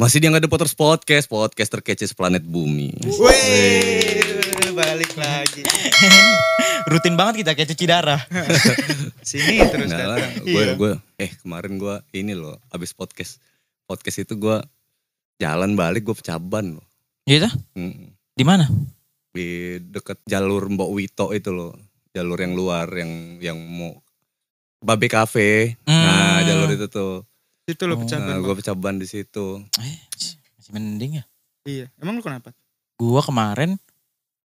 Masih dianggap ada The Potters Podcast, podcast terkece planet bumi. Wih, balik lagi. Rutin banget kita kayak cuci darah. Sini terus Enggak datang. Gue, iya. gue, eh kemarin gue ini loh, abis podcast. Podcast itu gue jalan balik gue pecaban ban loh. Iya hmm. Di mana? Di deket jalur Mbok Wito itu loh. Jalur yang luar, yang yang mau babi Cafe. Hmm. Nah jalur itu tuh Situ lo pecah oh, ban. gue pecah ban di situ. Eh, masih mending ya? Iya. Emang lo kenapa? Gue kemarin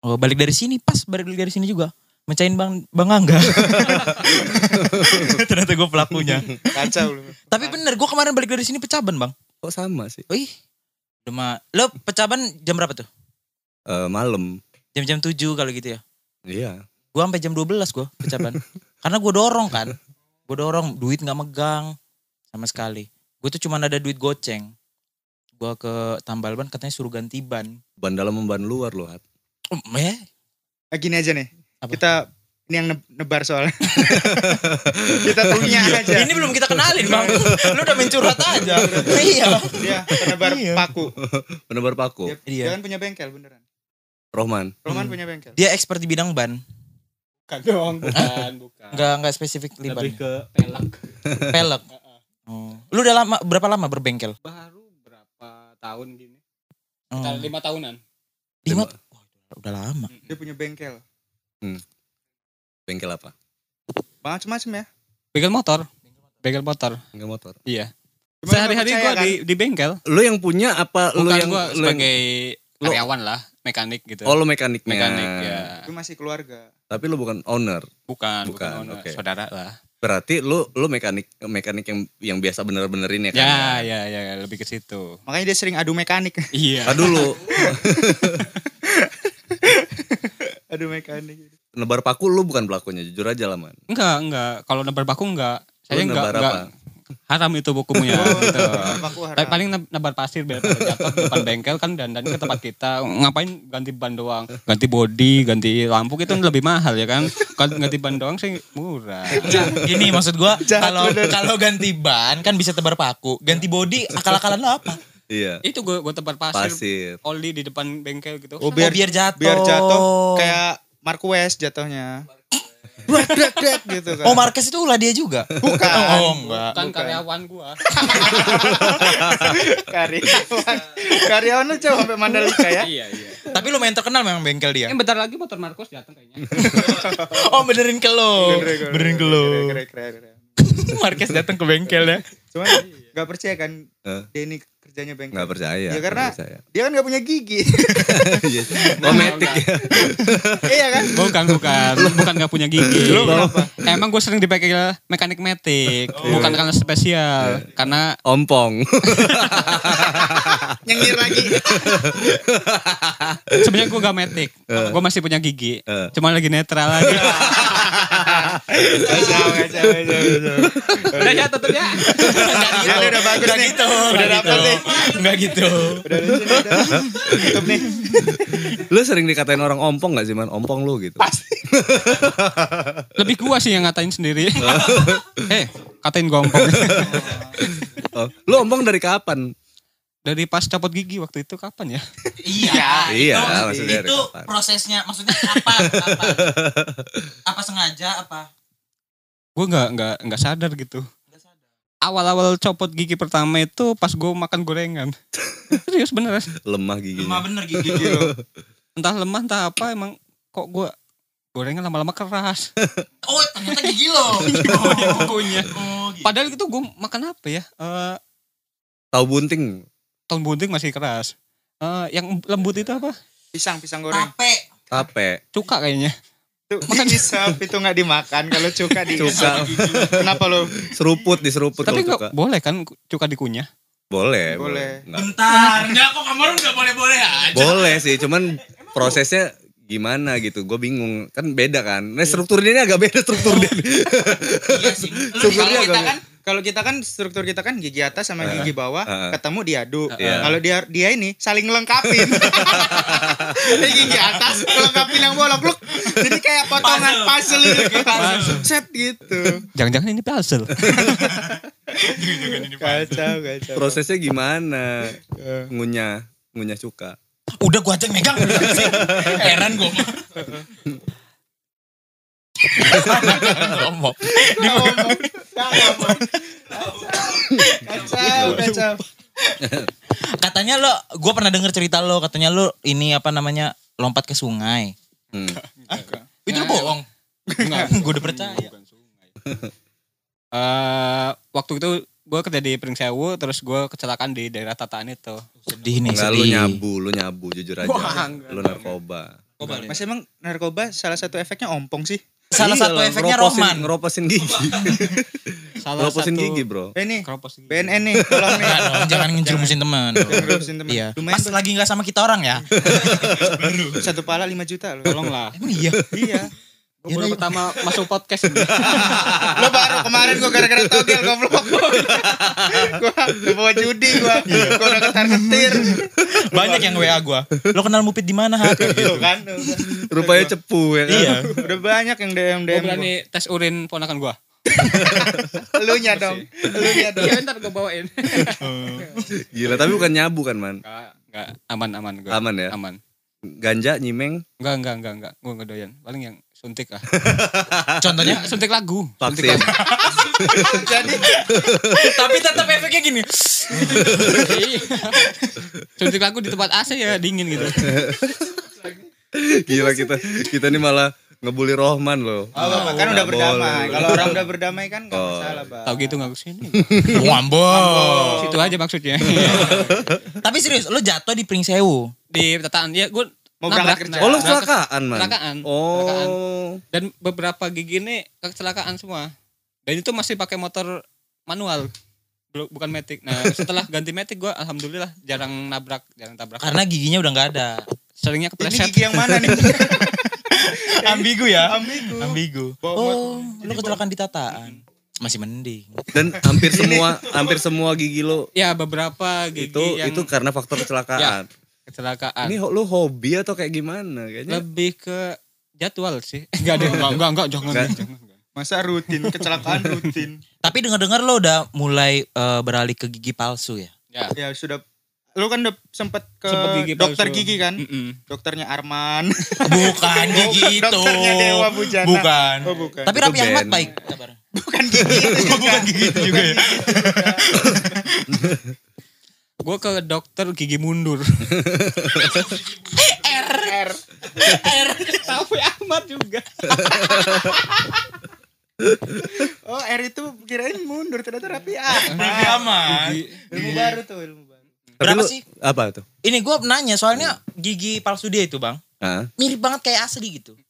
oh, balik dari sini pas balik dari sini juga mecahin bang bang angga ternyata gue pelakunya kacau tapi bener gue kemarin balik dari sini pecah ban bang kok sama sih wih cuma lo pecah ban jam berapa tuh uh, malam jam-jam tujuh kalau gitu ya iya gue sampai jam dua 12 gue ban. karena gue dorong kan gue dorong duit gak megang sama sekali gue tuh cuma ada duit goceng gue ke tambal ban katanya suruh ganti ban ban dalam ban luar loh oh, eh gini aja nih Apa? kita ini yang nebar soal. kita tanya iya. aja. Ini belum kita kenalin, Bang. Lu udah mencurhat aja. nah, iya. Dia penebar iya. paku. Penebar paku. Dia, dia. dia kan punya bengkel beneran. Rohman. Rohman hmm. punya bengkel. Dia expert di bidang ban. Bukan dong, bukan, bukan. Enggak, enggak spesifik ban. Lebih ke pelek. Pelek. Oh. Lu udah lama berapa lama berbengkel? Baru berapa tahun gini? Oh. lima tahunan. Lima? Wah, oh, udah lama. Dia punya bengkel. Hmm. Bengkel apa? Macam-macam ya. Bengkel motor. Bengkel motor. Bengkel motor. Iya. Sehari-hari gua kan? di, di bengkel. Lu yang punya apa Bukan lu yang gua sebagai lu, karyawan lah, mekanik gitu. Oh, lu mekaniknya. Mekanik ya. Itu masih keluarga. Tapi lu bukan owner. Bukan, bukan, bukan owner. Okay. Saudara lah. Berarti lu lu mekanik mekanik yang yang biasa bener-benerin ya kan? Ya, ya, ya, lebih ke situ. Makanya dia sering adu mekanik. Iya. Adu lu. adu mekanik. Nebar paku lu bukan pelakunya, jujur aja lah man. Enggak, enggak. Kalau nebar paku enggak. Saya enggak, nebar Enggak haram itu bukumu ya. Oh, gitu. Iya. Tapi Paling nebar pasir biar jatuh depan bengkel kan dan dan ke tempat kita. Ngapain ganti ban doang? Ganti body, ganti lampu itu kan lebih mahal ya kan. Kalau ganti ban doang sih murah. Ini maksud gua kalau kalau ganti ban kan bisa tebar paku. Ganti body akal-akalan lo apa? Iya. Itu gue gue tebar pasir, pasir. Oli di depan bengkel gitu. Oh, biar, oh, biar jatuh. Biar jatuh kayak Marquez jatuhnya. Brak, brak, brak, gitu kan. Oh Marquez itu ulah dia juga? Bukan. Oh, enggak. Bukan, bukan. karyawan gua. karyawan. Karyawan lu coba sampai Mandalika ya? iya, iya. Tapi lu main terkenal memang bengkel dia. Ini eh, bentar lagi motor Marcos datang kayaknya. oh benerin ke lo. Benerin ke lo. Marquez datang ke bengkel ya. Cuman gak percaya kan ini kerjanya bengkel? Gak percaya. Ya karena percaya. dia kan gak punya gigi. Kometik iya. ya. iya kan? Bukan, bukan. Bukan gak punya gigi. Lu kenapa? Emang gue sering dipakai mekanik metik. Oh. Iya. Bukan karena spesial. Iya. Karena... Ompong. Nyengir lagi. Sebenarnya gue gak metik. Uh. Eh. Gue masih punya gigi. Uh. Cuma lagi netral aja. Kacau, kacau, kacau, kacau. Udah ya, tutup ya. Udah, bagus nih. gitu. Udah dapet gitu. nih. Enggak gitu. Udah, nih. Lu sering dikatain orang ompong gak sih man? Ompong lu gitu. Pasti. Lebih gua sih yang ngatain sendiri. eh, hey, katain gua ompong. oh, lu ompong dari kapan? dari pas copot gigi waktu itu kapan ya? Iya, iya, itu, iya, itu kapan? prosesnya maksudnya apa? Apa, apa sengaja apa? Gue nggak nggak nggak sadar gitu awal-awal copot gigi pertama itu pas gue makan gorengan. Serius bener. Lemah gigi. Lemah bener gigi gue. entah lemah entah apa emang kok gue gorengan lama-lama keras. oh ternyata gigi lo. Oh, iya, oh, pokoknya. Gitu. Oh, gitu. Padahal itu gue makan apa ya? Uh, Tahu bunting. Tahu bunting masih keras. Uh, yang lembut itu apa? Pisang, pisang goreng. Tape. Tape. Cuka kayaknya. Tuh, Makan isap itu nggak dimakan kalau cuka di cuka. Kenapa lo? Seruput di seruput Tapi kok boleh kan cuka dikunyah? Boleh. Boleh. boleh. Bentar. Enggak kok kamu nggak boleh-boleh aja. Boleh sih, cuman prosesnya gimana gitu gue bingung kan beda kan nah strukturnya ini agak beda strukturnya oh. iya sih. strukturnya agak kan kalau kita kan struktur kita kan gigi atas sama gigi bawah uh, uh, ketemu diadu. Uh, yeah. Kalau dia dia ini saling melengkapi. Jadi gigi atas melengkapi yang bolak lu. Jadi kayak potongan puzzle, puzzle, gitu. puzzle. set gitu. Jangan-jangan ini puzzle. Kacau, kacau. Prosesnya gimana? Ngunyah, ngunyah cuka. Udah gua aja megang. Heran gua ngomong. Di ngomong. Kacau, kacau. Katanya lo, gue pernah denger cerita lo, katanya lo ini apa namanya lompat ke sungai. Hmm. Itu lo bohong. Gue udah percaya. Uh, waktu itu gue kerja di Pring Sewu terus gue kecelakaan di daerah Tataan itu. Sedih nih, sedih. Lu nyabu, lu nyabu jujur aja. Wah, lu narkoba. narkoba. Mas emang narkoba salah satu efeknya ompong sih? salah iya satu efeknya ngeroposin, Roman. Ngeroposin gigi. salah ngeroposin satu, gigi bro. Eh nih, ngeroposin gigi. nih. Tolong nih. Jangan, jangan ngejerumusin teman. Ngejerumusin teman. Iya. Lumayan Pas lagi nggak sama kita orang ya. Satu pala 5 juta loh. Tolong lah. Emang iya? iya. Gue baru pertama masuk podcast Lo baru kemarin gue gara-gara togel goblok Gue bawa judi gue iya. Gue udah ketar-ketir Banyak yang WA gue Lo kenal Mupit di mana ha? Iya, gitu. kan Rupanya cepu ya kan Iya Udah banyak yang DM-DM Gue berani tes urin ponakan gue lu nya dong lu nya dong Iya ntar gue bawain gila tapi bukan nyabu kan man Enggak, aman aman gue aman ya aman ganja nyimeng enggak enggak enggak enggak gue nggak doyan paling yang Suntik ah. Contohnya suntik lagu. Suntik lagu. Jadi tapi tetap efeknya gini. Iya. suntik lagu di tempat AC ya dingin gitu. Gila kita kita ini malah ngebully Rohman loh. Oh, oh kan udah berdamai. Kalau orang udah berdamai kan enggak oh. masalah, Bang. Tahu gitu enggak kesini. Ngambek. Situ aja maksudnya. Tapi serius, lu jatuh di Pringsewu. Di tataan ya gue mau nah, berangkat kerja. Oh, lu kecelakaan, Man. Kecelakaan. Oh. Dan beberapa gigi ini kecelakaan semua. Dan itu masih pakai motor manual. bukan metik. Nah, setelah ganti metik gua alhamdulillah jarang nabrak, jarang tabrak. Karena giginya udah nggak ada. Seringnya kepleset. Ini gigi yang mana nih? ambigu ya. Ambigu. Ambigu. Oh, lu kecelakaan di tataan. Masih mending. Dan hampir semua hampir semua gigi lo. Ya, beberapa gigi itu yang... itu karena faktor kecelakaan. Ya, kecelakaan. Ini lu hobi atau kayak gimana? Kayaknya lebih ke jadwal sih. Enggak deh, enggak, enggak, enggak, jangan, jangan. Masa rutin, kecelakaan rutin. Tapi dengar-dengar lo udah mulai uh, beralih ke gigi palsu ya? Ya, ya sudah. Lo kan udah sempet ke sempet gigi dokter palsu. gigi kan? Mm -mm. Dokternya Arman. Bukan gigi itu. Dokternya Dewa Bujana. Bukan. Oh, bukan. Tapi Raffi Ahmad baik. Bukan gigi itu ya. bukan gigi itu juga. ya. Gue ke dokter gigi mundur. R. R. R. Tapi Ahmad juga. oh R itu kirain mundur ternyata rapi ah. Rapi aman. Ilmu baru tuh ilmu baru. Berapa sih? Apa itu? Ini gue nanya soalnya gigi palsu dia itu bang. Uh. Mirip banget kayak asli gitu.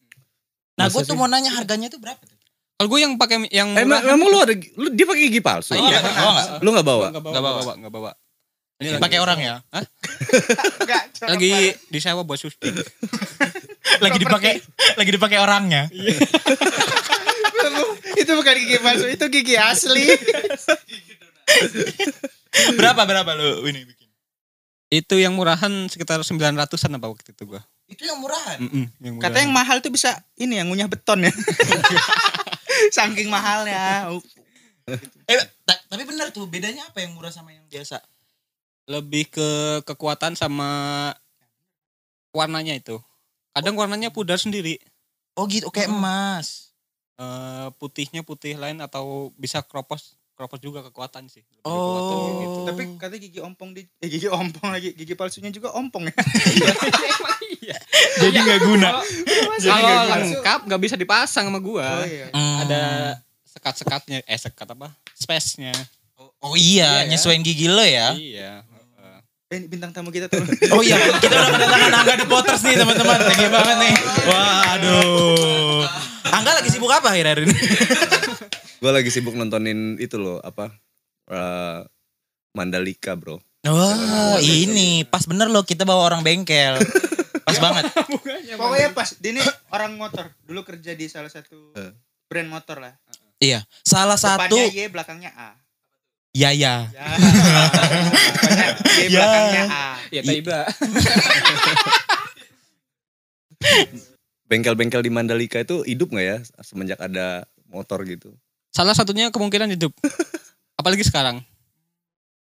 Nah gue tuh mau nanya harganya tuh berapa tuh? Kalau gue yang pakai yang eh, emang, lu ada lu dia pakai gigi palsu? Oh, iya. Gak, iya. gak, Enggak lu nggak bawa? Gak bawa. Gak bawa. Gak bawa. Ini pakai orang ya? Hah? lagi disewa buat susu. lagi dipakai lagi dipakai orangnya. Iya. itu bukan gigi palsu, itu gigi asli. berapa berapa lu ini bikin? Itu yang murahan sekitar 900-an apa waktu itu gua. Itu yang murahan. Mm -mm, yang murahan. Kata yang mahal tuh bisa ini yang ngunyah beton ya. Saking mahalnya. eh, tapi benar tuh bedanya apa yang murah sama yang biasa? lebih ke kekuatan sama warnanya itu. Kadang oh. warnanya pudar sendiri. Oh gitu, kayak emas. Uh, putihnya putih lain atau bisa kropos kropos juga kekuatan sih. Lebih oh. gitu. Tapi katanya gigi ompong di eh, gigi ompong lagi gigi palsunya juga ompong ya. Iya. Jadi nggak iya. guna. Kalau lengkap nggak bisa dipasang sama gua. Oh, iya. hmm. Ada sekat-sekatnya eh sekat apa? Space-nya. Oh, oh iya, iya, ya. nyesuaiin gigi lo ya. Iya. Eh, bintang tamu kita tuh. Oh iya, kita udah kedatangan Angga The Potters nih teman-teman. Thank you banget nih. Waduh. Angga lagi sibuk apa akhir-akhir ini? gue lagi sibuk nontonin itu loh, apa? Eh, Mandalika bro. Oh ini, pas bener loh kita bawa orang bengkel. Pas banget. Pokoknya pas, ini orang motor. Dulu kerja di salah satu eh. brand motor lah. Iya, salah satu. Depannya Y, belakangnya A. Ya ya. Ya. ya. ya. Ah. ya Bengkel-bengkel di Mandalika itu hidup nggak ya semenjak ada motor gitu? Salah satunya kemungkinan hidup. Apalagi sekarang.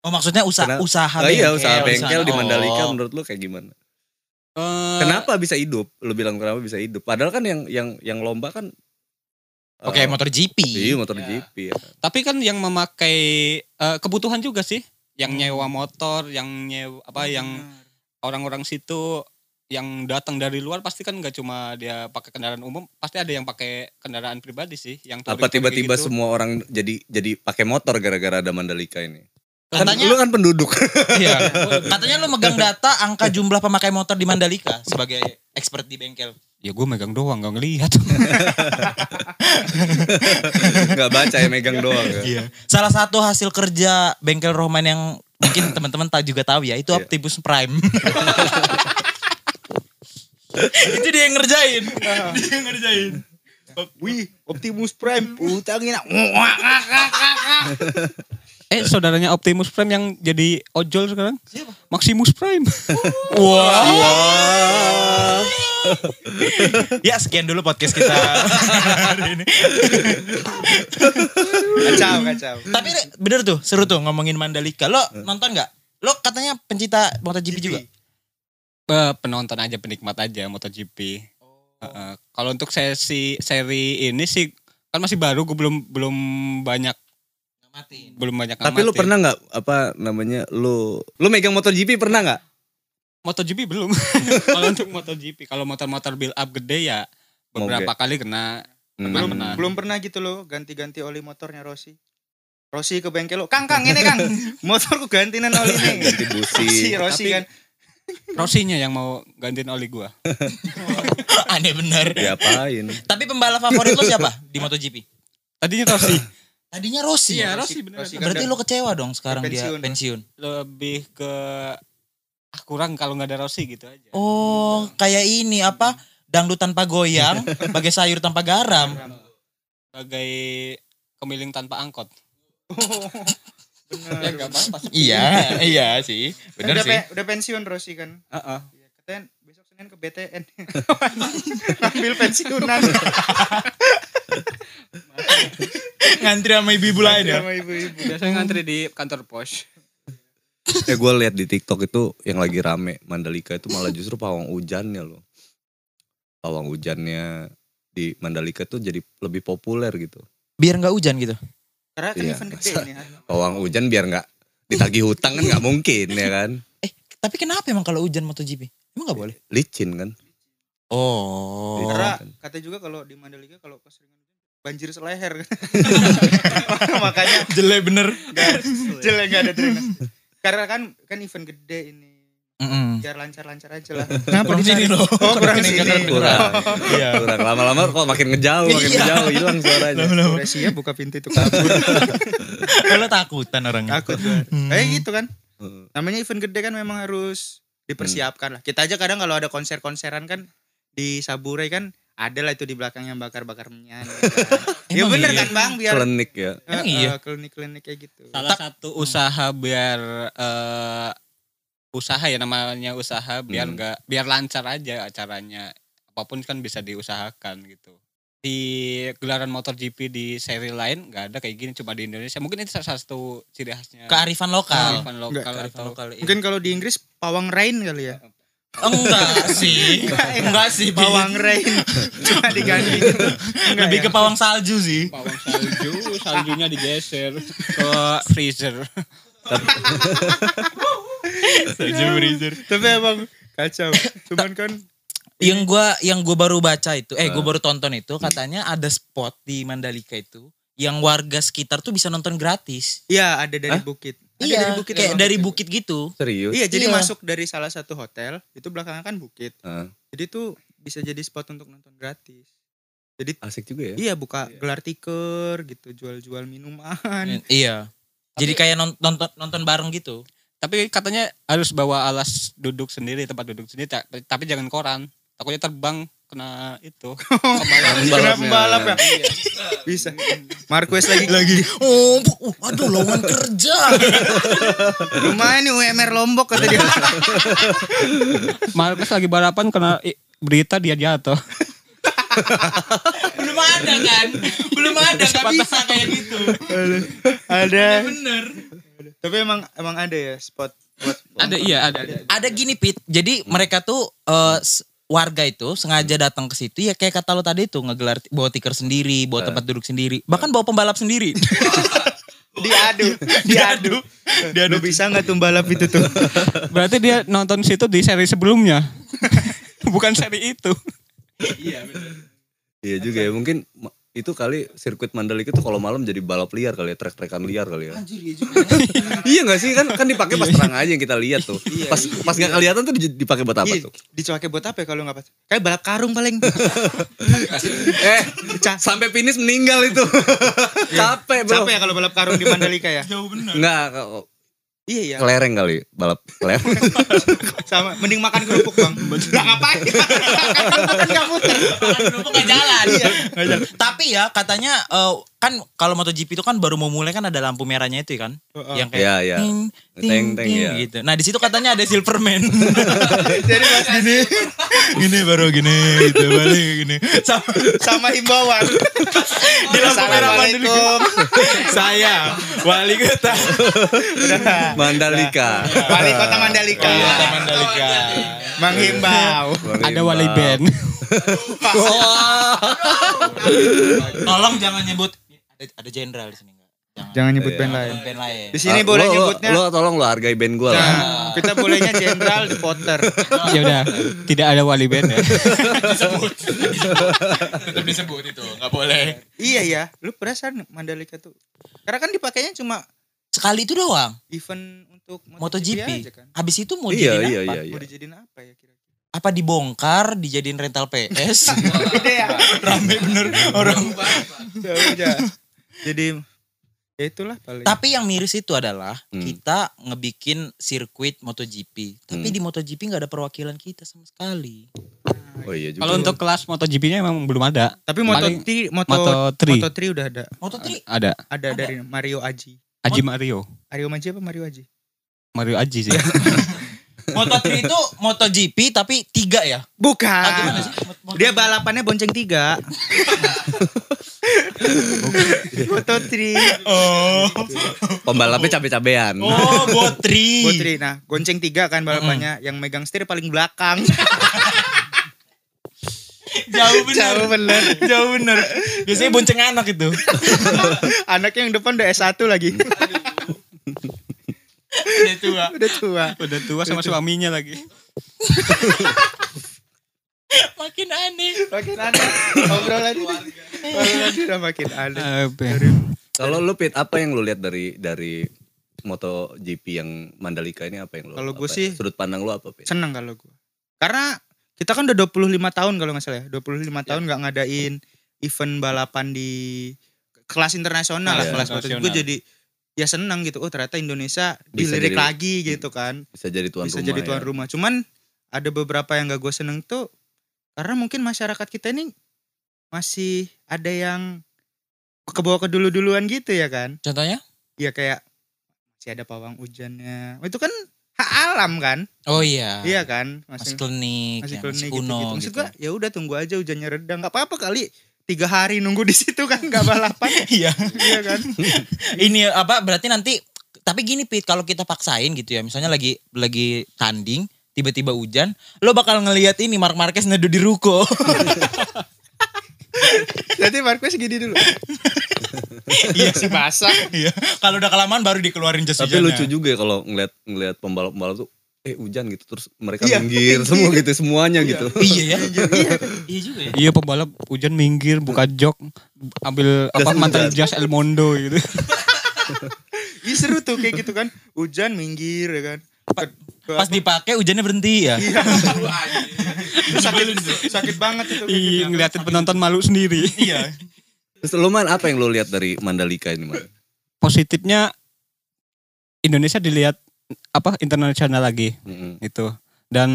Oh maksudnya usaha Karena, usaha oh, iya usaha bengkel usaha. di oh. Mandalika oh. menurut lu kayak gimana? Uh, kenapa bisa hidup? Lu bilang kenapa bisa hidup? Padahal kan yang yang yang lomba kan Oke, okay, eh, motor GP. Iya, yeah. GP. ya. Iya. Tapi kan yang memakai uh, kebutuhan juga sih, yang nyewa motor, yang nyewa apa, hmm. yang orang-orang situ yang datang dari luar pasti kan nggak cuma dia pakai kendaraan umum, pasti ada yang pakai kendaraan pribadi sih. Yang apa tiba-tiba gitu. semua orang jadi jadi pakai motor gara-gara ada Mandalika ini? Kan Katanya lu kan penduduk. Iya. Katanya lu megang data angka jumlah pemakai motor di Mandalika sebagai expert di bengkel. Ya gue megang doang, gak ngelihat. gak baca ya megang iya. doang. Ya. Iya. Salah satu hasil kerja bengkel Roman yang mungkin teman-teman tak juga tahu ya, itu iya. Optimus Prime. itu dia yang ngerjain. dia yang ngerjain. Wih, Optimus Prime, utangin. Eh saudaranya Optimus Prime yang jadi ojol sekarang? Siapa? Maximus Prime. Wah. wow. wow. ya sekian dulu podcast kita hari ini. kacau kacau. Tapi bener tuh seru tuh ngomongin Mandalika. Lo eh. nonton gak? Lo katanya pencinta MotoGP juga? Uh, penonton aja penikmat aja MotoGP. Oh. uh, kalau untuk sesi seri ini sih kan masih baru gue belum belum banyak amatin. Belum banyak Tapi lu pernah nggak apa namanya lu lu megang motor GP pernah nggak? MotoGP belum. kalau untuk MotoGP, kalau motor-motor build up gede ya beberapa okay. kali kena. Hmm. Belum pernah. belum pernah gitu loh ganti-ganti oli motornya Rossi. Rossi ke bengkel lo, Kang Kang ini Kang, motorku gantinan oli ini. Ganti busi. Rossi, Rossi kan. Rosinya yang mau gantiin oli gua. Aneh bener. Diapain? Tapi pembalap favorit lo siapa di MotoGP? Tadinya Rossi. Tadinya Rossi. Iya, Rossi, benar. Kan Berarti lo kecewa dong sekarang dia pensiun. Lebih ke ah kurang kalau nggak ada Rossi gitu aja. Oh, hmm. kayak ini apa? Dangdut tanpa goyang, bagai sayur tanpa garam. Bagai kemiling tanpa angkot. Bener. Ya enggak apa-apa. iya, iya sih. Kan Bener udah sih. Pe udah pensiun Rossi kan? Heeh. Uh -uh. Iya, katanya besok Senin ke BTN. Ambil pensiunan. ngantri sama ibu-ibu lain ya? Sama ibu-ibu. Biasanya ngantri di kantor pos. eh gue lihat di TikTok itu yang lagi rame Mandalika itu malah justru pawang hujannya loh. Pawang hujannya di Mandalika tuh jadi lebih populer gitu. Biar nggak hujan gitu. Karena kan iya, event gede ini. Pawang hujan biar nggak ditagih hutang kan nggak mungkin ya kan. Eh tapi kenapa emang kalau hujan MotoGP? Emang nggak boleh? Licin kan. Oh. Licin, Karena kan. katanya juga kalau di Mandalika kalau keseringan banjir seleher. Makanya jelek bener. jelek jele gak ada drainase. Karena kan kan event gede ini. Biar lancar-lancar aja lah. Kenapa di sini loh? Oh, kurang sini. Kurang. Iya. kurang. Lama-lama kok makin ngejauh, makin iya. ngejauh, hilang suaranya. Lama-lama. Udah siap buka pintu itu kabur. Kalau takutan orangnya. Takut. Hmm. Kayak eh, gitu kan. Hmm. Namanya event gede kan memang harus dipersiapkan lah. Kita aja kadang kalau ada konser-konseran kan di Saburai kan ada lah itu di belakang yang bakar-bakar minyak. Gitu kan. ya bener iya. kan bang biar klinik ya. Uh, iya. Eh, klinik-klinik kayak gitu. Salah satu usaha biar uh, usaha ya namanya usaha biar enggak hmm. gak biar lancar aja acaranya. Apapun kan bisa diusahakan gitu. Di gelaran motor GP di seri lain nggak ada kayak gini cuma di Indonesia. Mungkin itu salah satu ciri khasnya. Kearifan lokal. Kearifan lokal, kearifan lokal iya. mungkin kalau di Inggris pawang rain kali ya. Enggak sih. Enggak ya? sih. Pawang iya. rain. Cuma diganti Enggak Lebih ya. ke pawang salju sih. Pawang salju, saljunya digeser ke freezer. salju ya. freezer. Tapi emang kacau. Cuman kan yang gua yang gua baru baca itu, eh gua ah. baru tonton itu katanya ada spot di Mandalika itu yang warga sekitar tuh bisa nonton gratis. Iya, ada dari bukit. Iya, dari bukit kayak dari itu. bukit gitu. Serius? Iya, jadi iya. masuk dari salah satu hotel, itu belakangnya kan bukit. Uh. Jadi tuh bisa jadi spot untuk nonton gratis. Jadi asik juga ya. Iya, buka iya. gelar tiker gitu, jual-jual minuman. Iya. iya. Tapi, jadi kayak nonton nonton bareng gitu. Tapi katanya harus bawa alas duduk sendiri, tempat duduk sendiri, tapi jangan koran. Takutnya terbang kena itu kena pembalap ya. Iya. Bisa. Marquez lagi lagi. Oh, uh, aduh lawan kerja. Lumayan nih UMR Lombok kata dia. Marquez lagi balapan kena berita dia jatuh. belum ada kan belum ada nggak bisa kayak gitu ada bener tapi emang emang ada ya spot buat ada iya ada, ada ada gini pit jadi mereka tuh uh, warga itu sengaja hmm. datang ke situ ya kayak kata lo tadi itu ngegelar bawa tikar sendiri, bawa eh. tempat duduk sendiri, bahkan bawa pembalap sendiri. diadu, diadu. Diadu bisa nggak tuh balap itu tuh? Berarti dia nonton situ di seri sebelumnya. Bukan seri itu. Iya Iya juga ya mungkin itu kali sirkuit Mandalika itu kalau malam jadi balap liar kali ya, trek-trekan liar kali ya. iya, ya. iya gak sih kan kan dipakai pas iya. terang aja yang kita lihat tuh. Iya, pas pas gak kelihatan tuh dipakai buat apa tuh? Dipakai buat apa ya kalau nggak pas? Kayak balap karung paling. eh, sampai finish meninggal itu. Capek, Bro. Capek ya kalau balap karung di Mandalika ya? Jauh benar. Enggak, Iya iya. Kelereng kali balap kelereng. Sama, mending makan kerupuk bang. Enggak ngapain? Kan enggak puter. Makan kerupuk enggak jalan. Iya. Tapi ya katanya uh, kan kalau MotoGP itu kan baru mau mulai kan ada lampu merahnya itu kan uh, yang kayak yeah, yeah. ting ting, ting, ting iya. gitu. Nah, di situ katanya ada Silverman. Jadi mas gini gini baru gini gitu balik gini. Sama, sama himbauan. di lampu merah Assalamualaikum. Saya wali kota Mandalika. Wali oh, kota Mandalika. Wali kota Mandalika. Menghimbau. Ada wali band. Tolong jangan nyebut Eh, ada jenderal di sini enggak? Jangan, Jangan nyebut iya. band lain. Band lain. Di sini boleh lo, nyebutnya. Lo tolong lo hargai band gue lah. Nah, kita bolehnya jenderal di Potter. ya udah, tidak ada wali band ya. disebut. Tetap disebut itu, nggak boleh. Iya ya, lu perasaan Mandalika tuh. Karena kan dipakainya cuma sekali itu doang. Event untuk MotoGP. MotoGP. Kan. Habis itu mau iya, dijadiin iya, apa? Iya, iya. Mau dijadiin apa ya kira-kira? Apa dibongkar, dijadiin rental PS? Gede bener orang jadi ya itulah paling. Tapi yang miris itu adalah hmm. kita ngebikin sirkuit MotoGP, tapi hmm. di MotoGP nggak ada perwakilan kita sama sekali. Nah, oh iya juga. Kalau untuk kelas MotoGP-nya memang belum ada. Tapi Moto 3 Moto, 3 Moto Moto udah ada. Moto 3 ada. Ada, ada dari Mario Aji. Aji Mario. Mario Aji apa Mario Aji? Mario Aji sih. Moto3 itu MotoGP tapi tiga ya? Bukan. Ah, sih? Dia balapannya bonceng tiga. Moto3. Oh. Pembalapnya cabe-cabean. Oh, Botri. Botri. Nah, gonceng tiga kan balapannya. Mm. Yang megang setir paling belakang. Jauh bener. Jauh bener. Jauh bener. Biasanya bonceng anak itu. Anaknya yang depan udah S1 lagi udah tua. Udah tua. Udah tua sama udah tua. suaminya lagi. makin aneh. Makin aneh. Obrolan ini. Obrolan udah makin aneh. Kalau lu Pit, apa yang lu lihat dari dari MotoGP yang Mandalika ini apa yang lu? Kalau gue sih sudut pandang lu apa, Pit? Seneng kalau gue. Karena kita kan udah 25 tahun kalau nggak salah ya. 25 iya. tahun nggak ngadain event balapan di kelas internasional nah, lah, iya, kelas internasional. Gue jadi ya senang gitu oh ternyata Indonesia bisa dilirik jadi, lagi hmm. gitu kan bisa jadi tuan bisa rumah jadi tuan ya. rumah cuman ada beberapa yang gak gue seneng tuh karena mungkin masyarakat kita ini masih ada yang kebawa ke dulu duluan gitu ya kan contohnya ya kayak masih ada pawang hujannya oh, itu kan hak alam kan oh iya iya kan masih, masih klinik masih, klinik, masih kuno gitu, gitu. maksud gue ya udah tunggu aja hujannya reda nggak apa apa kali tiga hari nunggu di situ kan nggak balapan iya iya kan ini apa berarti nanti tapi gini Pit kalau kita paksain gitu ya misalnya lagi lagi tanding tiba-tiba hujan lo bakal ngelihat ini Mark Marquez nedu di ruko Nanti Marquez gini dulu. iya sih basah. Iya. Kalau udah kelamaan baru dikeluarin jas Tapi lucu juga ya kalau ngeliat ngeliat pembalap-pembalap tuh eh hujan gitu terus mereka iya. minggir semua gitu semuanya iya. gitu. Iya ya. iya, iya juga ya. Iya pembalap hujan minggir buka jok ambil Just apa mantan jas El Mondo gitu. Iya seru tuh kayak gitu kan. Hujan minggir ya kan. Pa pas dipakai hujannya berhenti ya. Iya. sakit sakit banget itu. Iya, gitu. ngeliatin penonton malu sendiri. Iya. Terus lo man apa yang lo lihat dari Mandalika ini man? Positifnya Indonesia dilihat apa internasional lagi mm-hmm. itu dan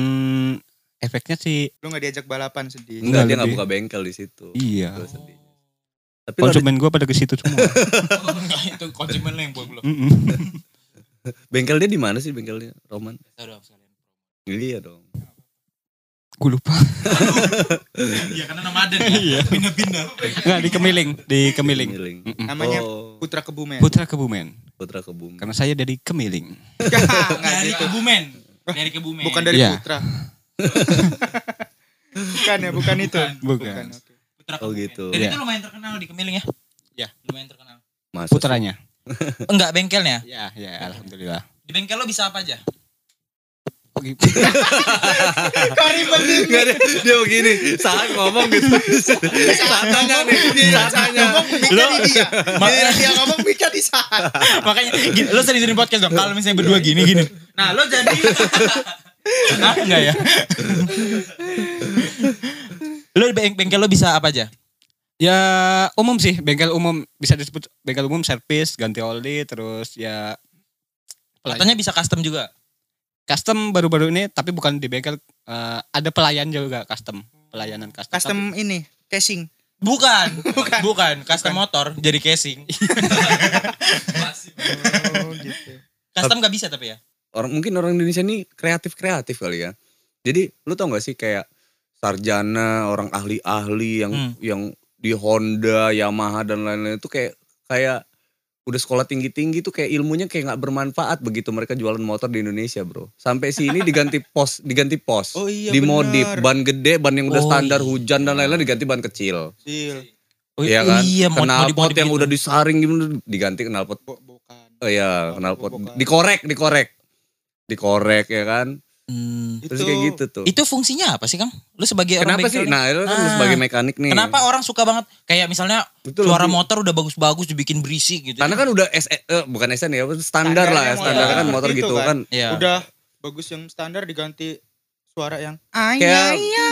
efeknya sih lu nggak diajak balapan sedih enggak, dia nggak buka bengkel di situ iya sedih. tapi konsumen gue pada ke situ semua oh, itu konsumen yang buat belum bengkel dia di mana sih bengkelnya Roman iya dong Gue lupa. Iya karena nama ya. Pindah-pindah. Iya. Enggak di Kemiling, di Kemiling. Oh. Namanya Putra Kebumen. Putra Kebumen. Putra Kebumen. Karena saya dari Kemiling. dari gitu. Kebumen. Dari Kebumen. Bukan dari iya. Putra. bukan ya, bukan itu. Bukan. Putra oh, Kebumen. Oh gitu. Jadi itu iya. lumayan terkenal di Kemiling ya? Ya. Lumayan terkenal. Masa Putranya. Enggak bengkelnya? Ya, ya alhamdulillah. Di bengkel lo bisa apa aja? Oh, gitu. Kari begini. dia begini. Saat ngomong gitu. Saat tanya nih. Saat tanya. Ngomong lo, di dia. Makanya dia ngomong mikir di saat. Makanya gini, lo sering-sering podcast dong. Kalau misalnya berdua gini gini. Nah lo jadi. Kenapa enggak ya? lo beng bengkel lo bisa apa aja? Ya umum sih. Bengkel umum. Bisa disebut bengkel umum servis, ganti oli. Terus ya. Katanya bisa custom juga custom baru-baru ini tapi bukan di bengkel uh, eh, ada pelayan juga custom pelayanan custom custom tapi, ini casing bukan bukan bukan custom bukan. motor jadi casing iya. oh, gitu. custom gak bisa tapi ya orang mungkin orang Indonesia ini kreatif kreatif kali ya jadi lu tau gak sih kayak sarjana orang ahli-ahli yang hmm. yang di Honda Yamaha dan lain-lain itu kayak kayak udah sekolah tinggi-tinggi tuh kayak ilmunya kayak nggak bermanfaat begitu mereka jualan motor di Indonesia bro sampai sini diganti pos diganti pos oh, iya, dimodif ban gede ban yang udah oh, standar iya. hujan dan lain-lain diganti ban kecil iya oh, kan? iya, oh, iya kan iya, knalpot yang gitu. udah disaring gitu diganti knalpot oh iya knalpot dikorek dikorek dikorek ya kan Hmm. Terus itu, kayak gitu tuh. Itu fungsinya apa sih Kang? Lu sebagai Kenapa orang sih? Nah, lu kan ah. sebagai mekanik nih. Kenapa orang suka banget kayak misalnya itu suara lebih... motor udah bagus-bagus dibikin berisik gitu. Karena ya. kan udah S e, eh, bukan SN e ya, standar, standar lah, ya, standar kan motor gitu, gitu kan. kan. Ya. Udah bagus yang standar diganti suara yang ay ay ay ya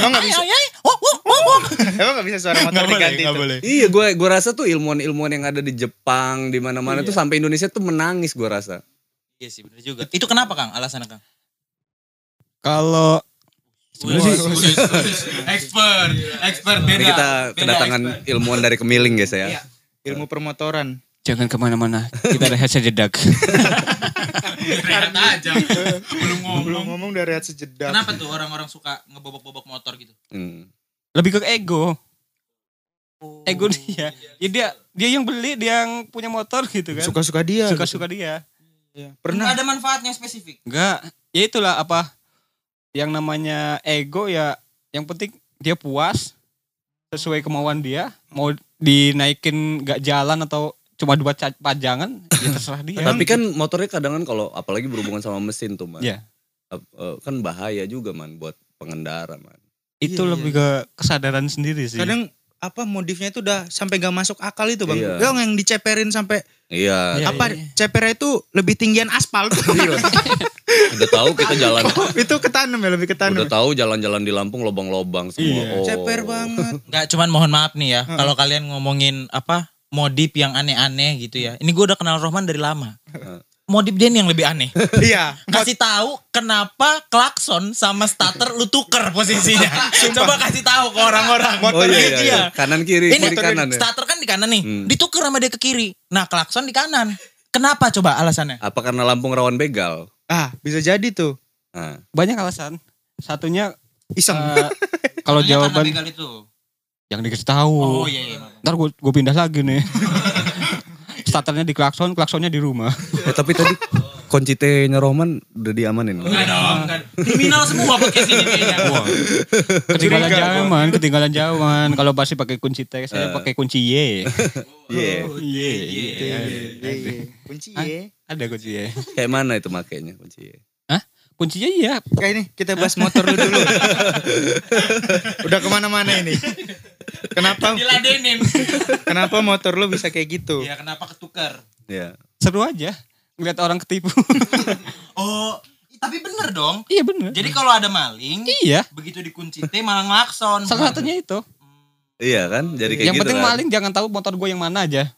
emang nggak bisa oh, oh, oh, emang bisa suara motor diganti iya gue gue rasa tuh ilmuwan ilmuwan yang ada di Jepang di mana mana iya. tuh sampai Indonesia tuh menangis gue rasa Iya sih benar juga. Itu kenapa Kang Alasan Kang? Kalau Sebenernya sih expert, expert beda. Kita kedatangan beda, ilmuwan dari Kemiling guys ya. Iya. Ilmu permotoran. Jangan kemana-mana, kita rehat sejedak. rehat aja, belum ngomong. Belum ngomong udah rehat sejedak. Kenapa tuh orang-orang suka ngebobok-bobok motor gitu? Hmm. Lebih ke ego. Oh, ego dia. Iya, ya dia iya. dia yang beli, dia yang punya motor gitu kan. Suka-suka dia. Suka-suka gitu. dia. Ya. pernah. Nggak ada manfaatnya spesifik. Enggak. Ya itulah apa yang namanya ego ya yang penting dia puas sesuai kemauan dia mau dinaikin gak jalan atau cuma dua pajangan ya terserah dia. Tapi kan motornya kadang kan kalau apalagi berhubungan sama mesin tuh man. Yeah. Iya. Kan bahaya juga man buat pengendara man. Itu iya, iya lebih iya. ke kesadaran sendiri sih. Kadang apa modifnya itu udah sampai gak masuk akal itu bang. Iya. Yang yang diceperin sampai iya. iya apa iya, iya. cepernya itu lebih tinggian aspal. Iya. udah tahu kita jalan. Oh, itu ketanam ya lebih ketanam. Udah tahu jalan-jalan di Lampung lobang-lobang semua. Iya. Oh. Ceper banget. Gak cuman mohon maaf nih ya uh kalau kalian ngomongin apa modif yang aneh-aneh gitu ya. Ini gue udah kenal Rohman dari lama modif dia yang lebih aneh. Iya. kasih tahu kenapa klakson sama starter lu tuker posisinya. Coba kasih tahu ke orang-orang. oh, iya, iya, iya. Kanan kiri, Ini, kiri kanan. Ya? Starter kan di kanan nih. Hmm. Ditukar sama dia ke kiri. Nah, klakson di kanan. Kenapa coba alasannya? Apa karena Lampung rawan begal? Ah, bisa jadi tuh. Ah. Banyak alasan. Satunya iseng. Uh, kalau jawaban begal itu yang dikasih tahu. Oh iya iya. iya. Ntar gue pindah lagi nih starternya di klakson, klaksonnya di rumah. Ya, tapi tadi kunci koncitenya Roman udah diamanin. Enggak dong, kriminal semua pakai sini kayaknya. Ketinggalan zaman, ketinggalan zaman. Kalau pasti pakai kunci T, saya eh. pakai kunci Y. Y. Y. Y. Gitu kan. Kunci Y. Ada kunci Y. Kayak mana itu makainya kunci Y? Kuncinya iya. Kayak ini kita bahas motor lu dulu. Udah kemana-mana ini. Kenapa? Diladenin. kenapa motor lu bisa kayak gitu? Ya kenapa ketukar? Ya. Seru aja ngeliat orang ketipu. oh, tapi bener dong. Iya bener. Jadi kalau ada maling, iya. Begitu dikunci teh malah ngelakson. Salah satunya itu. Iya kan, jadi kayak yang gitu. Yang penting kan? maling jangan tahu motor gue yang mana aja.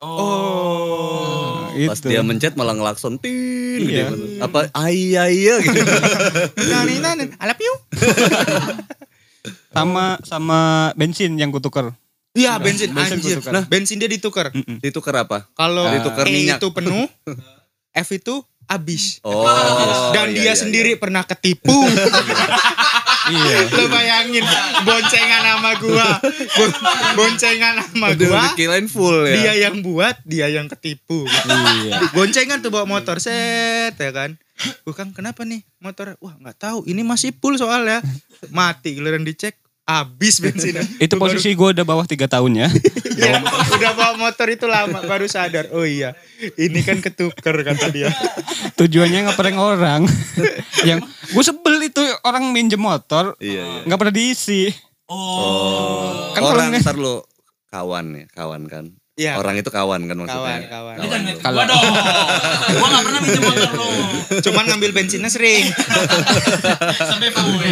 Oh. oh itu. Pas dia mencet malah ngelakson tin gitu iya. Kan. Apa ai ai gitu. Nani nani, I love you. sama sama bensin yang kutuker. Iya nah, bensin, bensin anjir. Nah bensin dia ditukar. Mm -mm. Ditukar apa? Kalau nah, ditukar E minyak. itu penuh, F itu habis. Oh. Dan iya, dia iya, sendiri iya. pernah ketipu. Iya. Lo bayangin boncengan sama gua. boncengan sama gua. Dikilain full ya. Dia yang buat, dia yang ketipu. Iya. Boncengan tuh bawa motor set ya kan. Bukan kenapa nih motor? Wah nggak tahu. Ini masih full soal ya. Mati giliran dicek habis bensin. itu posisi baru... gue udah bawah tiga tahun ya. ya udah bawa motor itu lama baru sadar. Oh iya, ini kan ketuker kata dia. Tujuannya ngeprank orang. yang gue sebel itu orang minjem motor iya, iya. nggak pernah diisi. Oh. Kan orang ntar lo kawan ya, kawan kan. Iya. Orang itu kawan kan maksudnya. Kawan, kawan. Kalau jangan ngeliat gua dong. gua enggak pernah minjem motor lo. Cuman ngambil bensinnya sering. Sampai pawe.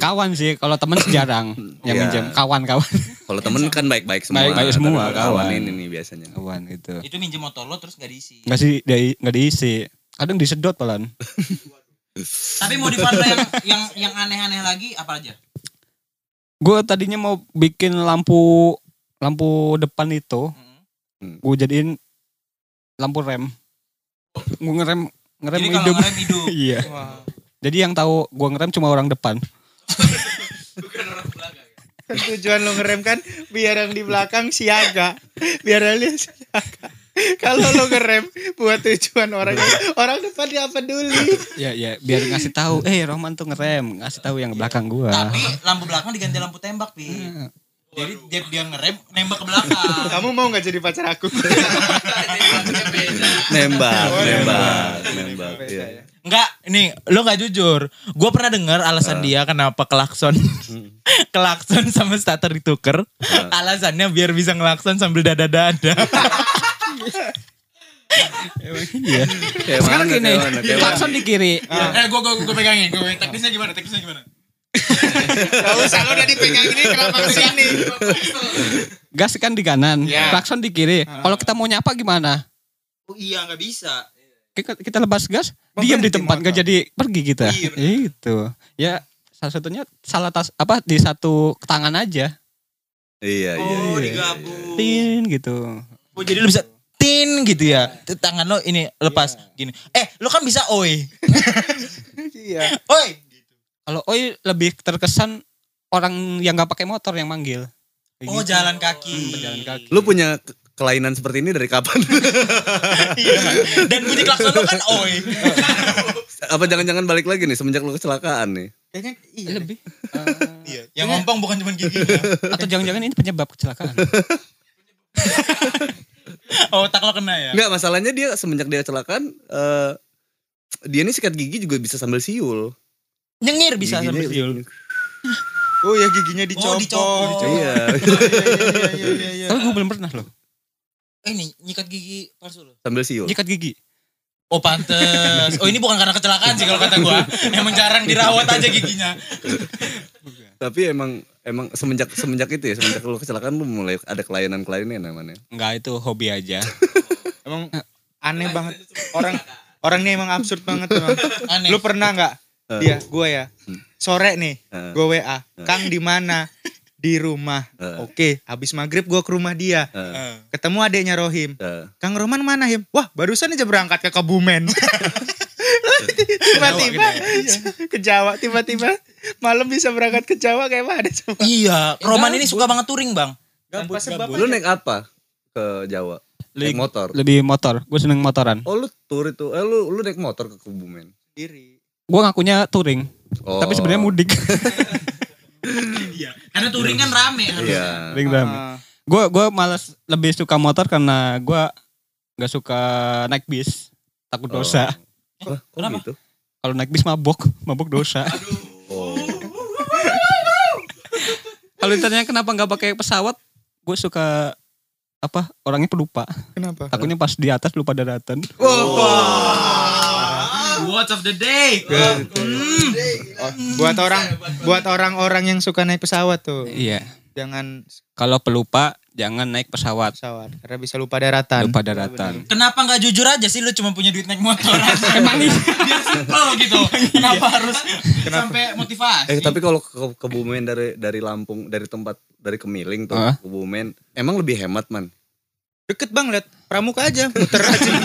Kawan sih, kalau temen jarang yang iya. minjem. Kawan-kawan. Kalau temen iya. kan baik-baik semua. Baik-baik semua, kawan. kawan. ini nih biasanya. Kawan gitu. Itu minjem motor lo terus enggak diisi. Enggak sih, di, diisi. Kadang disedot pelan. Tapi mau dipakai yang yang yang aneh-aneh lagi apa aja? Gue tadinya mau bikin lampu lampu depan itu hmm. gue jadiin lampu rem gue ngerem ngerem Jadi hidup, ngerem hidup. iya wow. jadi yang tahu gue ngerem cuma orang depan bukan orang belakang ya? tujuan lo ngerem kan biar yang di belakang siaga biar yang siaga kalau lo ngerem buat tujuan orang orang depan dia peduli ya ya biar ngasih tahu eh Roman tuh ngerem ngasih tahu yang belakang gua tapi lampu belakang diganti lampu tembak pi ah jadi dia, dia ngerem nembak ke belakang kamu mau gak jadi pacar aku nembak oh, iya. nembak nembak iya. Enggak, ya. nih lo gak jujur. Gue pernah dengar alasan uh. dia kenapa kelakson, hmm. kelakson sama starter dituker. Uh. Alasannya biar bisa ngelakson sambil dada dada. iya. Sekarang gini, klakson di kiri. Eh, gue gue gue pegangin. Gua, teknisnya gimana? Teknisnya gimana? Gak usah lo udah dipegang ini kenapa sini? Gas kan di kanan, ya. klakson di kiri. Ah. Kalau kita mau nyapa gimana? Oh iya nggak bisa. Kita, lepas gas, diam di tempat nggak jadi pergi kita. Iya, Itu ya salah satunya salah tas apa di satu tangan aja. Iya, iya oh, iya. Oh iya, digabung. Tin gitu. Oh jadi lu bisa tin gitu ya. Iya. Tangan lo ini lepas iya. gini. Eh lu kan bisa oi. iya. Oi kalau Oi lebih terkesan orang yang nggak pakai motor yang manggil. oh, gitu. jalan kaki. Hmm, jalan kaki. Lu punya kelainan seperti ini dari kapan? Iya. Dan bunyi klakson lu kan oi. Apa jangan-jangan balik lagi nih semenjak lu kecelakaan nih? Kayaknya iya. Lebih. Uh, iya. Yang ngompong bukan cuma gigi. Atau jangan-jangan ini penyebab kecelakaan. oh, tak lo kena ya? Enggak, masalahnya dia semenjak dia kecelakaan uh, dia ini sikat gigi juga bisa sambil siul nyengir bisa giginya, sampai siul. Oh ya giginya dicopot. Oh, dicopot. Oh, iya. iya, iya, iya. Tapi gue belum pernah loh. Eh, ini nyikat gigi palsu loh. Sambil siul. Nyikat gigi. Oh pantes. Oh ini bukan karena kecelakaan sih kalau kata gue. Emang jarang dirawat aja giginya. Tapi emang emang semenjak semenjak itu ya semenjak lo kecelakaan lu mulai ada kelainan kelainan namanya. Enggak itu hobi aja. emang aneh banget orang orangnya emang absurd banget. Emang. Aneh. Lu pernah nggak Uh. Eh. Dia, gue ya. Hmm. Sore nih, uh. Eh. gue WA. Uh. Eh. Kang di mana? di rumah. Uh. Oke, habis maghrib gue ke rumah dia. Uh. Ketemu adiknya Rohim. Uh. Kang Roman mana Him? Wah, barusan aja berangkat ke Kebumen. tiba-tiba gitu ya? ke Jawa, tiba-tiba malam bisa berangkat ke Jawa kayak mana coba? Iya, Roman ini suka banget touring bang. Gabut, gabut. Lu naik apa ke Jawa? lebih motor. Lebih motor. Gue seneng motoran. Oh lu tur itu. Eh lu lu naik motor ke Kebumen. Sendiri gue ngakunya touring oh. tapi sebenarnya mudik iya. karena touring kan rame kan? iya Ring rame gue ah. gue malas lebih suka motor karena gue nggak suka naik bis takut oh. dosa oh. Eh, kenapa gitu? kalau naik bis mabok mabok dosa kalau ditanya kenapa nggak pakai pesawat gue suka apa orangnya pelupa kenapa takutnya pas di atas lupa daratan wow. wow. Words of the day. Hmm. Oh, buat orang buat orang-orang yang suka naik pesawat tuh. Iya. Jangan kalau pelupa jangan naik pesawat. Pesawat karena bisa lupa daratan. Lupa daratan. Kenapa nggak jujur aja sih lu cuma punya duit naik motor? Emang iya. Biar simpel gitu. Iya. Kenapa harus sampai motivasi? Eh tapi kalau ke, ke dari dari Lampung dari tempat dari Kemiling tuh uh? emang lebih hemat man Deket bang, lihat pramuka aja, muter aja.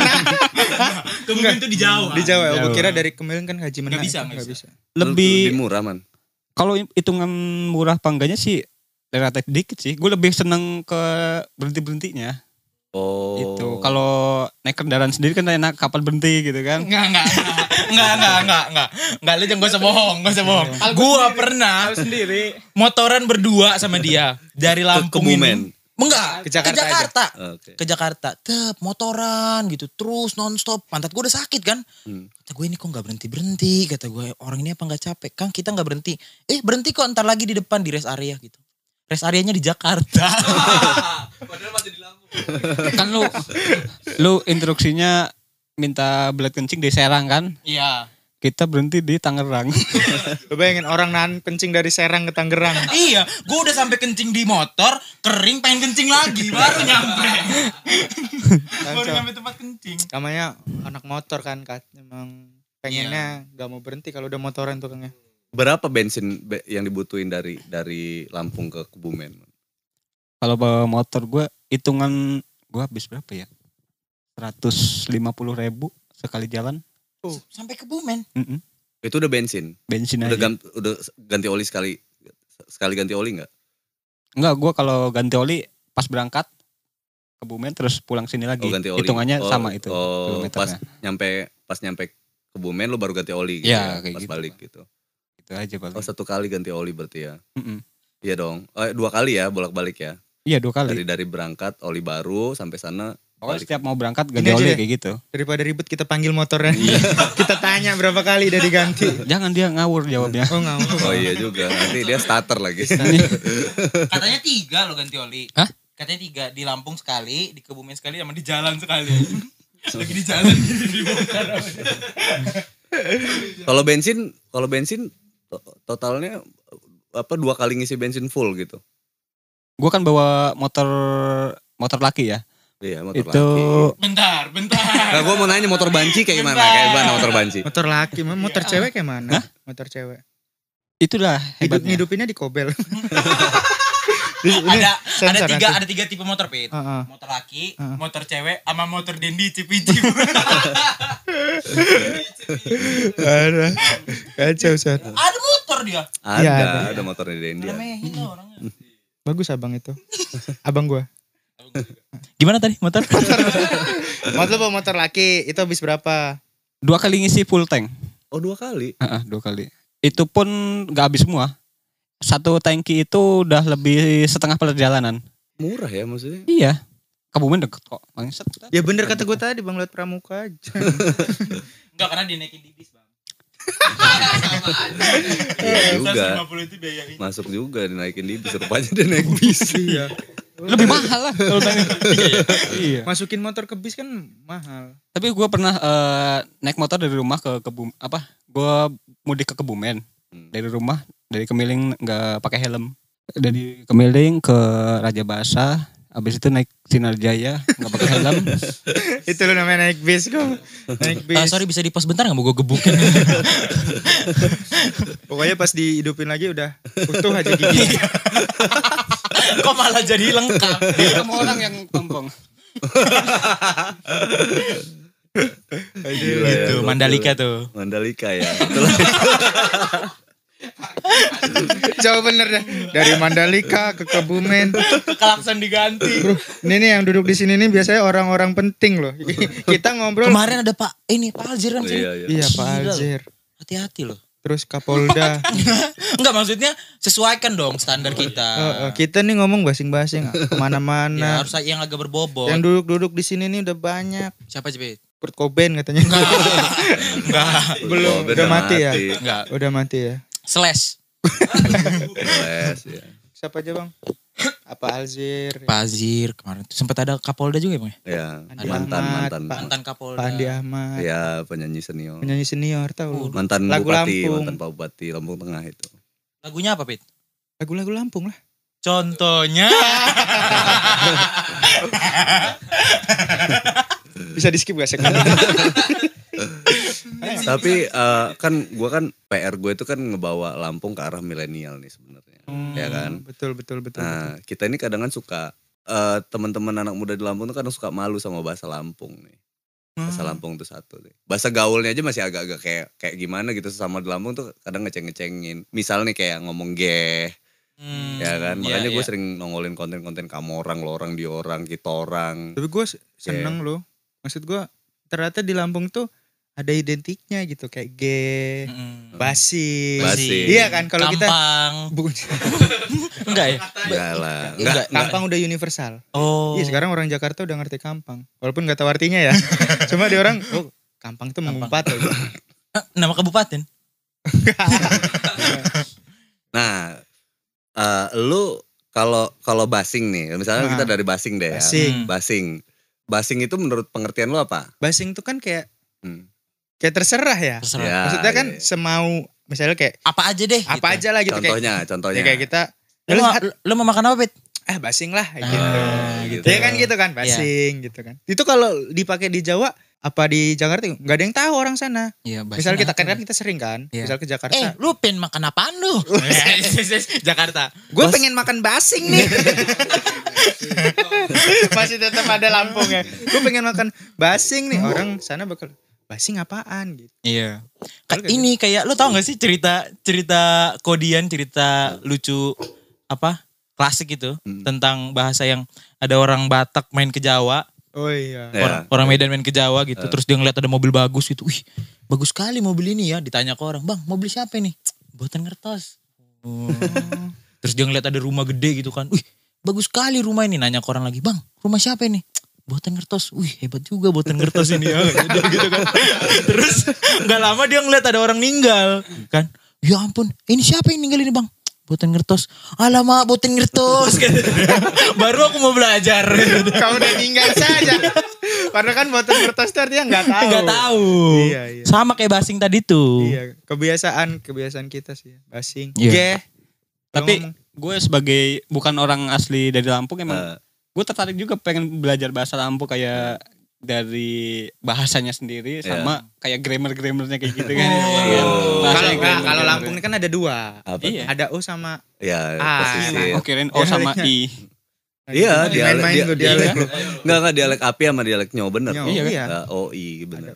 Nah. kemudian itu di Jawa. Di Jawa, Jawa. kira dari kemarin kan haji mana. bisa, nggak bisa. Lebih, murah man. Kalau hitungan murah pangganya sih relatif dikit sih. Gue lebih seneng ke berhenti-berhentinya. Oh. Itu kalau naik kendaraan sendiri kan enak kapal berhenti gitu kan. Enggak, enggak, enggak, enggak, enggak, enggak. Enggak, lu jangan gua sebohong, gua sebohong. Iya. Gua pernah sendiri motoran berdua sama dia dari Lampung ke Kebumen. Enggak, ke Jakarta. Ke Jakarta. Aja. Ke Jakarta. Tep, motoran gitu terus nonstop. Pantat gue udah sakit kan. Hmm. Kata gue ini kok nggak berhenti berhenti. Kata gue orang ini apa nggak capek? Kang kita nggak berhenti. Eh berhenti kok ntar lagi di depan di rest area gitu. Rest areanya di Jakarta. Padahal masih di Lampung. kan lu lu instruksinya minta belet kencing di Serang kan? Iya kita berhenti di Tangerang. Gue bayangin orang nahan kencing dari Serang ke Tangerang. iya, gue udah sampai kencing di motor, kering pengen kencing lagi, baru nyampe. baru nyampe tempat kencing. Namanya anak motor kan, Kak. Emang pengennya yeah. gak mau berhenti kalau udah motoran tukangnya. Berapa bensin yang dibutuhin dari dari Lampung ke Kebumen? Kalau bawa motor gue, hitungan gue habis berapa ya? 150 ribu sekali jalan Oh. Sampai ke Bumen. Mm -hmm. Itu udah bensin. Bensin udah aja. Ganti, udah ganti oli sekali sekali ganti oli nggak? Enggak, gue kalau ganti oli pas berangkat ke Bumen terus pulang sini lagi. Oh, ganti oli. Hitungannya oh, sama itu. Oh, pas nyampe pas nyampe ke Bumen lo baru ganti oli gitu. Ya, ya? Kayak pas gitu, balik bang. gitu. Itu aja balik. Oh, satu kali ganti oli berarti ya. Iya dong. Eh, dua kali ya bolak-balik ya. Iya, dua kali. Dari dari berangkat oli baru sampai sana Pokoknya setiap mau berangkat gak oli ya. kayak gitu. Daripada ribet kita panggil motornya. Iya. kita tanya berapa kali udah diganti. Jangan dia ngawur jawabnya. Oh ngawur. Oh iya juga. Nanti dia starter lagi. Katanya tiga loh ganti oli. Hah? Katanya tiga. Di Lampung sekali, di Kebumen sekali, sama di jalan sekali. lagi di jalan kalau bensin, kalau bensin totalnya apa dua kali ngisi bensin full gitu. Gue kan bawa motor motor laki ya. Iya, motor itu... laki. Bentar, bentar. Nah, gue mau nanya motor banci kayak gimana? Kayak gimana motor banci? Motor laki, iya. motor cewek kayak mana? Hah? Motor cewek. Itulah Hidup, hidupnya di kobel. ada ada tiga nanti. ada tiga tipe motor pit uh, uh. motor laki uh, uh. motor cewek sama motor dendi cipici ada kacau sih ada motor dia ada ya, ada. ada motor dendi ya. orangnya bagus abang itu abang gue Gimana tadi motor? motor apa motor laki? Itu habis berapa? Dua kali ngisi full tank. Oh dua kali? Uh, uh, dua kali. Itu pun gak habis semua. Satu tangki itu udah lebih setengah perjalanan. Murah ya maksudnya? Iya. kabupaten deket kok. Bangsat. Ya bener kata gue tadi Bang Lewat Pramuka aja. Enggak karena dinaikin di bis. Iya iya juga. Masuk juga dinaikin di bis rupanya dia naik bis. Iya. Lebih mahal lah kalau tanya. Iya. iya. Masukin motor ke bis kan mahal. Tapi gue pernah eh, naik motor dari rumah ke kebum apa? Gue mudik ke Kebumen. Hmm. Dari rumah dari Kemiling nggak pakai helm. Dari Kemiling ke Raja Basah abis itu naik Sinar Jaya, gak pakai helm. itu lu namanya naik bis kok. Naik ah, bis. Uh, sorry bisa di pos bentar gak mau gue gebukin. Pokoknya pas dihidupin lagi udah utuh aja gigi. kok malah jadi lengkap. Iya. Dia sama orang yang pompong. itu ya, Mandalika tuh. Mandalika ya. Jauh bener deh. Dari Mandalika ke Kebumen. Kelakson diganti. Bro, ini nih yang duduk di sini nih biasanya orang-orang penting loh. Kita ngobrol. Kemarin ada Pak ini Pak Aljir kan Iya, iya. iya Pak Aljir Hati-hati loh. Terus Kapolda. Enggak maksudnya sesuaikan dong standar kita. Oh, oh, kita nih ngomong basing-basing iya. kemana-mana. Ya, harus yang agak berbobot. Yang duduk-duduk di sini nih udah banyak. Siapa sih Kurt Cobain katanya. Enggak. Enggak. Belum. Udah mati, ya? mati ya? Enggak. Udah mati ya? Slash. Slash ya. Siapa aja bang? Apa Alzir? Pak Alzir kemarin tuh sempat ada Kapolda juga ya bang? Ya, iya, mantan Ahmad, mantan mantan Kapolda. Pak Andi Ahmad. Ya penyanyi senior. Penyanyi senior tahu. Uh, mantan Lagu Bupati, Lampung. mantan Pak Bupati Lampung Tengah itu. Lagunya apa Pit? Lagu-lagu Lampung lah. Contohnya. Bisa di skip gak sih? Tapi uh, kan gue kan PR gue itu kan ngebawa Lampung ke arah milenial nih sebenarnya. Hmm, ya kan? Betul betul betul. Nah, betul. kita ini kadang kan suka uh, teman-teman anak muda di Lampung tuh kadang suka malu sama bahasa Lampung nih. Bahasa hmm. Lampung tuh satu nih. Bahasa gaulnya aja masih agak-agak kayak kayak gimana gitu sama di Lampung tuh kadang ngeceng-ngecengin. misal nih kayak ngomong geh. Hmm, ya kan, iya, makanya yeah, gue yeah. sering nongolin konten-konten kamu orang, lo orang, di orang, kita orang. Tapi gue iya. seneng yeah. loh. Maksud gue ternyata di Lampung tuh ada identiknya gitu kayak G, mm. basi, iya kan kalau kita bukan enggak ya, enggak lah, enggak, kampang udah universal. Oh, iya sekarang orang Jakarta udah ngerti kampang, walaupun nggak tahu artinya ya, cuma di orang oh kampang tuh mengumpat. Gitu. Nama kabupaten? nah, uh, lu kalau kalau basing nih, misalnya nah, kita dari basing deh ya, basing, hmm. basing, basing itu menurut pengertian lu apa? Basing itu kan kayak hmm Kayak terserah ya. Terserah. ya Maksudnya kan iya. semau misalnya kayak apa aja deh. Apa gitu. aja lah gitu contohnya, kayak. Contohnya, contohnya. Ya, kayak kita lu, lu, lu, mau makan apa, Pit? Eh, basing lah gitu. Ah, gitu. Ya kan gitu kan, iya. basing ya. gitu kan. Itu kalau dipakai di Jawa apa di Jakarta nggak ada yang tahu orang sana. Iya, Misal kita kan kan kita sering kan, ya. misal ke Jakarta. Eh, lu pengen makan apaan lu? Eh, Jakarta. Gue pengen makan basing nih. Masih tetap ada Lampung ya. Gue pengen makan basing nih. Orang sana bakal basing apaan gitu. Iya. Kayak ini gitu. kayak lo tau gak sih iya. cerita cerita kodian cerita lucu apa klasik gitu hmm. tentang bahasa yang ada orang Batak main ke Jawa. Oh iya. Orang, ya. orang Medan main ke Jawa gitu. Uh. Terus dia ngeliat ada mobil bagus gitu. Wih bagus sekali mobil ini ya. Ditanya ke orang, bang mobil siapa ini? Buatan kertas. Terus dia ngeliat ada rumah gede gitu kan. Wih bagus sekali rumah ini. Nanya ke orang lagi, bang rumah siapa ini? boten kertas, wih hebat juga boten kertas ini ya, gitu, gitu kan. Terus nggak lama dia ngeliat ada orang meninggal, kan? Ya ampun, ini siapa yang ninggal ini bang? Boten ngertos. Alamak boten ngertos. Baru aku mau belajar. Kau udah ninggal saja. Karena kan boten ngertos itu artinya nggak tahu. Nggak tahu. Iya, iya. Sama kayak basing tadi tuh. Iya, kebiasaan kebiasaan kita sih basing. Iya. Yeah. Oke. Tapi gue sebagai bukan orang asli dari Lampung emang uh gue tertarik juga pengen belajar bahasa Lampung kayak dari bahasanya sendiri yeah. sama kayak grammar grammarnya kayak gitu kan. Oh, iya. Iya. Kalau nah, kalau Lampung ini kan ada dua, Apa? Iya. ada o sama ya, a. Iya, kan? Oke, okay, o sama i. Iya, dialek. Main-main dia, dialek. Enggak, enggak dialek api sama dialek nyo bener. Nyo, iya. Kan? iya. Uh, OI bener.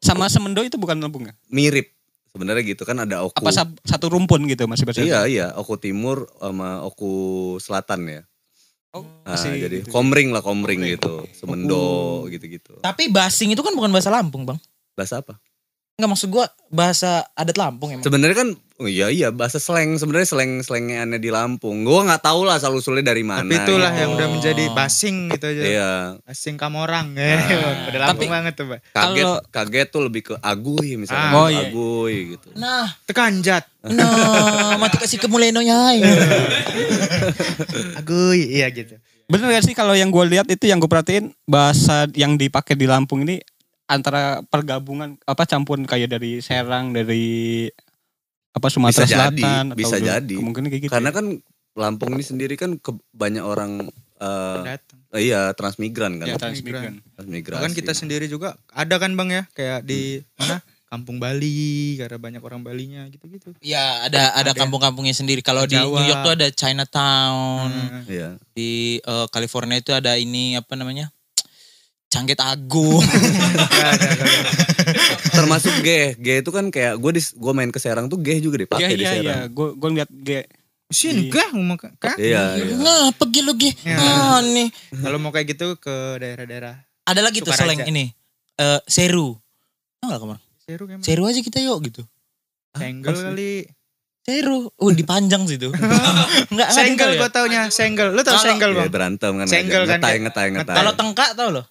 Sama semendo itu bukan Lampung ya? Mirip. Sebenarnya gitu kan ada oku. Apa satu rumpun gitu masih bahasa? Iya, iya, oku timur sama oku selatan ya. Oh, nah, jadi gitu. komring lah komring, komring. gitu, semendo oh. gitu-gitu. Tapi basing itu kan bukan bahasa Lampung, Bang. Bahasa apa? Enggak maksud gue bahasa adat Lampung emang. Sebenarnya kan oh iya iya bahasa slang sebenarnya slang slangnya aneh di Lampung. Gua nggak tahu lah asal usulnya dari mana. Tapi itulah ya. yang udah menjadi basing gitu aja. Iya. Basing orang ya. Nah. Eh. Udah Lampung Tapi, banget tuh, Pak. Kaget kalo... kaget tuh lebih ke aguy misalnya. Ah, oh, iya. Aguy gitu. Nah, tekanjat. Nah, mati kasih ke mulenonya. Ya. Eh. agui iya gitu. Bener gak sih kalau yang gue lihat itu yang gue perhatiin bahasa yang dipakai di Lampung ini antara pergabungan apa campuran kayak dari Serang dari apa Sumatera bisa Selatan jadi, bisa jadi kemungkinan kayak gitu karena ya. kan Lampung ini sendiri kan ke banyak orang uh, Uh, iya transmigran kan ya, transmigran transmigran kan kita sendiri juga ada kan bang ya kayak di hmm. mana kampung Bali karena banyak orang Balinya gitu-gitu. Iya, ada ada, ada ya? kampung-kampungnya sendiri. Kalau di New York tuh ada Chinatown. Hmm. Yeah. Di uh, California itu ada ini apa namanya? cangket Agung. Termasuk G. G itu kan kayak gue dis gue main ke Serang tuh G juga dipakai yeah, di Serang. Iya iya, gue gue lihat G. Sih enggak mau ke kak. Iya, Nah, pergi lu G. Ya. Ah, nih. Kalau mau kayak gitu ke daerah-daerah. Ada lagi tuh seleng ini. Eh uh, Seru. Tahu enggak kamar? Seru gimana? Seru aja kita yuk gitu. Senggol ah, kali. Seru. Oh, dipanjang sih tuh. enggak, Senggol ya? gue taunya, senggol. Lu tau senggol, iya, Bang? Ya, berantem kan. Senggol kan. Ngetai, ngetai, ngetai. Kalau tengkak tau loh.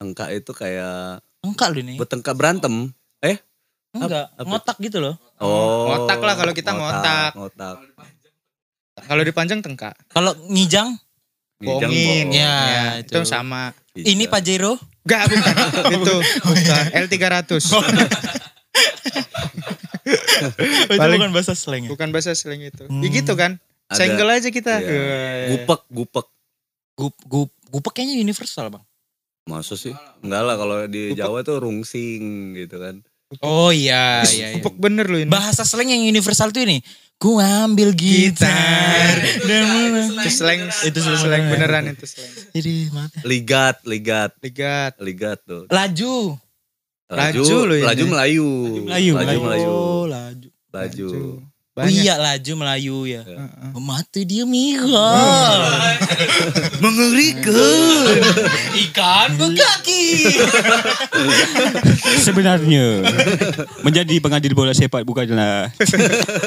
Engkak itu kayak engkak loh ini. Betengkak berantem. Eh? Enggak, apa? ngotak gitu loh. Oh. Ngotak lah kalau kita ngotak. Ngotak. Kalau dipanjang tengkak. Kalau ngijang? Bohongin. Ya, ya, itu. itu sama. Bisa. Ini Pajero? Enggak, bukan. itu L300. Iya. itu Paling, bukan bahasa slang ya? Bukan bahasa slang itu. Hmm. Ya gitu kan. Ada, Single aja kita. Iya. Gupek, gupek. Gup, gup, gupek kayaknya universal bang. Masa sih? Enggak lah kalau di Jawa tuh rungsing gitu kan. Oh iya, iya, iya. Upek bener loh ini. Bahasa slang yang universal tuh ini. Ku ambil gitar. Dan nah, nah, nah. itu slang, itu slang, slang beneran itu slang. Jadi mata. Ya. Ligat, ligat. Ligat. Ligat tuh. Laju. Laju, laju, laju Melayu. Laju Melayu. Laju. Laju. Oh, laju. laju. laju. laju. laju. Banyak. iya laju Melayu ya. Uh, iya. uh. Mata dia merah. Mengerikan. Ikan berkaki. Hmm. Sebenarnya menjadi pengadil bola sepak bukanlah.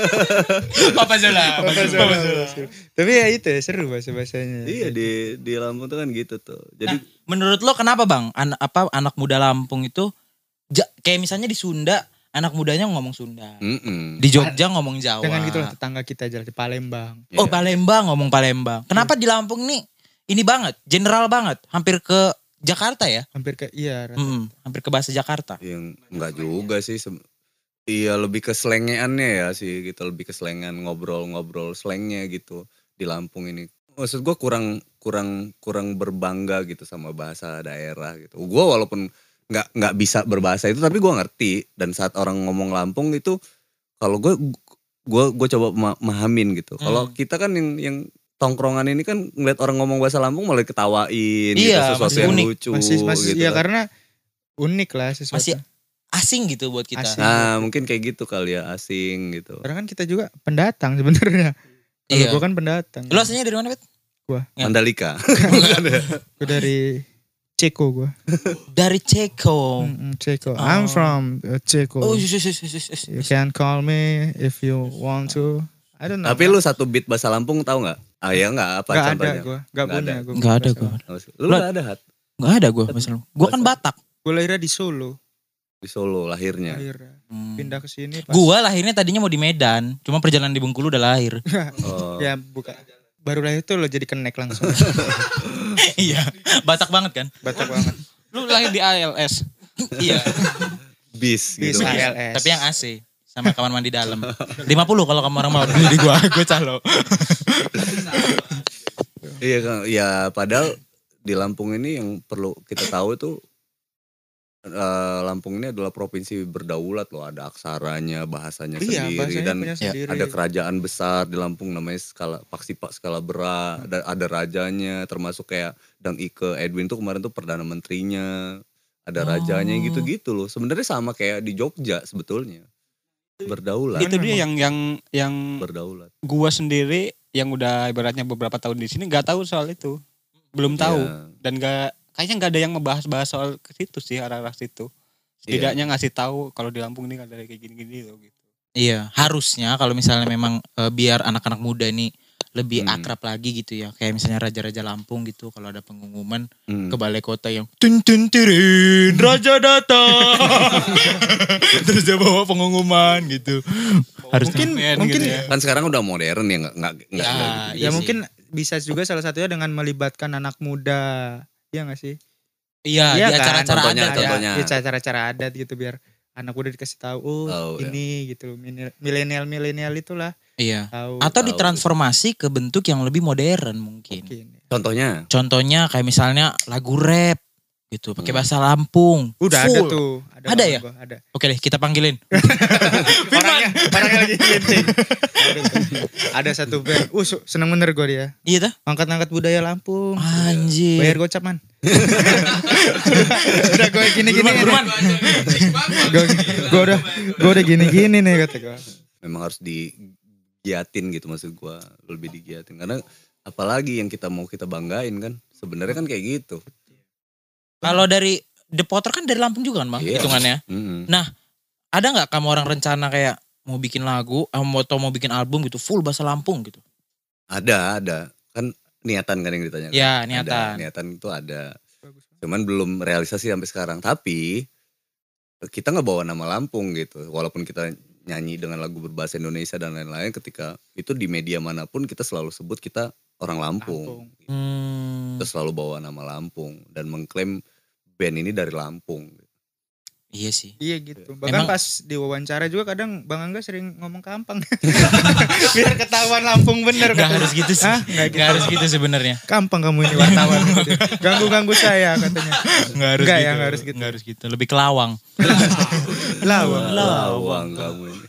Papa Zola. Papa Zola. Papa Zola. Tapi ya itu seru bahasa-bahasanya. Iya di di Lampung tuh kan gitu tuh. Jadi nah, menurut lo kenapa Bang? An apa anak muda Lampung itu ja, kayak misalnya di Sunda anak mudanya ngomong Sunda. Mm -mm. Di Jogja ngomong Jawa. Dengan gitulah tetangga kita aja di Palembang. Oh, iya. Palembang ngomong Palembang. Kenapa di Lampung nih ini banget, general banget, hampir ke Jakarta ya? Hampir ke iya, rata -rata. Mm, hampir ke bahasa Jakarta. Yang enggak juga sih Iya lebih ke selengeannya ya sih gitu lebih ke selengan ngobrol-ngobrol slangnya gitu di Lampung ini maksud gue kurang kurang kurang berbangga gitu sama bahasa daerah gitu. Gue walaupun nggak nggak bisa berbahasa itu tapi gue ngerti dan saat orang ngomong Lampung itu kalau gue gue gue coba memahamin gitu hmm. kita kan yang yang tongkrongan ini kan ngeliat orang ngomong bahasa Lampung malah ketawain iya, gitu sesuatu yang unik. lucu masih, masih, gitu ya kan. karena unik lah sesuatu masih asing gitu buat kita asing. nah mungkin kayak gitu kali ya asing gitu karena kan kita juga pendatang sebenarnya kalau iya. gue kan pendatang lo asalnya dari mana bet gue Mandalika gue dari Ceko gue. Dari Ceko. Mm -mm, Ceko. Oh. I'm from uh, Ceko. Oh, yes, yes, yes, yes. You can call me if you want to. I don't know. Tapi lu satu beat bahasa Lampung tau nggak? Ah ya nggak apa gak contohnya? Ada gua. Gak, Ada. Gua gak ada gue. Lu gak ada hat? Gak ada gue bahasa Lampung. Gue kan Batak. Gue lahirnya di Solo. Di Solo lahirnya. Lahirnya. Hmm. Pindah ke sini. Gue lahirnya tadinya mau di Medan. Cuma perjalanan di Bengkulu udah lahir. oh. ya bukan baru lahir tuh lo jadi kenek langsung. iya, Batak banget kan? Batak banget. Lu lahir di ALS. iya. Bis gitu. Bis ALS. Tapi yang AC sama kamar mandi dalam. 50 kalau kamu orang mau di gua, gua calo. Iya, ya padahal di Lampung ini yang perlu kita tahu tuh uh, Lampung ini adalah provinsi berdaulat loh, ada aksaranya, bahasanya iya, sendiri bahasanya dan punya ya, sendiri. ada kerajaan besar di Lampung namanya skala paksi pak skala hmm. ada, ada rajanya termasuk kayak Dang Ike Edwin tuh kemarin tuh perdana menterinya, ada oh. rajanya gitu-gitu loh. Sebenarnya sama kayak di Jogja sebetulnya. Berdaulat. Itu dia yang yang yang berdaulat. Gua sendiri yang udah ibaratnya beberapa tahun di sini nggak tahu soal itu. Belum tahu yeah. dan gak kayaknya nggak ada yang membahas-bahas soal ke situ sih arah-arah situ. Iya. Setidaknya ngasih tahu kalau di Lampung ini ada kayak gini-gini loh gitu. Iya, harusnya kalau misalnya memang e, biar anak-anak muda ini lebih hmm. akrab lagi gitu ya. Kayak misalnya raja-raja Lampung gitu kalau ada pengumuman hmm. ke balai kota yang tun tun tirin raja datang. Terus dia bawa pengumuman gitu. Harus mungkin mungkin, mungkin gitu ya. kan sekarang udah modern ya nggak nggak ya, gak, gitu. ya mungkin bisa juga salah satunya dengan melibatkan anak muda Iya gak sih? Iya, iya di acara-acara kan? adat ya. contohnya. ya. Di iya, acara-acara adat gitu biar anak udah dikasih tahu oh, oh ini iya. gitu loh milenial milenial itulah iya tahu. atau tahu. ditransformasi ke bentuk yang lebih modern mungkin. mungkin ya. contohnya contohnya kayak misalnya lagu rap gitu pakai hmm. bahasa Lampung udah Full. ada tuh ada, ada ya ada oke deh kita panggilin orangnya orangnya lagi kencing ada satu band uh seneng bener gue dia iya tuh? angkat-angkat budaya Lampung anjir bayar gocap man udah gue gini-gini gue udah gue udah gini-gini nih kata gue memang harus digiatin gitu maksud gue lebih digiatin karena apalagi yang kita mau kita banggain kan sebenarnya kan kayak gitu kalau dari The Potter kan dari Lampung juga kan bang yes. Iya. hitungannya. Mm-hmm. Nah ada nggak kamu orang rencana kayak mau bikin lagu eh, atau mau bikin album gitu full bahasa Lampung gitu? Ada ada kan niatan kan yang ditanya. Ya niatan. Ada, niatan itu ada. Cuman belum realisasi sampai sekarang. Tapi kita nggak bawa nama Lampung gitu. Walaupun kita nyanyi dengan lagu berbahasa Indonesia dan lain-lain ketika itu di media manapun kita selalu sebut kita orang Lampung. Lampung. Hmm. Kita selalu bawa nama Lampung dan mengklaim band ini dari Lampung. Iya sih. Iya gitu. Iya. Bahkan Emang... pas diwawancara juga kadang Bang Angga sering ngomong kampung, Biar ketahuan Lampung bener. Gak harus gitu sih. Gak, gitu. harus gitu sebenarnya. Kampung kamu ini wartawan. Gitu. Ganggu-ganggu saya katanya. Gak harus Gak ya, gitu. Ya, gak harus gitu. Gak harus gitu. Lebih kelawang. lawang. Lawang kamu ini.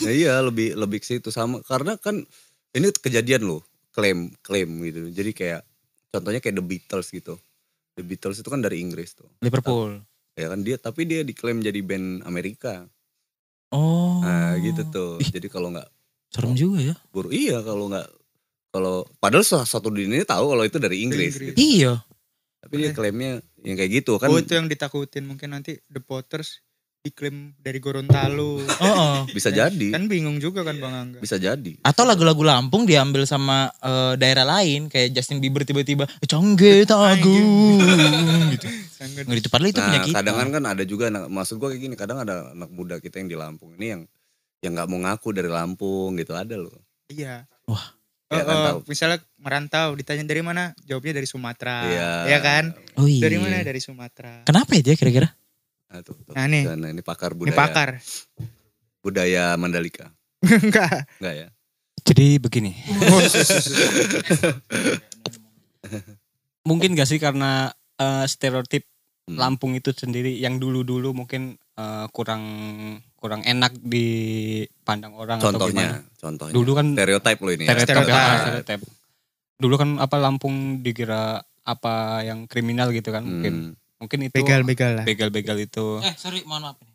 Nah, iya lebih lebih ke situ sama karena kan ini kejadian loh klaim klaim gitu. Jadi kayak contohnya kayak The Beatles gitu. The Beatles itu kan dari Inggris tuh. Liverpool. Ya kan dia tapi dia diklaim jadi band Amerika. Oh. Nah, gitu tuh. Ih, jadi kalau nggak serem juga ya. Buru iya kalau nggak kalau padahal salah satu dunia tahu kalau itu dari Inggris. Dari Inggris. Gitu. Iya. Tapi Oke. dia klaimnya yang kayak gitu kan. Oh itu yang ditakutin mungkin nanti The Potters diklaim dari Gorontalo. Oh, oh. bisa jadi. Kan bingung juga kan Bang Angga. Bisa jadi. Atau lagu-lagu Lampung diambil sama uh, daerah lain kayak Justin Bieber tiba-tiba eh, congge aku gitu. gitu. padahal itu nah, punya kita. kadang kan, kan ada juga anak, maksud gua kayak gini, kadang ada anak muda kita yang di Lampung ini yang yang nggak mau ngaku dari Lampung gitu ada loh. Iya. Wah. Ya, oh, kan, misalnya merantau ditanya dari mana jawabnya dari Sumatera Iya. ya kan oh, iya. dari mana dari Sumatera kenapa ya dia kira-kira Nah, nah ini. Sana. ini pakar budaya. Ini pakar. Budaya Mandalika. Enggak. Enggak ya. Jadi begini. mungkin gak sih karena uh, stereotip hmm. Lampung itu sendiri yang dulu-dulu mungkin uh, kurang kurang enak dipandang orang contohnya atau gimana. contohnya dulu kan stereotip loh ini stereotip, ya? stereotip ah, ah. dulu kan apa Lampung dikira apa yang kriminal gitu kan hmm. mungkin Mungkin itu begal-begal lah. Begal-begal itu. Eh, sorry, mohon maaf nih.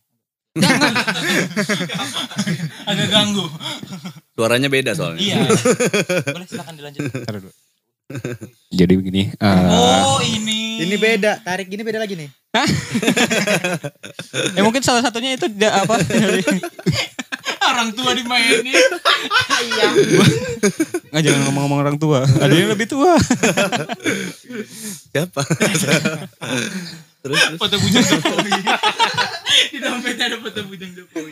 ada ganggu. Suaranya beda soalnya. Iya. Boleh silakan dilanjut. Taruh dulu. Jadi begini. Uh, oh ini. Ini beda. Tarik gini beda lagi nih. Hah? ya mungkin salah satunya itu tidak apa. orang tua dimainin. Iya. Nggak jangan ngomong-ngomong orang tua. Ada yang lebih tua. Siapa? terus, terus. Foto bujang Jokowi. Di dompetnya ada foto bujang Jokowi.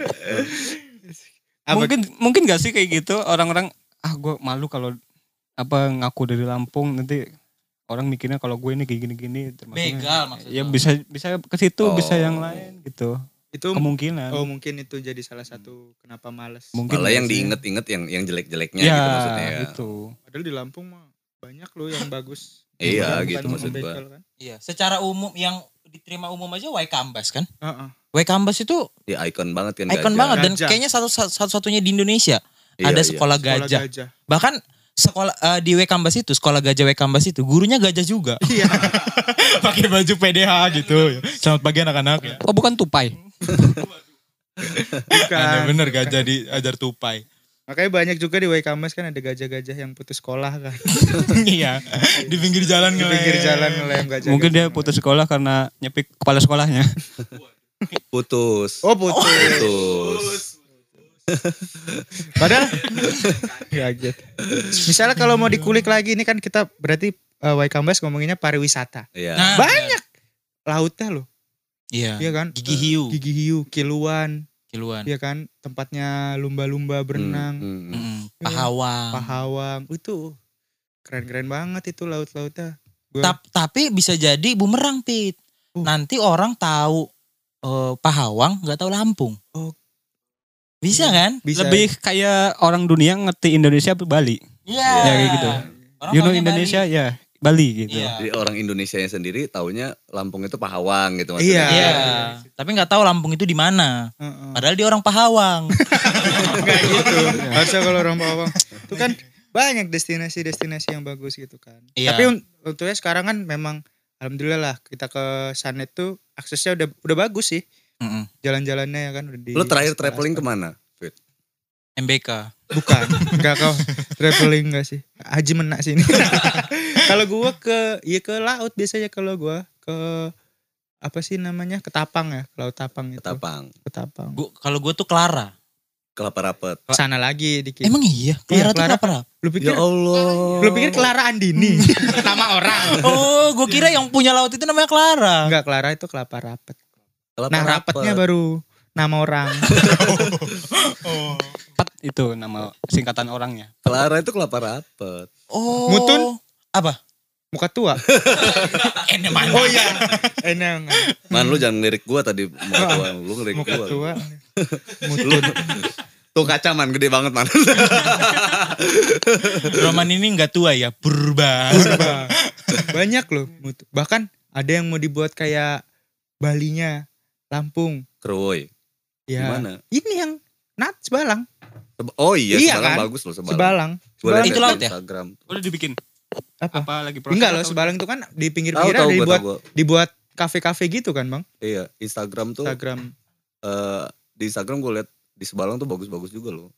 Mungkin mungkin gak sih kayak gitu orang-orang ah gue malu kalau apa ngaku dari Lampung nanti orang mikirnya kalau gue ini kayak gini-gini termasuk begal ya, maksudnya ya bisa bisa ke situ oh. bisa yang oh. lain gitu itu kemungkinan oh mungkin itu jadi salah satu kenapa males mungkin malah yang diinget-inget yang yang jelek-jeleknya ya, gitu maksudnya ya gitu padahal di Lampung mah banyak loh yang bagus iya gitu maksud kan. iya secara umum yang diterima umum aja Wai Kambas kan uh-uh. Kambas itu ya ikon banget kan ikon banget dan gajah. kayaknya satu, satu satunya di Indonesia iya, ada iya. sekolah, iya. gajah. sekolah gajah bahkan sekolah uh, di Wekambas itu sekolah gajah Wekambas itu gurunya gajah juga iya pakai baju PDH gitu selamat pagi anak-anak ya. oh bukan tupai bukan Aneh iya, bener gajah di ajar tupai makanya banyak juga di Wekambas kan ada gajah-gajah yang putus sekolah kan iya di pinggir jalan di pinggir jalan jalan ngelem gajah mungkin dia putus sekolah karena nyepik kepala sekolahnya putus oh putus, oh, putus. Padahal kaget. Iya, gitu. Misalnya kalau mau dikulik lagi ini kan kita berarti uh, Waikambas ngomonginnya pariwisata. Iya. Nah, Banyak iya. lautnya loh. Iya. Iya kan? Gigi hiu. Eh, Gigi hiu, kiluan. Kiluan. Iya kan? Tempatnya lumba-lumba berenang. Hmm, hmm, hmm. Iya. pahawang. Pahawang. Itu keren-keren banget itu laut-lautnya. Gua... tapi bisa jadi bumerang, Pit. Uh. Nanti orang tahu uh, Pahawang, nggak tahu Lampung. Bisa hmm. kan? Bisa. Lebih kayak orang dunia ngerti Indonesia ke Bali. Iya. Yeah. Ya kayak gitu. you know Indonesia ya. ya Bali gitu. Yeah. Jadi orang Indonesia yang sendiri taunya Lampung itu Pahawang gitu maksudnya. Iya. Yeah. Tapi nggak tahu Lampung itu di mana. Padahal dia orang Pahawang. Kayak gitu. Harusnya kalau orang Pahawang. Itu kan banyak destinasi-destinasi yang bagus gitu kan. Yeah. Tapi untuknya sekarang kan memang alhamdulillah lah kita ke sana itu aksesnya udah udah bagus sih mm Jalan-jalannya ya kan di. Lo terakhir traveling kemana? Fit? MBK. Bukan, enggak kau traveling enggak sih? Haji menak sini. kalau gua ke ya ke laut biasanya kalau gua ke apa sih namanya? Ketapang ya, ke laut Tapang itu. Ketapang. Ketapang. Gua kalau gua tuh Clara. Kelapa rapet. Sana lagi dikit. Emang iya, Clara, iya, Clara tuh kelapa rapet. Lu pikir ya Allah. Lu pikir Clara Andini nama orang. Oh, gue kira yang punya laut itu namanya Clara. Enggak, Clara itu kelapa rapet. Kalau nah rapetnya baru nama orang. oh. Pet itu nama singkatan orangnya. Clara itu kelapa rapet. Oh. Mutun apa? Muka tua. Ene mana? Oh iya. Ene Man lu jangan ngelirik gua tadi muka tua. Lu ngelirik muka gua. tua. Mutun. Tuh kaca man, gede banget man. Roman ini nggak tua ya, berubah. Berubah. Banyak loh. Bahkan ada yang mau dibuat kayak Balinya Lampung. Kroy. Ya. Gimana? Ini yang Nat Sebalang. Oh iya, iya Sebalang kan? bagus loh Sebalang. Sebalang. Sebalang. Itu laut ya? Instagram. Udah dibikin. Apa? apa lagi proses? Enggak loh, Sebalang itu kan di pinggir pinggir ada dibuat tahu, dibuat kafe-kafe gitu kan, Bang? Iya, Instagram tuh. Instagram. Uh, di Instagram gue liat di Sebalang tuh bagus-bagus juga loh.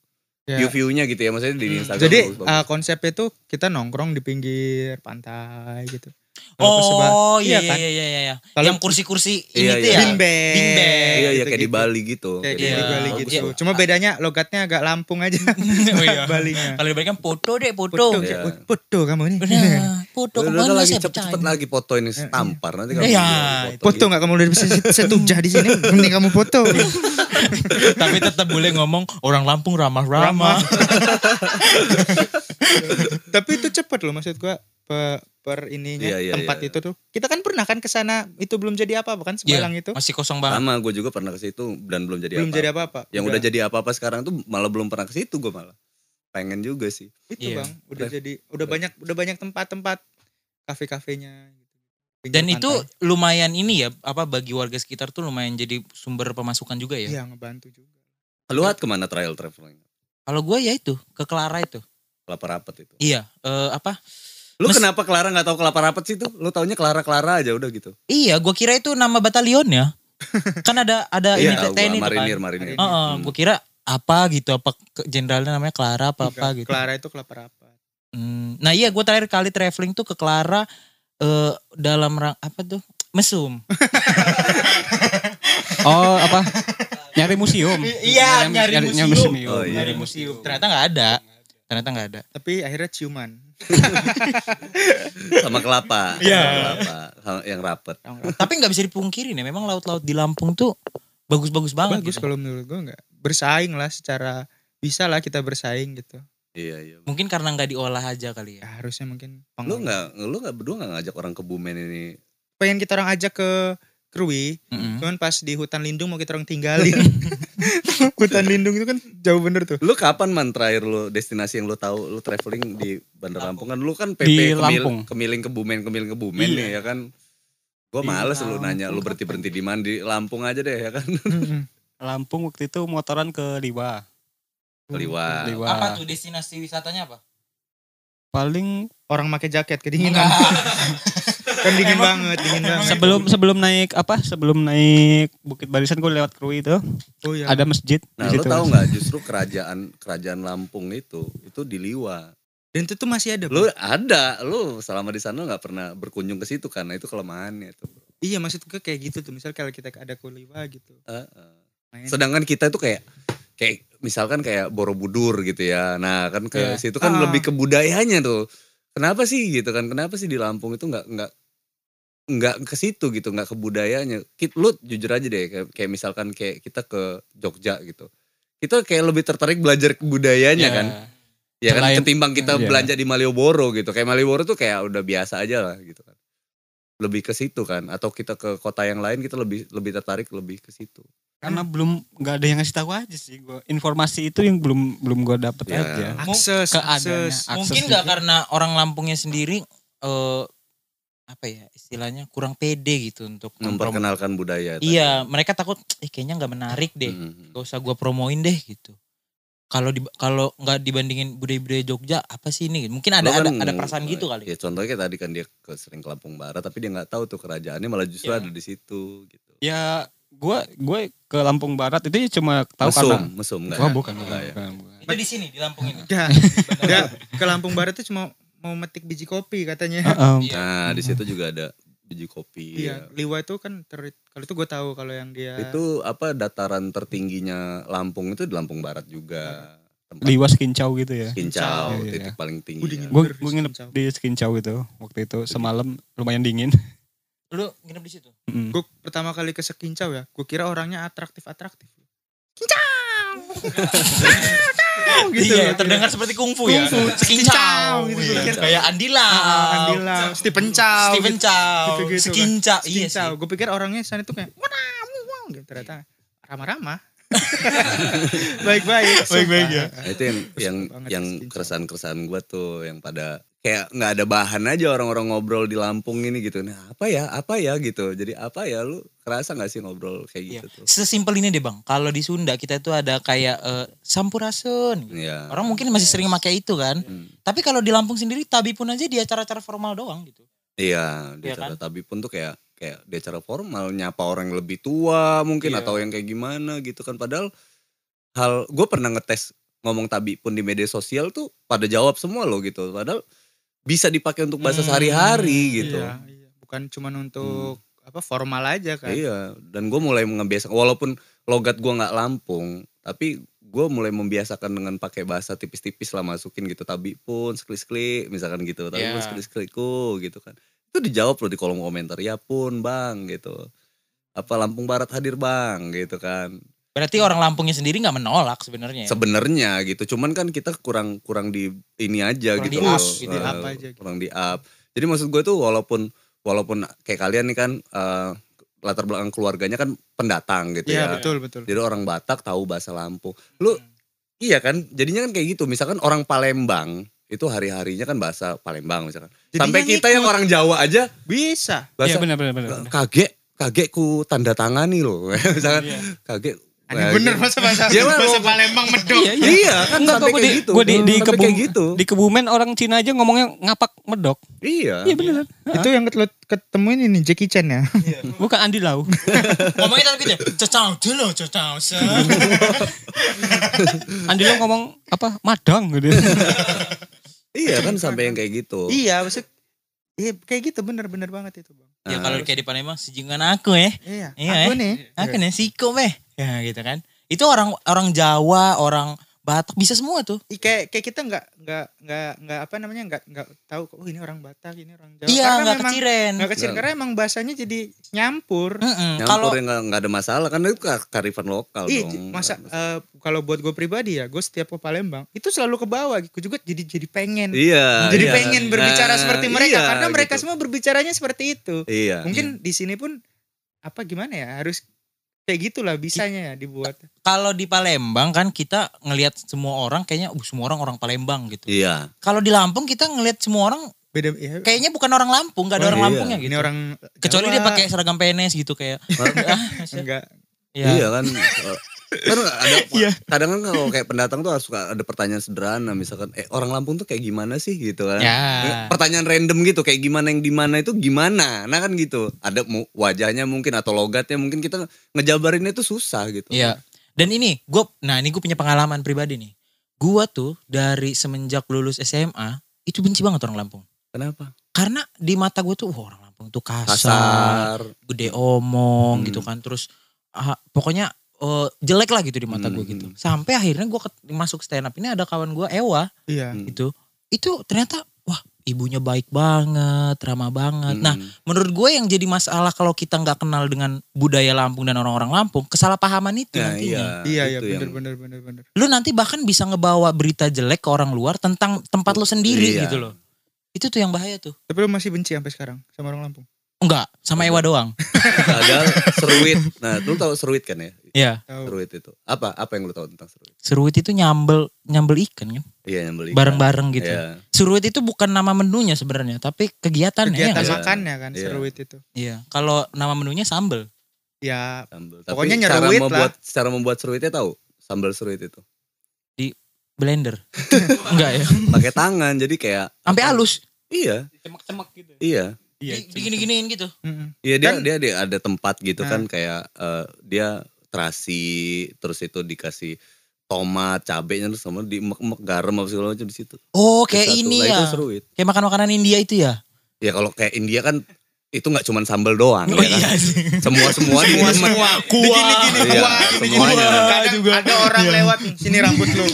Yeah. View-viewnya gitu ya, maksudnya di hmm. Instagram. Jadi bagus -bagus. Uh, eh, konsepnya tuh kita nongkrong di pinggir pantai gitu oh iya, iya iya kan? iya iya iya. Kalau yang kursi-kursi iya, ini tuh iya. ya. Bingbang. Bingbang. Iya iya gitu, kayak gitu. di Bali gitu. Kayak, iya, di Bali gitu. Iya. Cuma bedanya logatnya agak Lampung aja. oh iya. Balinya. Kalau di Bali kan foto deh foto. Iya. Foto, iya. kamu ini. Foto Foto kemana lagi cepet-cepet lagi foto ini tampar nanti kamu. Iya. Foto nggak kamu udah bisa setujah di sini. Mending kamu foto. Tapi tetap boleh ngomong orang Lampung ramah-ramah. Tapi itu cepet loh maksud gua per ininya yeah, yeah, tempat yeah. itu tuh. Kita kan pernah kan ke sana itu belum jadi apa-apa kan yeah, iya, itu. Masih kosong banget. Sama gue juga pernah ke situ dan belum jadi belum apa. Belum jadi apa-apa. Yang udah. udah jadi apa-apa sekarang tuh malah belum pernah ke situ gue malah. Pengen juga sih. Itu yeah. Bang, udah jadi udah banyak udah banyak tempat-tempat kafe-kafenya gitu. Dan pantai. itu lumayan ini ya apa bagi warga sekitar tuh lumayan jadi sumber pemasukan juga ya. Iya, ngebantu juga. Keluar kemana trial traveling? Kalau gue ya itu ke Clara itu. Kelapa rapat itu. Iya, uh, apa? Lu Mes kenapa Clara gak tahu kelapa rapet sih tuh? Lu taunya Clara Clara aja udah gitu. Iya, gua kira itu nama batalion ya. kan ada ada iya, ini iya, TNI kan. marinir, marinir. uh, uh, gua hmm. kira apa gitu apa jenderalnya namanya Clara apa iya, apa gitu. Clara itu kelapa rapet. Hmm, nah iya gue terakhir kali traveling tuh ke Clara uh, dalam rang apa tuh mesum. oh apa? Nyari museum. Iya nyari, nyari, museum. Nyari museum. Oh, iya. Nyari museum. Ternyata nggak ada ternyata nggak ada tapi akhirnya ciuman sama kelapa Iya. Yeah. kelapa yang rapet tapi nggak bisa dipungkiri nih, ya. memang laut-laut di Lampung tuh bagus-bagus banget bagus gitu. kalau menurut gue nggak bersaing lah secara bisa lah kita bersaing gitu Iya, iya. Mungkin karena nggak diolah aja kali ya. ya harusnya mungkin. Lu nggak, lu nggak berdua nggak ngajak orang ke Bumen ini? Pengen kita orang ajak ke Krui, mm -hmm. cuman pas di hutan lindung mau kita orang tinggalin. hutan lindung itu kan jauh bener tuh. Lu kapan man terakhir lu destinasi yang lu tahu lu traveling di Bandar Lampung kan lu kan PP di Lampung. kemiling, kemiling ke Bumen, kemiling ke Bumen iya. nih ya kan. Gua males Lampung. lu nanya lu berhenti-berhenti di mana di Lampung aja deh ya kan. Lampung waktu itu motoran ke Liwa. Ke Liwa. Liwa. Apa tuh destinasi wisatanya apa? Paling orang pakai jaket kedinginan. kan dingin emang, banget, dingin banget. Sebelum sebelum naik apa? Sebelum naik Bukit Barisan gue lewat Krui itu. Oh iya. Ada masjid. Nah, lu tahu nggak justru kerajaan kerajaan Lampung itu itu di Liwa. Dan itu tuh masih ada. Lo ada, Lo selama di sana nggak pernah berkunjung ke situ karena itu kelemahannya itu. Iya, maksud gue kayak gitu tuh. Misal kalau kita ada ke Liwa gitu. Uh, uh. Sedangkan kita itu kayak kayak misalkan kayak Borobudur gitu ya. Nah, kan ke yeah. situ kan uh. lebih ke budayanya tuh kenapa sih gitu kan kenapa sih di Lampung itu nggak nggak nggak ke situ gitu, nggak ke budayanya. Kit, lu jujur aja deh, kayak, misalkan kayak kita ke Jogja gitu. Kita kayak lebih tertarik belajar budayanya yeah. kan. Ya Selain, kan ketimbang kita yeah. belanja di Malioboro gitu. Kayak Malioboro tuh kayak udah biasa aja lah gitu kan. Lebih ke situ kan atau kita ke kota yang lain kita lebih lebih tertarik lebih ke situ. Karena hmm. belum nggak ada yang ngasih tahu aja sih gua. Informasi itu yang belum belum gua dapet yeah. aja. Akses, akses. Mungkin nggak karena orang Lampungnya sendiri uh, apa ya istilahnya kurang pede gitu untuk memperkenalkan budaya. Tadi. Iya, mereka takut eh kayaknya nggak menarik deh. Mm-hmm. Hmm, hmm. Gak usah gua promoin deh gitu. Kalau di kalau nggak dibandingin budaya-budaya Jogja apa sih ini? Mungkin ada kan, ada, ada perasaan eh, gitu kali. Ya contohnya tadi kan dia ke sering ke Lampung Barat tapi dia nggak tahu tuh kerajaannya malah justru yeah. ada di situ gitu. Ya gue gue ke Lampung Barat itu ya cuma tahu mesum, karena mesum enggak. Oh, ya? bukan, bukan, ya? bukan, bukan. Itu di sini di Lampung ini. ya ke Lampung Barat itu cuma mau metik biji kopi katanya. Uh -um. Nah, di situ juga ada biji kopi. Iya, ya. Liwa itu kan ter, kalau itu gue tahu kalau yang dia itu apa dataran tertingginya Lampung itu di Lampung Barat juga. Tempat Liwa Skincau gitu ya. Skincau, ya, iya. titik ya. paling tinggi. Gue gue nginep di Skincau itu waktu itu semalam lumayan dingin. Lu nginep di situ? Mm. Gue pertama kali ke Skincau ya, gue kira orangnya atraktif-atraktif. Skincau. gitu. Iya, terdengar seperti kungfu ya. Kungfu, Skin Chow gitu. gitu. Iya. Kayak Andila. Ah, Andila. Stephen Chow. Stephen gitu. Chow, kan. Skin iya Chow. Iya sih. Gue pikir orangnya sana itu kayak, wow, gitu ternyata ramah-ramah. baik baik baik baik ya nah, itu yang yang yang keresahan keresahan gue tuh yang pada kayak nggak ada bahan aja orang-orang ngobrol di Lampung ini gitu. Nah apa ya, apa ya gitu. Jadi apa ya lu kerasa nggak sih ngobrol kayak iya. gitu ya. tuh? Sesimpel ini deh bang. Kalau di Sunda kita itu ada kayak uh, sampurasun. Gitu. Ya. Orang mungkin masih sering makai itu kan. Hmm. Tapi kalau di Lampung sendiri tabi pun aja di acara-acara formal doang gitu. Iya, dia di iya acara kan? tabi pun tuh kayak kayak di acara formal nyapa orang yang lebih tua mungkin iya. atau yang kayak gimana gitu kan. Padahal hal gue pernah ngetes ngomong tabi pun di media sosial tuh pada jawab semua lo gitu. Padahal bisa dipakai untuk bahasa hmm, sehari-hari iya, gitu. Iya, Bukan cuma untuk hmm. apa formal aja kan. Iya, dan gue mulai ngebiasa walaupun logat gue nggak Lampung, tapi gue mulai membiasakan dengan pakai bahasa tipis-tipis lah masukin gitu tapi pun sekli-sekli misalkan gitu tapi yeah. pun sekli-sekliku gitu kan itu dijawab loh di kolom komentar ya pun bang gitu apa Lampung Barat hadir bang gitu kan Berarti orang Lampungnya sendiri nggak menolak sebenarnya. Ya? Sebenarnya gitu, cuman kan kita kurang kurang di ini aja kurang gitu. Di up, uh, Di up eh, aja gitu. Kurang di up. Jadi maksud gue tuh walaupun walaupun kayak kalian nih kan uh, latar belakang keluarganya kan pendatang gitu yeah, ya. betul betul. Jadi orang Batak tahu bahasa Lampung. Lu hmm. iya kan, jadinya kan kayak gitu. Misalkan orang Palembang itu hari-harinya kan bahasa Palembang misalkan. Jadinya Sampai kita yang orang Jawa aja bisa. Bahasa, iya, benar benar benar. Kaget kagekku tanda tangani loh misalkan kaget iya. kaget Anjing nah, bener iya. masa bahasa ya, bahasa Palembang medok. Iya, iya. iya kan enggak iya. kok di, gitu. gua di, di kebu, kayak gitu. Di Kebumen orang Cina aja ngomongnya ngapak medok. Iya. Iya bener. Iya. Itu yang ketemuin ini Jackie Chan ya. Iya. Bukan Andi Lau. ngomongnya tapi gitu. Cecau dulu, cecau. Andi Lau ngomong apa? Madang gitu. iya kan sampai yang kayak gitu. Iya maksud Iya kayak gitu bener-bener banget itu bang. Ya kalau nah. kayak di Palembang sejingan aku ya. Iya, aku eh. nih. Aku nih siko meh ya gitu kan itu orang orang Jawa orang Batak bisa semua tuh. I, kayak kayak kita nggak nggak nggak nggak apa namanya nggak nggak tahu kok oh, ini orang Batak ini orang Jawa. Iya nggak keciren. Nggak keciren karena emang bahasanya jadi nyampur. Mm -mm. Nyampur nggak nggak ada masalah karena itu karifan lokal iya, dong. Masa uh, kalau buat gue pribadi ya gue setiap ke Palembang itu selalu ke bawah. Gue juga jadi jadi pengen. Iya. Jadi iya. pengen berbicara nah, seperti mereka iya, karena mereka gitu. semua berbicaranya seperti itu. Iya. Mungkin iya. di sini pun apa gimana ya harus kayak gitulah bisanya ya dibuat. Kalau di Palembang kan kita ngelihat semua orang kayaknya uh, semua orang orang Palembang gitu. Iya. Kalau di Lampung kita ngelihat semua orang beda ya. kayaknya bukan orang Lampung, gak ada oh, orang iya. Lampungnya gitu. Ini orang Jawa. kecuali dia pakai seragam PNS gitu kayak. ah, enggak. Ya. Iya kan Kan ada yeah. kadang kan kalau kayak pendatang tuh suka ada pertanyaan sederhana misalkan eh orang Lampung tuh kayak gimana sih gitu kan. Yeah. Pertanyaan random gitu kayak gimana yang di mana itu gimana. Nah kan gitu. Ada wajahnya mungkin atau logatnya mungkin kita ngejabarinnya itu susah gitu. Iya. Dan ini gue nah ini gue punya pengalaman pribadi nih. Gue tuh dari semenjak lulus SMA itu benci banget orang Lampung. Kenapa? Karena di mata gue tuh wah orang Lampung tuh kasar, kasar. gede omong hmm. gitu kan terus ah, pokoknya uh, jelek lah gitu di mata hmm. gue gitu. Hmm, hmm. Sampai akhirnya gue masuk stand up ini ada kawan gue Ewa. Iya. Gitu. Itu ternyata wah ibunya baik banget, ramah banget. Nah, hmm. Nah menurut gue yang jadi masalah kalau kita nggak kenal dengan budaya Lampung dan orang-orang Lampung, kesalahpahaman itu nah, nantinya. Iya, iya, benar iya, bener, yang... bener, bener, Lu nanti bahkan bisa ngebawa berita jelek ke orang luar tentang tempat lo sendiri iya. gitu loh. Itu tuh yang bahaya tuh. Tapi lu masih benci sampai sekarang sama orang Lampung? Enggak, sama Ewa doang. Padahal seruit. Nah, lu tau seruit kan ya? Iya. Seruit itu. Apa apa yang lu tahu tentang seruit? Seruit itu nyambel nyambel ikan kan? Iya, nyambel ikan. Bareng-bareng gitu. Yeah. Seruit itu bukan nama menunya sebenarnya, tapi kegiatannya ya Kegiatan ya, makannya kan yeah. seruit itu. Iya. Kalau nama menunya sambel. Ya. Sambel. Tapi pokoknya nyeruit cara membuat, lah. Cara membuat seruitnya tahu? sambel seruit itu. Di blender. Enggak ya? Pakai tangan jadi kayak sampai halus. Iya. Cemek-cemek gitu. Ya? Iya. Iya, gini giniin gitu. Iya, dia, dia dia ada tempat gitu nah. kan kayak uh, dia terasi terus itu dikasih tomat, cabenya terus sama di mek garam apa segala macam di situ. Oh, kayak di ini nah, ya. Itu seru, Kayak makan-makanan India itu ya. Ya kalau kayak India kan itu nggak cuma sambal doang oh, ya kan? Iya sih. semua semua semua semua kuah semua semua semua kuah semua semua semua juga. ada orang semua iya. lewat sini rambut lu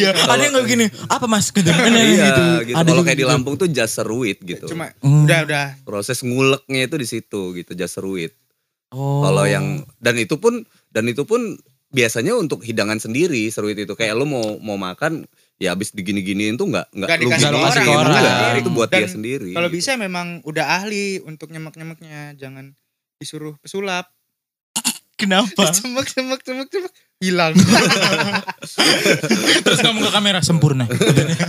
iya ada yang nggak gini apa mas gitu iya gitu, gitu. kalau kayak di gitu. Lampung tuh semua seruit gitu cuma semua hmm. udah udah proses nguleknya itu di situ gitu jas seruit Oh. Kalau yang oh. dan itu pun dan itu pun biasanya untuk hidangan sendiri seruit itu kayak lo mau mau makan ya abis digini-giniin tuh nggak nggak lu dikasih orang, orang, ya, iya, orang. itu buat dan dia sendiri. Kalau gitu. bisa memang udah ahli untuk nyemek-nyemeknya, jangan disuruh pesulap. Kenapa? Cemek, cemek, cemek, cemek. Hilang. Terus kamu ke kamera, sempurna.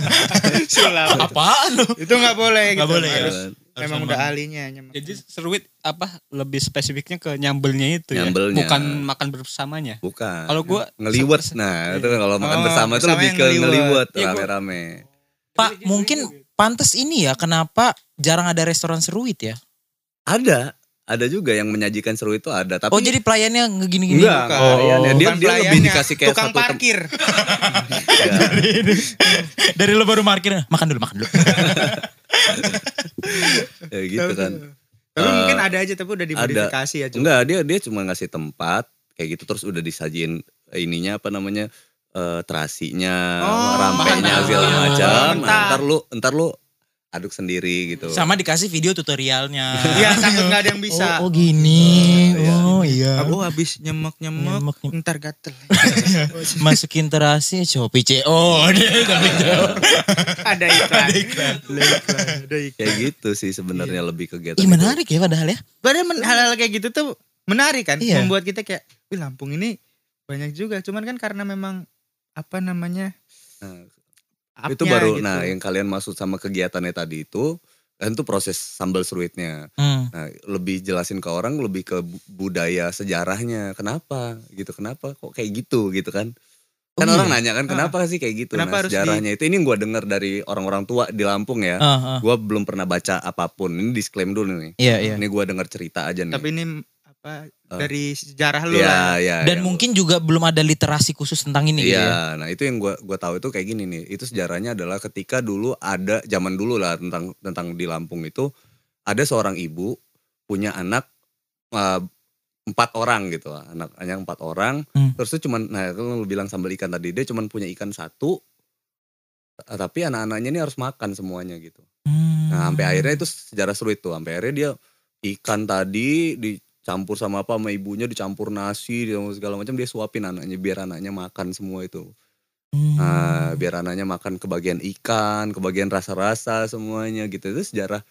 Sulap. Apaan lu? Itu nggak boleh. Nggak gitu. boleh ya memang udah ahlinya Jadi seruit apa lebih spesifiknya ke nyambelnya itu ya? nyambelnya. ya. Bukan makan bersamanya. Bukan. Kalau gua ngeliwet nah, itu kalau makan oh, bersama itu lebih ke ngeliwet iya, rame-rame. Pak, mungkin pantas ini ya kenapa jarang ada restoran seruit ya? Ada, ada juga yang menyajikan seru itu ada tapi Oh jadi pelayannya ngegini-gini enggak oh, bukan. Oh, ya, dia, dia lebih dikasih kayak tukang satu parkir dari, dari lo baru parkir makan dulu makan dulu ya gitu kan tapi uh, mungkin ada aja tapi udah dimodifikasi ya cuman. enggak dia dia cuma ngasih tempat kayak gitu terus udah disajin eh, ininya apa namanya uh, terasinya, oh, rampenya segala macam. Nah, ntar lu ntar lu aduk sendiri gitu. Sama dikasih video tutorialnya. Iya, takut gak ada yang oh, bisa. Oh, gitu. iya, oh gini. Oh, oh iya. Aku habis nyemek-nyemek, nyemek, nyemek. ntar gatel. Masukin terasi, coba oh ada iklan. Ada iklan. Ada iklan. Kayak gitu sih sebenarnya iya. lebih kegiatan. Ih, menarik ya padahal ya. Padahal hal-hal kayak gitu tuh menarik kan. Iya. Membuat kita kayak, wih Lampung ini banyak juga. Cuman kan karena memang apa namanya eh, itu baru, gitu. nah yang kalian maksud sama kegiatannya tadi itu, kan itu proses sambal seruitnya. Hmm. Nah, lebih jelasin ke orang lebih ke budaya sejarahnya. Kenapa gitu? Kenapa kok kayak gitu gitu kan? Oh, kan oh, orang iya. nanya kan ah. kenapa uh, sih kayak gitu nah, sejarahnya di... itu ini gue dengar dari orang-orang tua di Lampung ya. Uh, ah, uh. Ah. Gue belum pernah baca apapun. Ini disclaimer dulu nih. yeah, Yeah. Ini gue dengar cerita aja nih. Tapi ini apa uh, dari sejarah lu ya, lah. Ya, Dan ya, mungkin juga belum ada literasi khusus tentang ini Iya, gitu ya. nah itu yang gua gua tahu itu kayak gini nih. Itu sejarahnya adalah ketika dulu ada zaman dulu lah tentang tentang di Lampung itu ada seorang ibu punya anak uh, empat orang gitu anak hanya empat orang hmm. terus itu cuman nah itu lu bilang sambal ikan tadi dia cuman punya ikan satu eh, tapi anak-anaknya ini harus makan semuanya gitu nah, hmm. nah sampai akhirnya itu sejarah seru itu sampai akhirnya dia ikan tadi di campur sama apa sama ibunya dicampur nasi segala macam dia suapin anaknya biar anaknya makan semua itu hmm. nah, biar anaknya makan kebagian ikan kebagian rasa-rasa semuanya gitu itu sejarah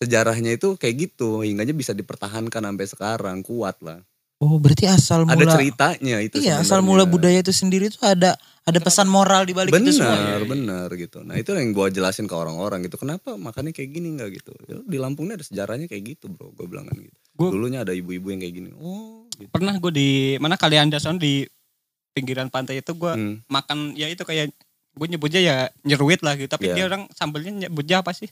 sejarahnya itu kayak gitu hingga bisa dipertahankan sampai sekarang kuat lah Oh, berarti asal mula ada ceritanya itu. Iya, asal mula budaya itu sendiri itu ada ada pesan moral di balik itu semua. Benar, iya, iya. benar gitu. Nah, itu yang gue jelasin ke orang-orang gitu. Kenapa makannya kayak gini nggak gitu? Ya, di Lampung ini ada sejarahnya kayak gitu, Bro. gue bilang kan gitu. Gua, Dulunya ada ibu-ibu yang kayak gini. Oh, gitu. Pernah gue di mana kalian Anda di pinggiran pantai itu gue hmm. makan ya itu kayak gue nyebutnya ya nyeruit lah gitu. Tapi yeah. dia orang sambelnya nyebutnya apa sih?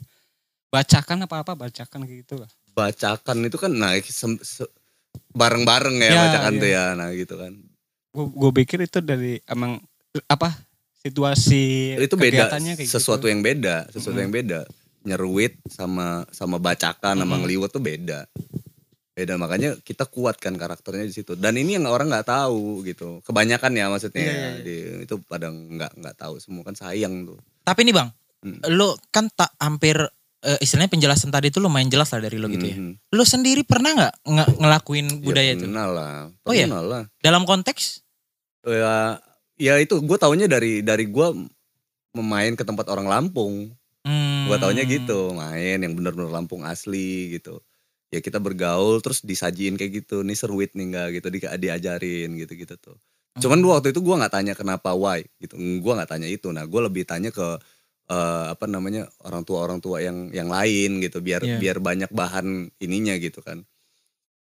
Bacakan apa-apa, bacakan gitu lah. Bacakan itu kan naik bareng-bareng ya, ya bacakan ya. tuh ya nah gitu kan gue pikir itu dari emang apa situasi itu beda kayak sesuatu gitu. yang beda sesuatu -hmm. yang beda nyeruit sama sama bacakan mm -hmm. sama tuh beda beda makanya kita kuatkan karakternya di situ dan ini yang orang nggak tahu gitu kebanyakan ya maksudnya yeah, yeah, yeah. Di, itu pada nggak nggak tahu semua kan sayang tuh tapi ini bang hmm. lo kan tak hampir uh, istilahnya penjelasan tadi itu lumayan jelas lah dari lo gitu ya. Mm-hmm. Lo sendiri pernah nggak ng- ngelakuin ya, budaya ya, itu? Pernah lah. Oh iya? Pernah oh ya. Lah. Dalam konteks? Ya, ya itu gue taunya dari dari gue memain ke tempat orang Lampung. Hmm. Gue taunya gitu, main yang bener-bener Lampung asli gitu. Ya kita bergaul terus disajiin kayak gitu, nih seruit nih enggak gitu, di, diajarin gitu-gitu tuh. Cuman hmm. waktu itu gue gak tanya kenapa why gitu, gue gak tanya itu. Nah gue lebih tanya ke uh, apa namanya orang tua orang tua yang yang lain gitu biar yeah. biar banyak bahan ininya gitu kan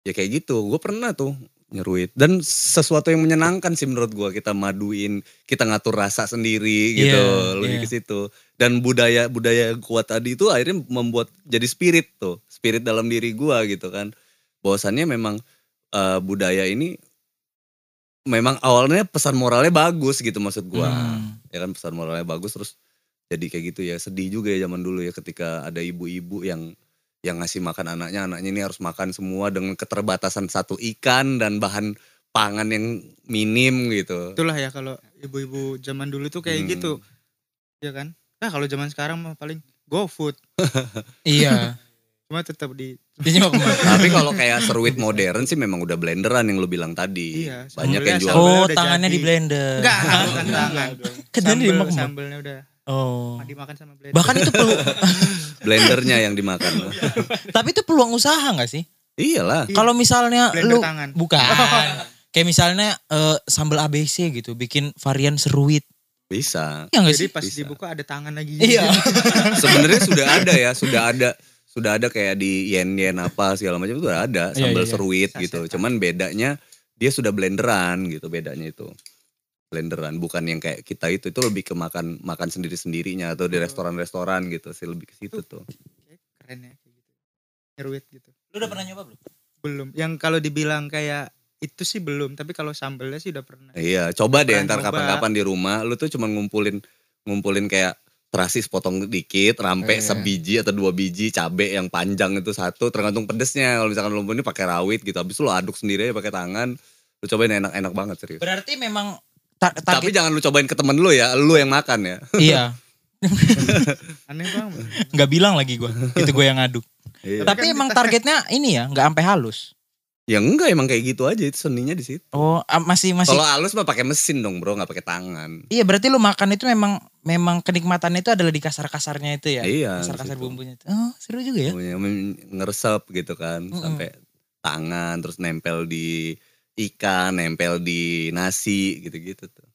ya kayak gitu gue pernah tuh nyeruit dan sesuatu yang menyenangkan sih menurut gue kita maduin kita ngatur rasa sendiri gitu yeah, lebih iya. yeah. ke situ dan budaya budaya kuat tadi itu akhirnya membuat jadi spirit tuh spirit dalam diri gue gitu kan bahwasannya memang uh, budaya ini memang awalnya pesan moralnya bagus gitu maksud gue hmm. ya kan pesan moralnya bagus terus jadi kayak gitu ya sedih juga ya zaman dulu ya ketika ada ibu-ibu yang yang ngasih makan anaknya anaknya ini harus makan semua dengan keterbatasan satu ikan dan bahan pangan yang minim gitu itulah ya kalau ibu-ibu zaman dulu tuh kayak hmm. gitu ya kan nah kalau zaman sekarang mah paling go food iya cuma tetap di tapi kalau kayak seruit modern sih memang udah blenderan yang lo bilang tadi iya, banyak yang jual oh tangannya jadi. di blender enggak tangan kedua sambelnya udah Oh. Dimakan sama blender. Bahkan itu perlu blendernya yang dimakan. Oh, iya. Tapi itu peluang usaha nggak sih? Iyalah. Iya. Kalau misalnya blender lu tangan. bukan. Kayak misalnya uh, sambal ABC gitu, bikin varian seruit. Bisa. Ya gak Jadi sih? pas Bisa. dibuka ada tangan lagi. Iya. Sebenarnya sudah ada ya, sudah ada sudah ada kayak di yen yen apa segala macam itu ada iya, sambal iya, iya. seruit Sasetan. gitu. Cuman bedanya dia sudah blenderan gitu bedanya itu blenderan bukan yang kayak kita itu itu lebih ke makan makan sendiri sendirinya atau di oh. restoran-restoran gitu sih lebih ke situ tuh keren ya kayak gitu nyeruit gitu lu udah pernah nyoba belum belum yang kalau dibilang kayak itu sih belum tapi kalau sambelnya sih udah pernah iya coba deh ntar kapan-kapan di rumah lu tuh cuma ngumpulin ngumpulin kayak terasi sepotong dikit, rampe eh. sebiji atau dua biji, cabe yang panjang itu satu, tergantung pedesnya. Kalau misalkan lo ini pakai rawit gitu, habis lu aduk sendiri pakai tangan, lu cobain enak-enak banget serius. Berarti memang target. Tapi jangan lu cobain ke temen lu ya, lu yang makan ya. Iya. Aneh banget. Gak bilang lagi gue, itu gue yang ngaduk. Iya. Tapi kan emang targetnya ini ya, gak sampai halus. Ya enggak emang kayak gitu aja itu seninya di situ. Oh, ah, masih masih. Kalau halus mah pakai mesin dong, Bro, nggak pakai tangan. Iya, berarti lu makan itu memang memang kenikmatannya itu adalah di kasar-kasarnya itu ya. Iya. Kasar-kasar bumbunya itu. Oh, seru juga ya. Bumbunya ngeresep gitu kan, mm -hmm. sampai tangan terus nempel di ikan nempel di nasi gitu-gitu tuh.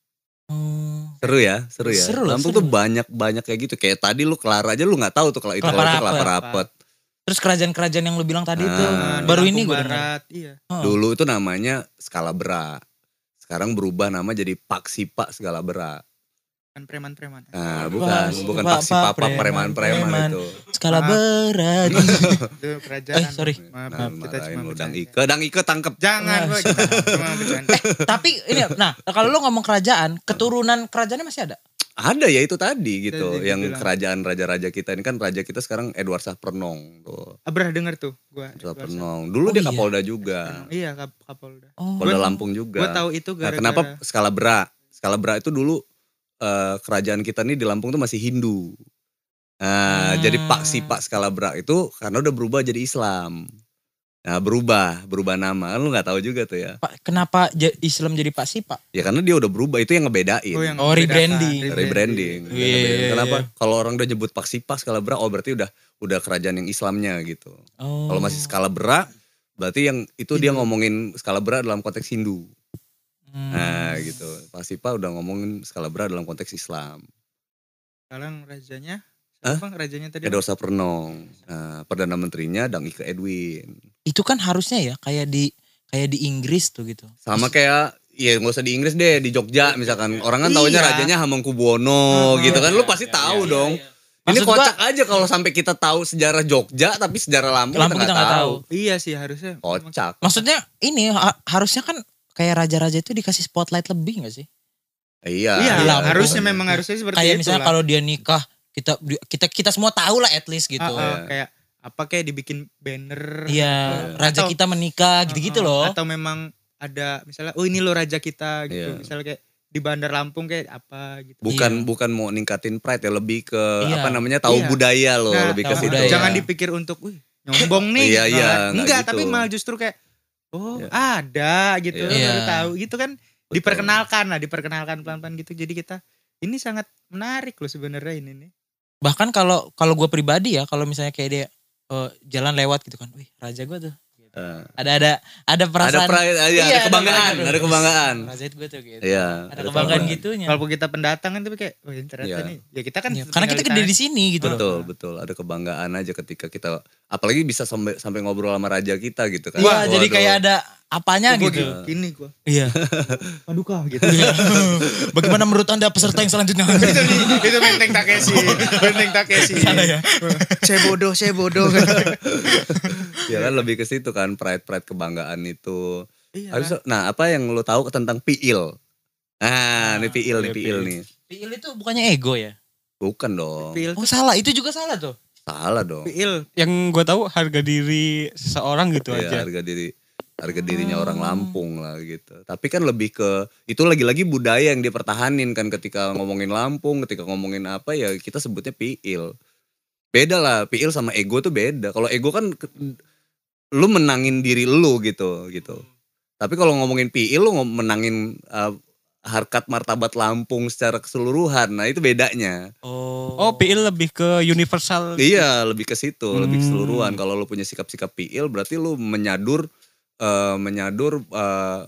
Hmm. Seru ya, seru ya. Seru, Lampung seru. tuh banyak banyak kayak gitu. Kayak tadi lu kelar aja lu nggak tahu tuh kalau itu kelapa rapat. Terus kerajaan-kerajaan yang lu bilang tadi nah, eh, itu baru ini gue iya. Dulu itu namanya skala bera. Sekarang berubah nama jadi Paksipa skala Oh bukan preman-preman. ah bukan, Wah, bukan paksi papa preman-preman itu. Skala berat. itu eh, kerajaan. Eh, sorry. Maaf, nah, kita cuma udang Ike, udang Ike tangkep. Jangan, nah, Eh, tapi ini nah, kalau lu ngomong kerajaan, keturunan kerajaannya masih ada? Ada ya itu tadi gitu, tadi yang bilang. kerajaan raja-raja kita ini kan raja kita sekarang Edward Sapernong tuh. abra ah, dengar tuh gua. Edward Sapernong. Dulu oh, dia iya. Kapolda juga. Iya, Kapolda. Oh. Kapolda Lampung juga. Gua tahu itu gara-gara. Nah, kenapa skala berat? Skala berat itu dulu uh, kerajaan kita nih di Lampung tuh masih Hindu. Nah, hmm. jadi Pak si ah. Pak Skalabra itu karena udah berubah jadi Islam. Nah, berubah, berubah nama. Kan lu nggak tahu juga tuh ya. Pak, kenapa Islam jadi Pak si Pak? Ya karena dia udah berubah, itu yang ngebedain. Oh, yang oh rebranding. Rebranding. Re yeah, iya, iya, iya, Kenapa? Yeah, yeah. Kalau orang udah nyebut Pak si Pak Skalabra, oh berarti udah udah kerajaan yang Islamnya gitu. Oh. Kalau masih oh. Skalabra, berarti yang itu Hindu. dia ngomongin Skalabra dalam konteks Hindu. Hmm. Nah gitu. Pak Sipa udah ngomongin skala berat dalam konteks Islam. Sekarang rajanya Siapa Hah? rajanya tadi? Edosa Pernong. Nah, Perdana Menterinya Dang Ike Edwin. Itu kan harusnya ya kayak di kayak di Inggris tuh gitu. Sama kayak Iya nggak usah di Inggris deh, di Jogja misalkan. Iya. Orang kan taunya iya. rajanya Hamengkubuwono hmm, gitu kan. Lu pasti iya, tahu iya, iya. dong. Iya, iya. Ini kocak gua, aja kalau sampai kita tahu sejarah Jogja tapi sejarah Lampung, Lampung kita nggak tahu. tahu. Iya sih harusnya. Kocak. Maksudnya ini ha harusnya kan kayak raja-raja itu dikasih spotlight lebih gak sih? Iya. Iya, iya harusnya memang harusnya seperti kayak itu. Kayak misalnya kalau dia nikah, kita kita kita semua tahu lah at least gitu. Uh, uh, kayak apa kayak dibikin banner. Iya, uh, raja atau, kita menikah gitu-gitu uh, uh, loh. Atau memang ada misalnya oh ini loh raja kita gitu. Yeah. Misalnya kayak di Bandar Lampung kayak apa gitu. Bukan yeah. bukan mau ningkatin pride ya, lebih ke yeah. apa namanya tahu yeah. budaya loh, nah, lebih ke situ. Ya. Jangan dipikir untuk wih nyombong nih. Iya, gitu iya, kan. enggak, tapi gitu. malah justru kayak oh ya. ada gitu ya. baru tahu gitu kan Betul. diperkenalkan lah diperkenalkan pelan-pelan gitu jadi kita ini sangat menarik loh sebenarnya ini nih bahkan kalau kalau gue pribadi ya kalau misalnya kayak dia uh, jalan lewat gitu kan wih raja gue tuh Uh. Ada ada ada perasaan. Ada, pra, ya, iya, ada kebanggaan, ada, ada kebanggaan. Maksud gue tuh gitu. Iya, ada, ada kebanggaan kebanggaan gitunya. Walaupun kita pendatang kan, tapi kayak oh, ternyata iya. nih. Ya kita kan iya, karena kita gede di sini gitu betul, loh. Betul, betul. Ada kebanggaan aja ketika kita apalagi bisa sampai sampai ngobrol sama raja kita gitu kan. Wah, iya, jadi kayak ada apanya gua gitu. Gini gue. Iya. Paduka gitu. Iya. Bagaimana menurut anda peserta yang selanjutnya? itu nih, itu Benteng Takeshi. Benteng Takeshi. Salah ya. saya bodoh, saya bodoh. ya kan lebih ke situ kan pride-pride kebanggaan itu. Iya, Habis, kan? Nah apa yang lo tahu tentang piil? Ah, nah, ini ah, piil nih, iya, piil nih. Piil itu bukannya ego ya? Bukan dong. PIL. oh salah, itu juga salah tuh. Salah dong. Piil. Yang gue tahu harga diri seseorang gitu iya, aja. harga diri harga dirinya hmm. orang Lampung lah gitu. Tapi kan lebih ke itu lagi-lagi budaya yang dipertahanin kan ketika ngomongin Lampung, ketika ngomongin apa ya kita sebutnya piil. Beda lah, piil sama ego tuh beda. Kalau ego kan lu menangin diri lu gitu gitu. Hmm. Tapi kalau ngomongin piil lu menangin uh, harkat martabat Lampung secara keseluruhan. Nah, itu bedanya. Oh. Oh, PIL lebih ke universal. Iya, lebih ke situ, hmm. lebih keseluruhan. Kalau lu punya sikap-sikap piil berarti lu menyadur uh, menyadur uh,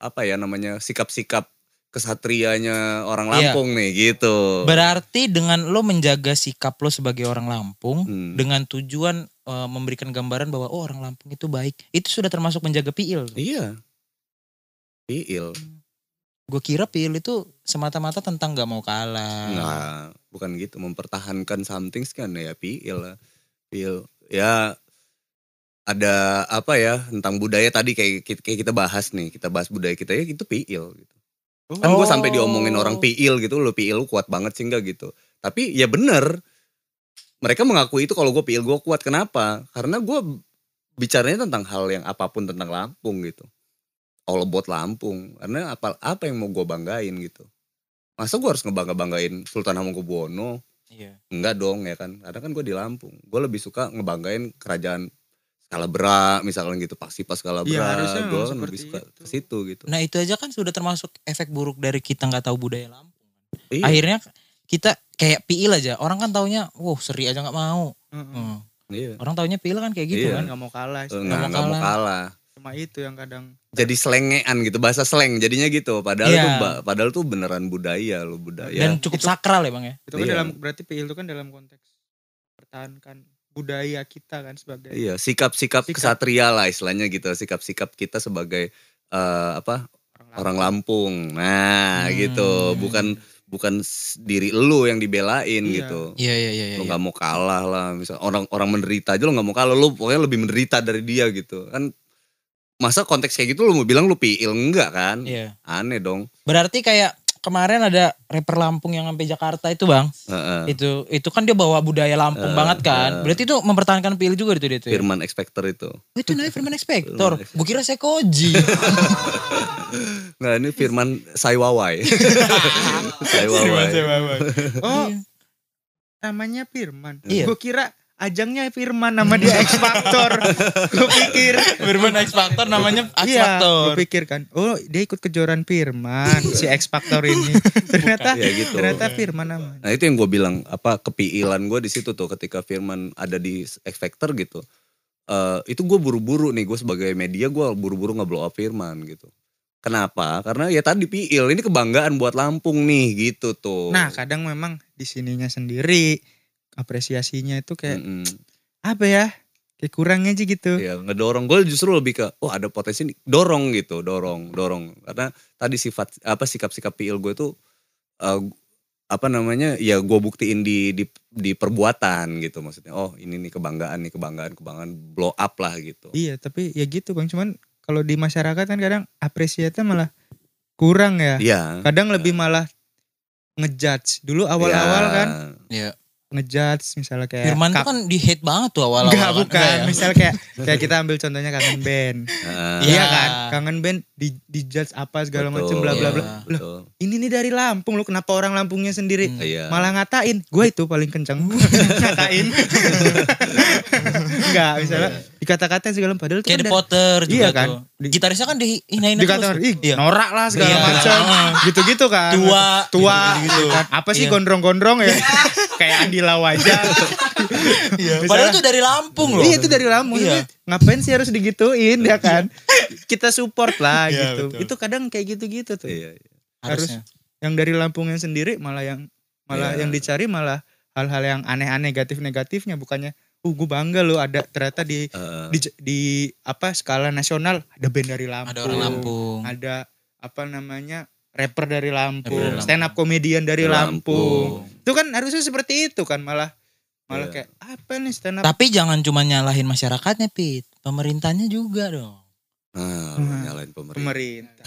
apa ya namanya sikap-sikap kesatrianya orang iya. Lampung iya. nih gitu. Berarti dengan lo menjaga sikap lo sebagai orang Lampung hmm. dengan tujuan uh, memberikan gambaran bahwa oh orang Lampung itu baik, itu sudah termasuk menjaga piil. Iya. Piil. Gue kira piil itu semata-mata tentang gak mau kalah. Nah, bukan gitu mempertahankan something kan ya piil. Piil ya ada apa ya tentang budaya tadi kayak kayak kita bahas nih kita bahas budaya kita ya itu piil gitu oh. kan gue sampai diomongin orang oh. piil gitu lo piil lo kuat banget sih enggak gitu tapi ya bener mereka mengakui itu kalau gue piil gue kuat kenapa karena gue bicaranya tentang hal yang apapun tentang Lampung gitu all about Lampung karena apa apa yang mau gue banggain gitu masa gue harus ngebangga banggain Sultan Hamengkubuwono Iya. Enggak dong ya kan. Karena kan gue di Lampung. Gue lebih suka ngebanggain kerajaan Kalabra misalkan gitu pas pas ya, berat gue lebih suka ke situ gitu nah itu aja kan sudah termasuk efek buruk dari kita nggak tahu budaya Lampung iya. akhirnya kita kayak piil aja orang kan taunya wow seri aja nggak mau mm -hmm. hmm. Iya. Orang taunya pil kan kayak gitu iya. kan. nggak mau kalah. Sih. Eh, nggak, mau kalah. kalah. Cuma itu yang kadang. Jadi selengean gitu. Bahasa seleng jadinya gitu. Padahal iya. tuh padahal tuh beneran budaya lo budaya. Dan cukup itu, sakral ya bang ya. Itu kan iya. dalam berarti pil itu kan dalam konteks pertahankan budaya kita kan sebagai iya sikap-sikap sikap. kesatria lah istilahnya gitu sikap-sikap kita sebagai uh, apa orang, orang Lampung nah hmm. gitu iya, iya, bukan iya. bukan diri lu yang dibelain iya. gitu iya iya iya, iya lu nggak iya. mau kalah lah misal orang orang menderita aja lu nggak mau kalah lu pokoknya lebih menderita dari dia gitu kan masa konteks kayak gitu lu mau bilang lu piil enggak kan iya. aneh dong berarti kayak kemarin ada rapper Lampung yang sampai Jakarta itu bang. Uh-uh. Itu itu kan dia bawa budaya Lampung uh, banget kan. Berarti itu mempertahankan pilih juga itu dia tuh. Ya? Firman Expector itu. Itu namanya Firman Expector. Gue kira saya koji. nah ini Firman Saiwawai. Saiwawai. Saiwawai. Oh iya. namanya Firman. Iya. Gue kira ajangnya Firman nama dia X Factor. gue pikir Firman X Factor namanya X iya, Factor. gue pikir kan, oh dia ikut kejoran Firman si X Factor ini. Ternyata ya gitu. ternyata Firman namanya. Nah, itu yang gue bilang apa kepiilan gue di situ tuh ketika Firman ada di X Factor gitu. Uh, itu gue buru-buru nih gue sebagai media gue buru-buru ngeblow up Firman gitu. Kenapa? Karena ya tadi piil ini kebanggaan buat Lampung nih gitu tuh. Nah kadang memang di sininya sendiri apresiasinya itu kayak mm -hmm. apa ya kayak kurang aja gitu. ya ngedorong. Gue justru lebih ke, oh ada potensi nih, dorong gitu, dorong, dorong. Karena tadi sifat apa sikap-sikap PIL gue tuh eh, uh, apa namanya? Ya gue buktiin di, di di perbuatan gitu maksudnya. Oh, ini nih kebanggaan nih, kebanggaan, kebanggaan blow up lah gitu. Iya, tapi ya gitu Bang, cuman kalau di masyarakat kan kadang apresiasinya malah kurang ya. ya Kadang ya. lebih iya. malah ngejudge. Dulu awal-awal ya. kan. ya ngejudge misalnya kayak Firman kan di hate banget tuh awal-awal. Enggak, kan? bukan. Ya. Misalnya kayak kayak kita ambil contohnya kangen band. Uh, iya, iya kan? Kangen band di di judge apa segala macem, bla bla bla. iya, Loh, ini nih dari Lampung lo kenapa orang Lampungnya sendiri hmm. iya. malah ngatain gue itu paling kenceng. ngatain. Enggak, misalnya iya. dikata-katain segala padahal kayak kan Potter juga iya kan di, gitarisnya kan di dikata Di Ih, iya. norak lah segala iya. macam ah. gitu-gitu kan tua tua gitu, gitu. Kan. apa sih iya. gondrong-gondrong iya. ya kayak Andi Lawaja. iya. Padahal itu dari Lampung loh. Iya itu dari Lampung. Iya. Ngapain sih harus digituin ya kan? Iya. Kita support lah iya, gitu. Itu kadang kayak gitu-gitu tuh. Iya, iya. Harus yang dari Lampungnya sendiri malah yang malah iya. yang dicari malah hal-hal yang aneh-aneh negatif-negatifnya bukannya uh gue bangga loh ada ternyata di, uh, di di apa skala nasional ada band dari Lampung ada orang Lampung ada apa namanya rapper dari Lampung, Lampung. stand up komedian dari Lampung. Lampung. Itu kan harusnya seperti itu kan malah malah yeah. kayak apa nih stand up. Tapi jangan cuma nyalahin masyarakatnya, Pit. Pemerintahnya juga dong. Nah, hmm. nyalain pemerintah. pemerintah.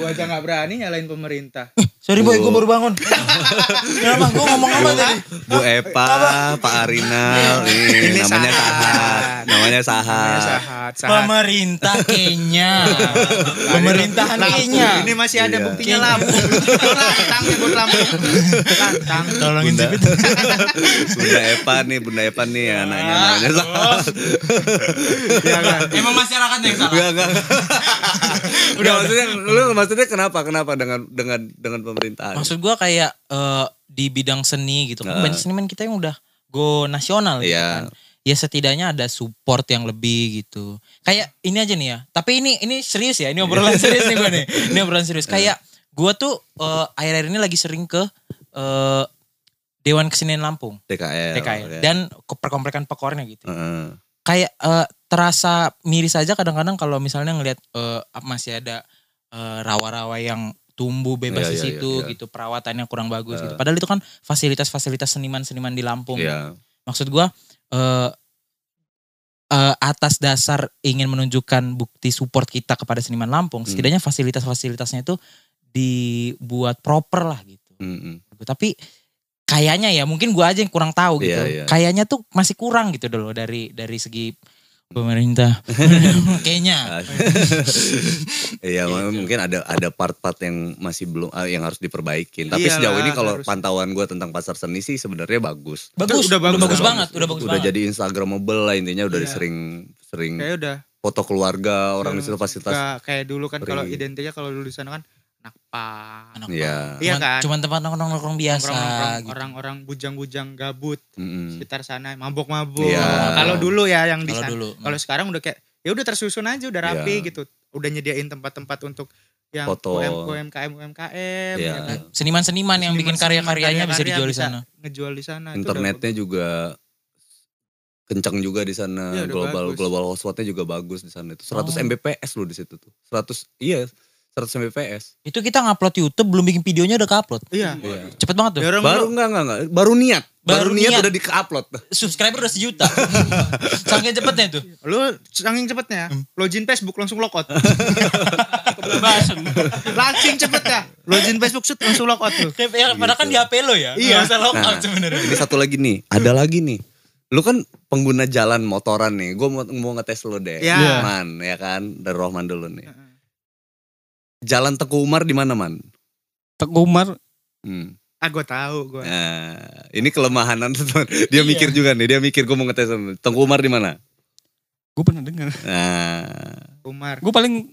Gua aja nggak berani nyalahin pemerintah. Eh, Sorry boy, gue baru bangun. Kenapa? Gue ngomong apa tadi? Bu Epa, Pak Arinal, ini, namanya sahat. sahat. Namanya Sahat. sahat. sahat. Pemerintah Kenya. Pemerintahan Kenya. Ini masih ada iya. buktinya lambung. Lantang ya buat lambung. Lantang. Tolongin Bunda. Bunda Epa nih, Bunda Epa nih ya, anaknya namanya Sahat. Oh. Iya, kan? Emang masyarakat yang salah? Enggak, enggak. Udah, maksudnya lu maksudnya kenapa? Kenapa dengan dengan dengan pemerintahan. Maksud gue kayak uh, di bidang seni gitu Uh. Banyak seniman kita yang udah go nasional gitu iya. kan. Ya setidaknya ada support yang lebih gitu. Kayak ini aja nih ya. Tapi ini ini serius ya. Ini obrolan serius nih gue nih. Ini obrolan serius. Kayak gue tuh uh, akhir-akhir ini lagi sering ke uh, Dewan Kesenian Lampung. DKL. DKL. Okay. Dan perkomplekan pekornya gitu. Uh. Kayak uh, terasa miris aja kadang-kadang kalau misalnya ngelihat uh, masih ada rawa-rawa uh, rawa -rawa yang tumbuh bebas yeah, di iya, situ yeah, yeah, gitu perawatannya kurang bagus uh, gitu eh. padahal itu kan fasilitas-fasilitas seniman-seniman di Lampung yeah. maksud gue uh, uh, eh, atas dasar ingin menunjukkan bukti support kita kepada seniman Lampung hmm. setidaknya fasilitas-fasilitasnya itu dibuat proper lah gitu hmm. hmm. tapi kayaknya ya mungkin gue aja yang kurang tahu gitu yeah, yeah. kayaknya tuh masih kurang gitu dulu dari dari segi pemerintah kayaknya iya gitu. mungkin ada ada part-part yang masih belum ah, yang harus diperbaikin tapi Iyalah, sejauh ini kalau harus. pantauan gue tentang pasar seni sih sebenarnya bagus bagus udah, bagus, udah bagus banget udah bagus udah banget. jadi instagramable lah intinya udah yeah. sering sering kayak udah foto keluarga orang di situ iya. fasilitas kayak dulu kan kalau identiknya kalau dulu di sana kan anak pang. Iya. Iya kan? Cuman tempat nongkrong-nongkrong biasa. Nongkrong-nongkrong gitu. orang-orang bujang-bujang gabut mm-hmm. sekitar sana mabuk-mabuk. Yeah. Kalau dulu ya yang di sana. Kalau nah. sekarang udah kayak ya udah tersusun aja udah rapi yeah. gitu. Udah nyediain tempat-tempat untuk yang foto UMKM UMKM yeah. ya kan? seniman-seniman yang bikin karya-karyanya karya bisa dijual di sana. Ngejual di sana. Internetnya juga kencang juga di sana. Ya, global bagus. global hotspotnya juga bagus di sana itu. 100 oh. Mbps loh di situ tuh. 100 iya 100 Mbps. Itu kita ngupload YouTube belum bikin videonya udah keupload. Iya. iya. Cepet banget tuh. Ya, baru enggak, enggak enggak baru niat. Baru, baru niat, niat udah di upload. Subscriber udah sejuta. saking cepetnya itu. Lu saking cepetnya. Hmm. Login Facebook langsung logout. langsung cepet ya. Login Facebook shoot langsung logout tuh. Ya, padahal kan di gitu. HP lo ya. Iya. Gak usah nah, sebenarnya. Ini satu lagi nih. Hmm. Ada lagi nih lu kan pengguna jalan motoran nih, gue mau, mau ngetes lu deh, yeah. Iya. man ya kan, dari Rohman dulu nih. Jalan Teguh Umar di mana, Man? Teguh Umar. Hmm. Ah, gue tahu gue. Nah, ini kelemahan teman. Dia iya. mikir juga nih, dia mikir gue mau ngetes Teguh Umar di mana? Gue pernah dengar. Nah. Umar. Gue paling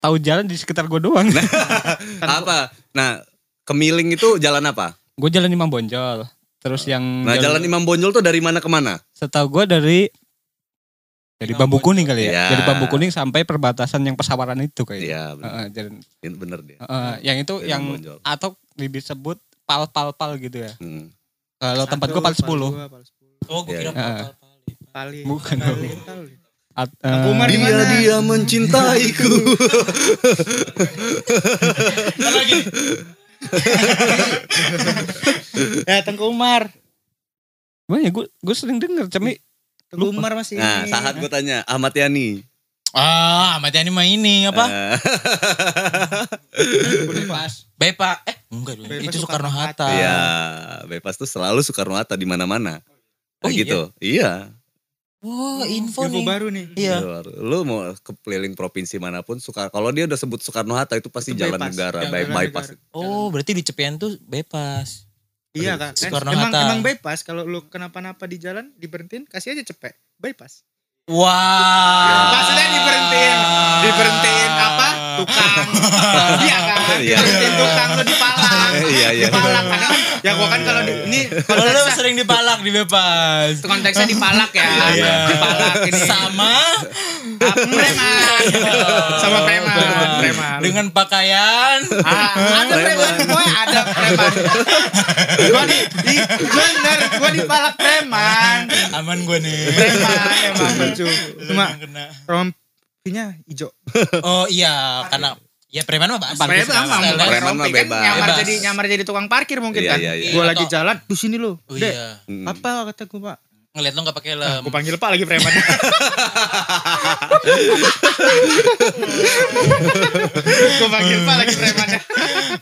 tahu jalan di sekitar gue doang. Nah, apa? Nah, Kemiling itu jalan apa? Gue jalan Imam Bonjol. Terus nah. yang Nah, jalan, jalan Imam Bonjol tuh dari mana ke mana? Setahu gue dari jadi bambu kuning kali ya? ya. Dari bambu kuning sampai perbatasan yang pesawaran itu kayaknya. Iya, gitu. benar. Uh, jadi, iya, bener dia. Uh, yang itu yang bonjol. atau disebut pal-pal-pal gitu ya. Hmm. Kalau tempat gua pal 10. pal 10. Oh, gua kira kira pal-pal. Pali. Bukan. Pali. uh, ya. eh, dia dia mencintaiku. lagi. Eh, ya Tengku Umar. Banyak gue gue sering denger, cemi Gumar masih. Nah, saat ya. gue tanya Ahmad Yani. Ah, Ahmad Yani mah ini apa? Bebas. Eh. Bepa. Eh, enggak dong. Itu Soekarno Hatta. Iya, Bebas tuh selalu Soekarno Hatta di mana-mana. Oh, iya? gitu. Iya. wow, hmm, info, info baru nih. Iya. Lu mau ke keliling provinsi manapun suka kalau dia udah sebut Soekarno Hatta itu pasti jalan negara, jalan bypass. oh, berarti di Cepian tuh bebas. Iya kak. Kan? Emang emang bypass kalau lu kenapa-napa di jalan diberhentiin kasih aja cepet bypass. Wah. Wow. Maksudnya diberhentiin, diberhentiin apa? tukang iya kan iya, tukang lu dipalang iya, iya. dipalang karena kan ya gua kan kalau ini kalau lu sering dipalak di bebas konteksnya dipalak ya iya. dipalak ini sama ah, preman sama preman iya. preman dengan pakaian ah, ada preman gue ada preman gue di, bener gue dipalak preman aman gue nih preman emang lucu cuma rompi hatinya hijau. oh iya, karena Ya preman mah bebas. Preman mah bebas. Preman mah bebas. nyamar bebas. jadi nyamar jadi tukang parkir mungkin iya, kan. Iya, iya. Gua lagi jalan, di sini lo. Oh, Dek, iya. apa kata gua, Pak? Ngeliat lo gak pakai helm. Nah, gua panggil Pak lagi preman. gua panggil Pak lagi preman.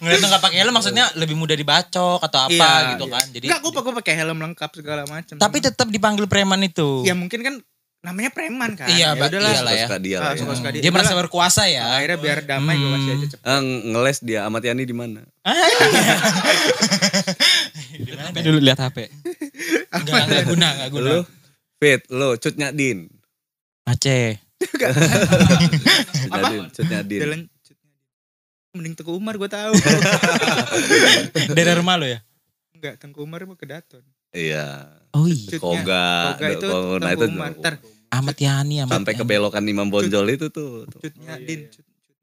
Ngeliat lo gak pakai helm maksudnya lebih mudah dibacok atau apa iya, gitu iya. kan. Jadi Enggak, gua, gua pakai helm lengkap segala macam. Tapi tetap dipanggil preman itu. Ya mungkin kan namanya preman kan. Iya, ya udahlah. suka iya ya. suka dia lah. Suka ah, ya. suka dia. Dia merasa berkuasa ya. Akhirnya biar damai hmm. gue masih aja cepet. Uh, ngeles dia amat Yani di mana? di dulu lihat HP. Enggak, enggak guna, enggak guna. Lu, fit, lo, cutnya Din. Aceh. Apa? Cutnya Din. Mending Tengku Umar gue tahu. Dari rumah lo ya? Enggak, Tengku Umar mau ke Daton. Iya. Oh iya. Koga, Koga itu Koga nah, itu Hunter. Ahmad Yani Ahmad Sampai Yani. kebelokan Imam Bonjol itu tuh. Cutnya oh, iya, Din.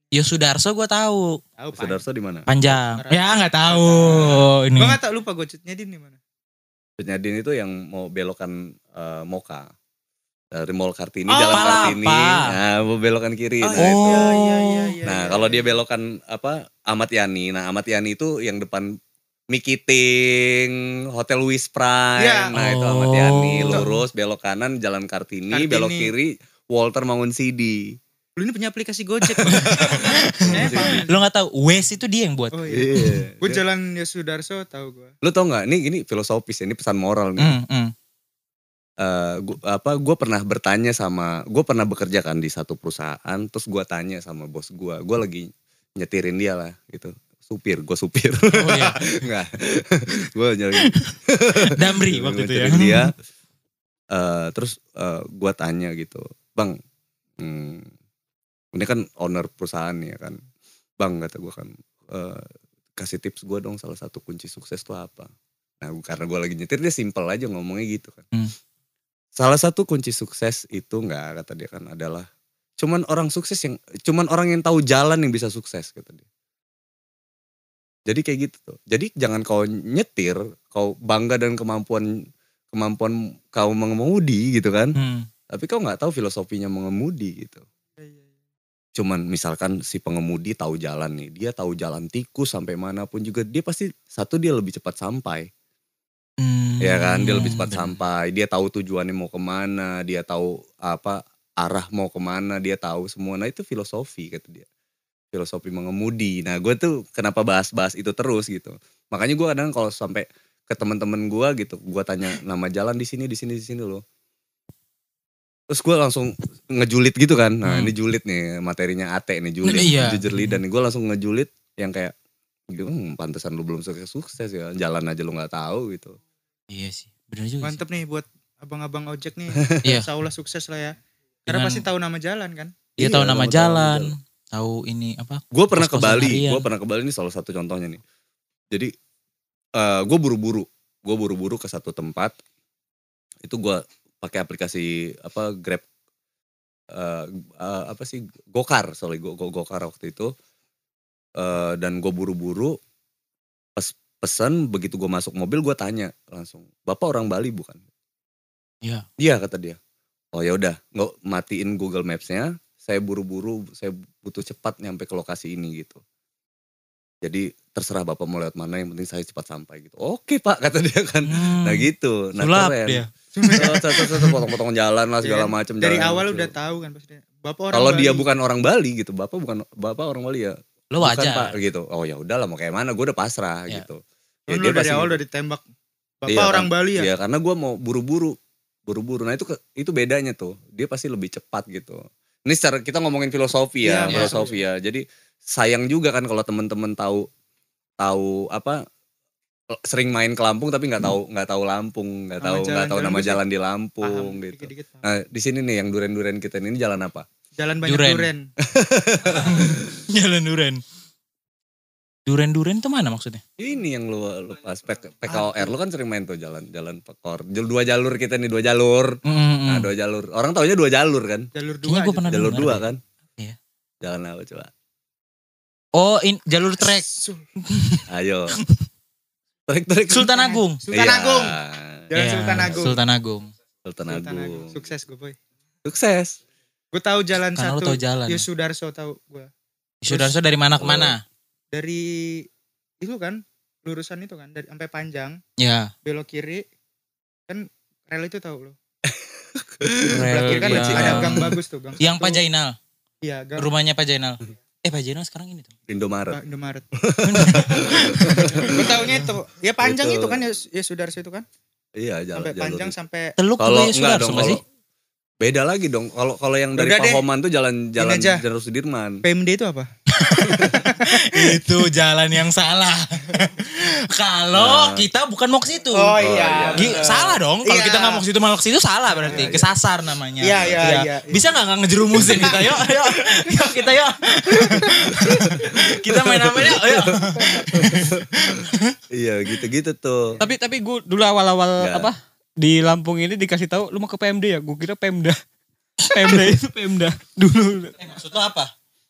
Iya. Sudarso gue tahu. Tahu Sudarso di mana? Panjang. Ya nggak tahu ini. Gue nggak tahu lupa gue cutnya Din di mana. Cutnya Din itu yang mau belokan uh, Moka dari Mall Kartini, oh, Jalan Kartini, nah belokan kiri. Oh, nah, ya Iya, iya, iya, nah iya, kalau dia belokan apa Ahmad Yani, nah Ahmad Yani itu yang depan Mikiting, Hotel Louis Prime. Yeah. Nah, oh. itu Ahmad Yani, lurus, belok kanan jalan Kartini, Kartini. belok kiri Walter Mangun Sidi. Lu ini punya aplikasi Gojek. Lu gak tau, Wes itu dia yang buat. Oh, iya. iya. gue jalan Yosudarso tau gue. Lu tau gak? Ini ini filosofis, ya, ini pesan moral nih. Mm, mm. Uh, gua, apa gue pernah bertanya sama gue pernah bekerja kan di satu perusahaan terus gue tanya sama bos gue gue lagi nyetirin dia lah gitu supir, gue supir. Oh iya. Enggak. gue Damri waktu itu ya. dia. Uh, terus uh, eh, gue tanya gitu, Bang, hmm, ini kan owner perusahaan ya kan. Bang kata gue kan, uh, kasih tips gue dong salah satu kunci sukses tuh apa. Nah karena gue lagi nyetir dia simple aja ngomongnya gitu kan. Hmm. Salah satu kunci sukses itu enggak kata dia kan adalah cuman orang sukses yang cuman orang yang tahu jalan yang bisa sukses kata dia jadi kayak gitu tuh. Jadi jangan kau nyetir, kau bangga dan kemampuan kemampuan kau mengemudi gitu kan. Hmm. Tapi kau nggak tahu filosofinya mengemudi gitu. Iya, iya, iya. Cuman misalkan si pengemudi tahu jalan nih, dia tahu jalan tikus sampai mana pun juga dia pasti satu dia lebih cepat sampai. Hmm, ya kan, dia lebih hmm, cepat sampai. Dia tahu tujuannya mau kemana, dia tahu apa arah mau kemana, dia tahu semua. Nah itu filosofi kata dia filosofi mengemudi. Nah gue tuh kenapa bahas-bahas itu terus gitu. Makanya gue kadang kalau sampai ke teman-teman gue gitu, gue tanya nama jalan di sini, di sini, di sini loh. Terus gue langsung ngejulit gitu kan. Nah hmm. ini julit nih materinya ate nih julit. Nah, iya. Jujur hmm. dan gue langsung ngejulit yang kayak gitu hmm, pantesan lu belum sukses sukses ya jalan aja lu nggak tahu gitu iya sih benar juga mantep nih buat abang-abang ojek nih iya. insya Allah sukses lah ya karena Dengan, pasti tahu nama jalan kan iya, tahu iya, nama, jalan, jalan tahu ini apa? Gue pernah ke Bali, gue pernah ke Bali ini salah satu contohnya nih. Jadi uh, eh, gue buru-buru, gue buru-buru ke satu tempat. Itu gue pakai aplikasi apa Grab uh, uh, apa sih Gokar, sorry gue go, Gokar waktu itu. Uh, dan gue buru-buru pes, pesan begitu gue masuk mobil gue tanya langsung bapak orang Bali bukan? Iya. Iya kata dia. Oh ya udah, nggak matiin Google Maps-nya, saya buru-buru, saya butuh cepat nyampe ke lokasi ini gitu. Jadi terserah bapak mau lewat mana, yang penting saya cepat sampai gitu. Oke pak, kata dia kan. Nah, hmm. Nah gitu, nah Sulap keren. Dia. Eh, potong-potong jalan lah segala iya. macam. Dari awal udah tahu kan pasti. Bapak orang Kalau dia bukan orang Bali gitu, bapak bukan bapak orang Bali ya. Lo bukan, aja. Pak, gitu. Oh ya udahlah mau kayak mana, gue udah pasrah ya. gitu. Ya, lu dia dari pasti, awal udah ditembak. Bapak iya, orang kan, Bali ya. Iya karena gue mau buru-buru, buru-buru. Nah itu itu bedanya tuh. Dia pasti lebih cepat gitu. Ini secara kita ngomongin filosofi ya, ya filosofi ya. ya. Jadi sayang juga kan kalau temen-temen tahu tahu apa sering main ke Lampung tapi nggak tahu nggak tahu Lampung nggak tahu nggak tahu nama jalan di Lampung paham, gitu. Dikit -dikit, Nah di sini nih yang duren-duren kita ini, ini jalan apa? Jalan banyak duren. duren. jalan duren. Duren-duren itu mana maksudnya? Ini yang lu lupa spek PKOR lu kan sering main tuh jalan-jalan pekor. Dua jalur kita nih dua jalur. Mm, hmm Nah, dua jalur. Orang taunya dua jalur kan? Jalur dua. Gua pernah jalur dua kan? Iya. Jalan apa coba? Oh, in, jalur trek. Ayo. Trek-trek. Sultan Agung. Sultan iya. Agung. Jalan iya, Sultan Agung. Sultan Agung. Sultan Agung. Sultan Agung. Sukses gue boy. Sukses. Gue tahu jalan Karena satu. Tahu jalan. Yusudarso tau tahu gue. Yusudarso dari mana ke oh. mana? dari itu kan lurusan itu kan dari sampai panjang ya belok kiri kan rel itu tahu lo rel kiri kan ya. ada gang bagus tuh gang yang Pajainal iya gang rumahnya Pajainal Eh Pak sekarang ini tuh. Indomaret. Indomaret. Gue taunya itu. Ya panjang itu, itu kan ya, ya sudah itu kan. Iya jalan. Sampai panjang itu. sampai. Teluk kalau ya sudah sih? Beda lagi dong. Kalau kalau yang dari Udah Pahoman tuh jalan-jalan Jalan Sudirman. PMD itu apa? itu jalan yang salah. kalau nah. kita bukan mau ke situ. Oh iya. Oh, iya G- salah dong. Kalau iya. kita nggak mau ke situ malah ke situ salah berarti. Iya, iya. Kesasar namanya. Iya iya iya. iya, iya. Bisa nggak ngejerumusin kita yuk yuk. Yuk kita yuk. kita main apa yuk iya gitu-gitu tuh. Tapi tapi gue dulu awal-awal apa? di Lampung ini dikasih tahu lu mau ke PMD ya gue kira Pemda Pemda itu Pemda dulu eh, maksud lu apa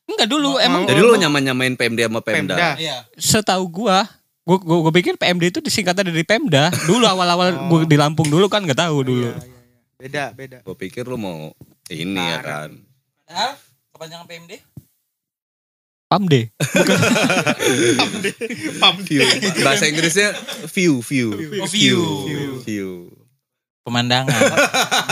Enggak dulu mau, emang jadi lu nyaman nyamain PMD sama Pemda, Pemda. Iya. setahu gua gue gue gue pikir PMD itu disingkatan dari Pemda dulu awal-awal oh. gue di Lampung dulu kan nggak tahu dulu iya, iya, iya. beda beda gue pikir lu mau ini ya kan padahal kepanjangan PMD PAMD PAMD PAMD bahasa Inggrisnya view view oh, view view, view. view. view pemandangan.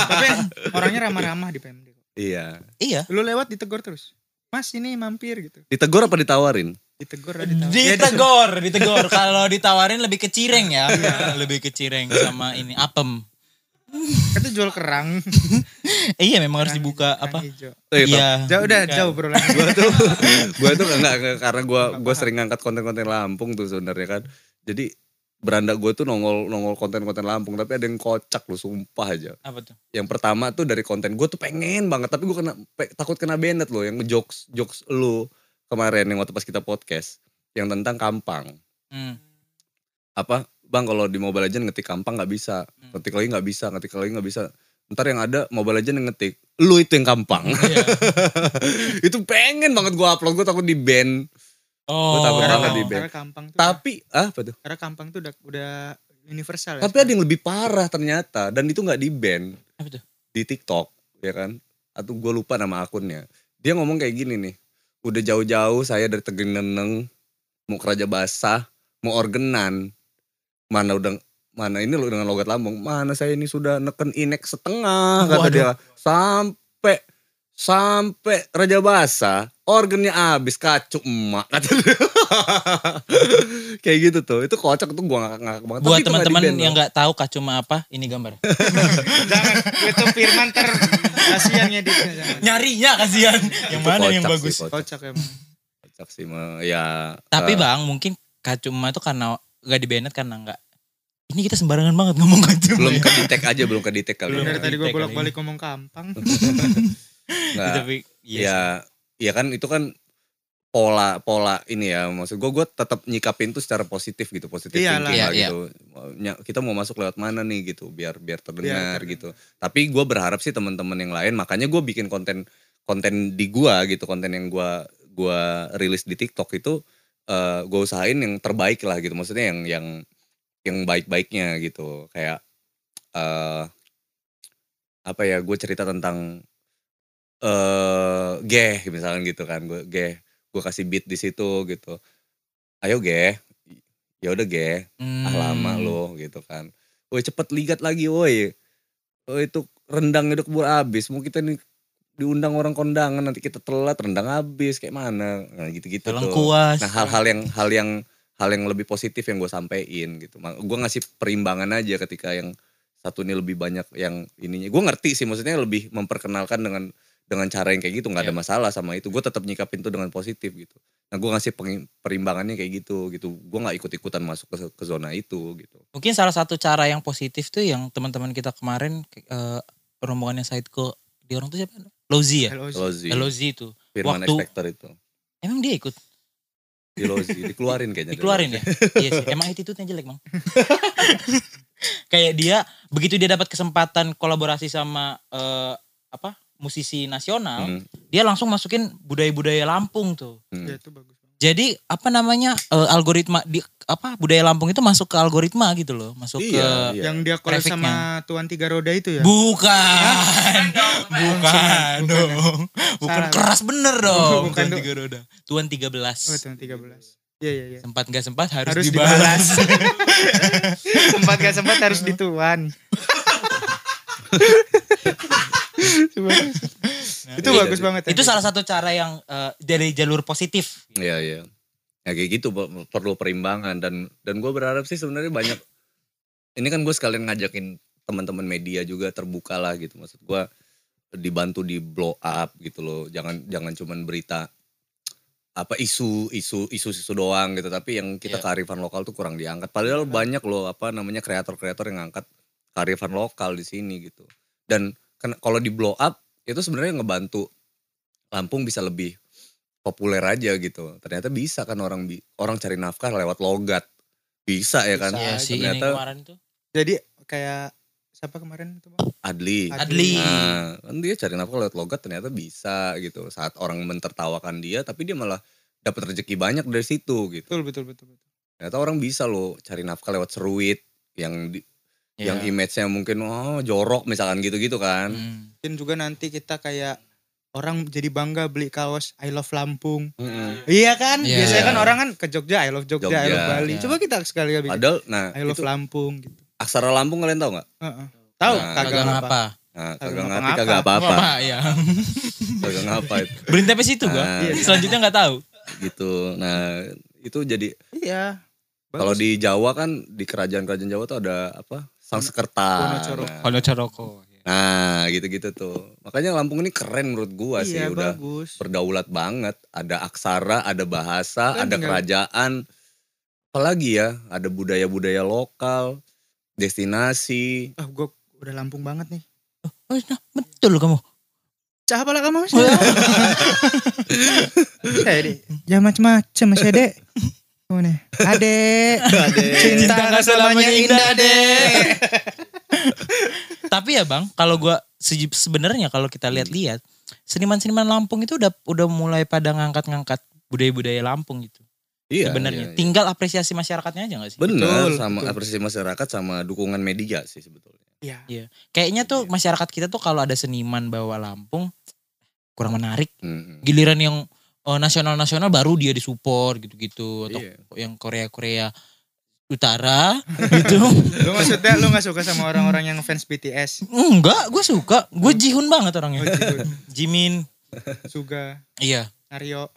Tapi orangnya ramah-ramah di PMD. Iya. Iya. Lu lewat ditegur terus. Mas ini mampir gitu. Ditegur apa ditawarin? Ditegur apa ditawarin? Ya, ditegur, ditegur. Kalau ditawarin lebih ke cireng ya. Iya. lebih ke cireng sama ini apem. Itu jual kerang. eh, iya memang kerang, harus dibuka kerang apa? Hijau. Oh, Iya. iya. Jauh udah buka. jauh bro. gua tuh gua tuh enggak, enggak karena gua gua sering ngangkat konten-konten Lampung tuh sebenarnya kan. Jadi beranda gue tuh nongol nongol konten-konten Lampung tapi ada yang kocak lu sumpah aja. Apa tuh? Yang pertama tuh dari konten gue tuh pengen banget tapi gue kena pe, takut kena banned loh yang jokes jokes lu kemarin yang waktu pas kita podcast yang tentang Kampang. Hmm. Apa bang kalau di Mobile Legends ngetik Kampang nggak bisa, hmm. ngetik lagi nggak bisa, ngetik lagi nggak bisa. Ntar yang ada Mobile Legends yang ngetik lu itu yang Kampang. Yeah. itu pengen banget gue upload gue takut di band Oh, gue takut banget di band. Karena kampang tuh Tapi ah, apa tuh? Karena kampang tuh udah, udah universal. Ya Tapi ya, ada yang lebih parah ternyata dan itu nggak di band. Apa tuh? Di TikTok ya kan? Atau gue lupa nama akunnya. Dia ngomong kayak gini nih. Udah jauh-jauh saya dari Tegeneneng mau keraja basah, mau organan Mana udah mana ini lo dengan logat lambung, mana saya ini sudah neken inek setengah Waduh. kata dia. Sampai sampai Raja Basa organnya habis kacu emak kata kayak gitu tuh itu kocak tuh gua ngakak ngakak banget buat teman-teman yang nggak tahu kacu emak apa ini gambar jangan itu Firman ter kasihan ya, dia nyarinya kasihan yang mana yang bagus kocak. emang kocak sih ya tapi eh, bang mungkin kacu emak itu karena gak dibenet karena nggak ini kita sembarangan banget ngomong kacu belum ya. ke aja belum ke kali belum dari tadi gue bolak balik ngomong kampang nah, tapi yes. Iya ya ya kan itu kan pola pola ini ya maksud gue gue tetap nyikapin tuh secara positif gitu positif Iyalah, thinking iya, gitu iya. gitu kita mau masuk lewat mana nih gitu biar biar iya, terdengar iya, gitu tapi gue berharap sih teman-teman yang lain makanya gue bikin konten konten di gue gitu konten yang gue gue rilis di TikTok itu uh, eh, gue usahain yang terbaik lah gitu maksudnya yang yang yang baik-baiknya gitu kayak uh, apa ya gue cerita tentang eh uh, geh misalkan gitu kan gue geh gue kasih beat di situ gitu ayo geh ya udah geh hmm. ah lama hmm. lo gitu kan woi cepet ligat lagi woi oh, itu rendang itu keburu habis mau kita nih diundang orang kondangan nanti kita telat rendang habis kayak mana nah gitu-gitu tuh kuas. nah hal-hal yang hal yang hal yang lebih positif yang gue sampein gitu gue ngasih perimbangan aja ketika yang satu ini lebih banyak yang ininya gue ngerti sih maksudnya lebih memperkenalkan dengan dengan cara yang kayak gitu nggak yeah. ada iya. masalah sama itu gue tetap nyikapin tuh dengan positif gitu nah gue ngasih perimbangannya kayak gitu gitu gue nggak ikut ikutan masuk ke, ke zona itu gitu mungkin salah satu cara yang positif tuh yang teman-teman kita kemarin uh, rombongannya Saidko di orang tuh siapa Lozi ya Lozi Lozi itu Firman waktu Expector itu emang dia ikut di Lozi dikeluarin kayaknya dikeluarin ya iya sih emang attitude-nya jelek bang kayak dia begitu dia dapat kesempatan kolaborasi sama uh, apa musisi nasional, mm. dia langsung masukin budaya-budaya Lampung tuh. Mm. Ya, itu bagus. Jadi apa namanya uh, algoritma di apa budaya Lampung itu masuk ke algoritma gitu loh, masuk iya, ke iya. yang dia koreksi sama tuan tiga roda itu ya? Bukan. bukan dong. Bukan keras bener dong. Bukan tuan tiga roda. Tuan Tiga Oh, tuan Tiga Belas, Iya iya iya. Sempat gak sempat harus, harus dibalas. dibalas. sempat gak sempat harus dituan. nah, itu iya, bagus iya. banget. Itu ya. salah satu cara yang uh, dari jalur positif. Iya iya. Ya kayak gitu perlu perimbangan dan dan gue berharap sih sebenarnya banyak. ini kan gue sekalian ngajakin teman-teman media juga terbuka lah gitu maksud gue dibantu di blow up gitu loh. Jangan jangan cuman berita apa isu isu isu isu doang gitu tapi yang kita yeah. kearifan lokal tuh kurang diangkat padahal yeah. banyak loh apa namanya kreator kreator yang angkat kearifan lokal di sini gitu dan kalau di blow up itu sebenarnya ngebantu Lampung bisa lebih populer aja gitu. Ternyata bisa kan orang orang cari nafkah lewat logat. Bisa ya kan? Iya sih Ternyata, ini kemarin tuh. Jadi kayak siapa kemarin itu bang? Adli. Adli. Nah, kan dia cari nafkah lewat logat ternyata bisa gitu. Saat orang mentertawakan dia, tapi dia malah dapat rezeki banyak dari situ gitu. Betul betul betul. betul. Ternyata orang bisa loh cari nafkah lewat seruit yang di, yeah. yang image-nya mungkin oh jorok misalkan gitu-gitu kan. Hmm. Mungkin juga nanti kita kayak orang jadi bangga beli kaos I love Lampung. Mm -hmm. Iya kan? Yeah. Biasanya kan orang kan ke Jogja I love Jogja, Jogja I love Bali. Yeah. Coba kita sekali lagi. Padahal nah I love itu, Lampung gitu. Aksara Lampung kalian tahu nggak? Uh -uh. Tahu nah, kagak apa. apa. Nah, kagak ngapa. kagak apa-apa. Iya. kagak ngapa itu. Berhenti situ gua. Nah, iya. Selanjutnya nggak tahu. Gitu. Nah, itu jadi Iya. Kalau di Jawa kan di kerajaan-kerajaan Jawa tuh ada apa? sang hmm. sekerta. Hono Coroko. Nah. Iya. nah, gitu-gitu tuh. Makanya Lampung ini keren menurut gua iya, sih, udah bagus. berdaulat banget. Ada aksara, ada bahasa, ada kerajaan. Apalagi ya, ada budaya-budaya lokal, destinasi. Ah, oh, gua udah Lampung banget nih. Oh, nah, betul kamu. Cah apalah kamu sih? Eh, jangan macem-macem Mas Dek. Mana? Adek. Cinta, Cinta gak selamanya indah, deh. Tapi ya Bang, kalau gua sebenarnya kalau kita lihat-lihat, seniman-seniman Lampung itu udah udah mulai pada ngangkat-ngangkat budaya-budaya Lampung gitu. Iya, sebenarnya iya, iya. tinggal apresiasi masyarakatnya aja gak sih? Benar, sama betul. apresiasi masyarakat sama dukungan media sih sebetulnya. Iya. Iya. Kayaknya tuh iya. masyarakat kita tuh kalau ada seniman bawa Lampung kurang menarik. Mm -hmm. Giliran yang oh, eh, nasional nasional baru dia disupport gitu-gitu atau yeah. yang Korea Korea utara gitu. lu maksudnya lu gak suka sama orang-orang yang fans BTS? Enggak, gue suka. Gue hmm. Jihun banget orangnya. Oh, Jihun. Jimin. Suga. Iya. Nario.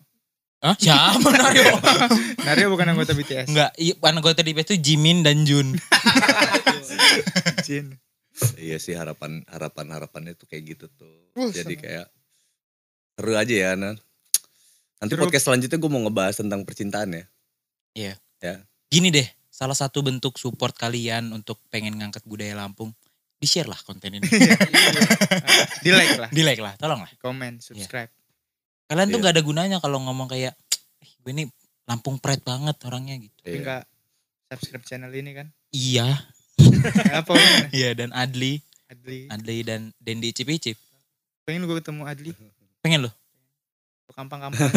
Hah? Siapa Nario? Nario bukan anggota BTS. Enggak, iya, anggota BTS itu Jimin dan Jun. Jin. Iya sih harapan harapan harapannya tuh kayak gitu tuh. Oh, Jadi sama. kayak seru aja ya, Nan. Nanti podcast selanjutnya gue mau ngebahas tentang percintaan ya. Iya. Ya. Gini deh, salah satu bentuk support kalian untuk pengen ngangkat budaya Lampung, di share lah konten ini. Iya, iya. di like lah. Di like lah, tolong lah. Comment, iya. subscribe. Yeah. Kalian yeah. tuh gak ada gunanya kalau ngomong kayak, eh, gue ini Lampung pride banget orangnya gitu. Tapi yeah. subscribe channel ini kan? Iya. Apa? Iya dan Adli. Adli. Adli dan Dendi cipicip. Pengen gue ketemu Adli. Pengen loh kampang-kampang.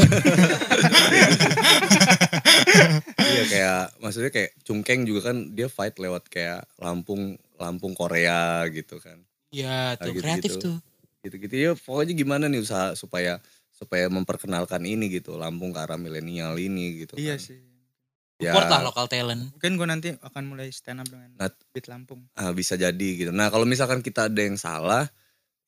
iya kayak maksudnya kayak Cungkeng juga kan dia fight lewat kayak Lampung Lampung Korea gitu kan. Iya nah, tuh nah, gitu, kreatif gitu. tuh. Gitu-gitu ya pokoknya gimana nih usaha supaya supaya memperkenalkan ini gitu Lampung ke arah milenial ini gitu iya kan. Iya sih. Ya, Support lah lokal talent. Mungkin gue nanti akan mulai stand up dengan nah, beat Lampung. Ah, bisa jadi gitu. Nah kalau misalkan kita ada yang salah,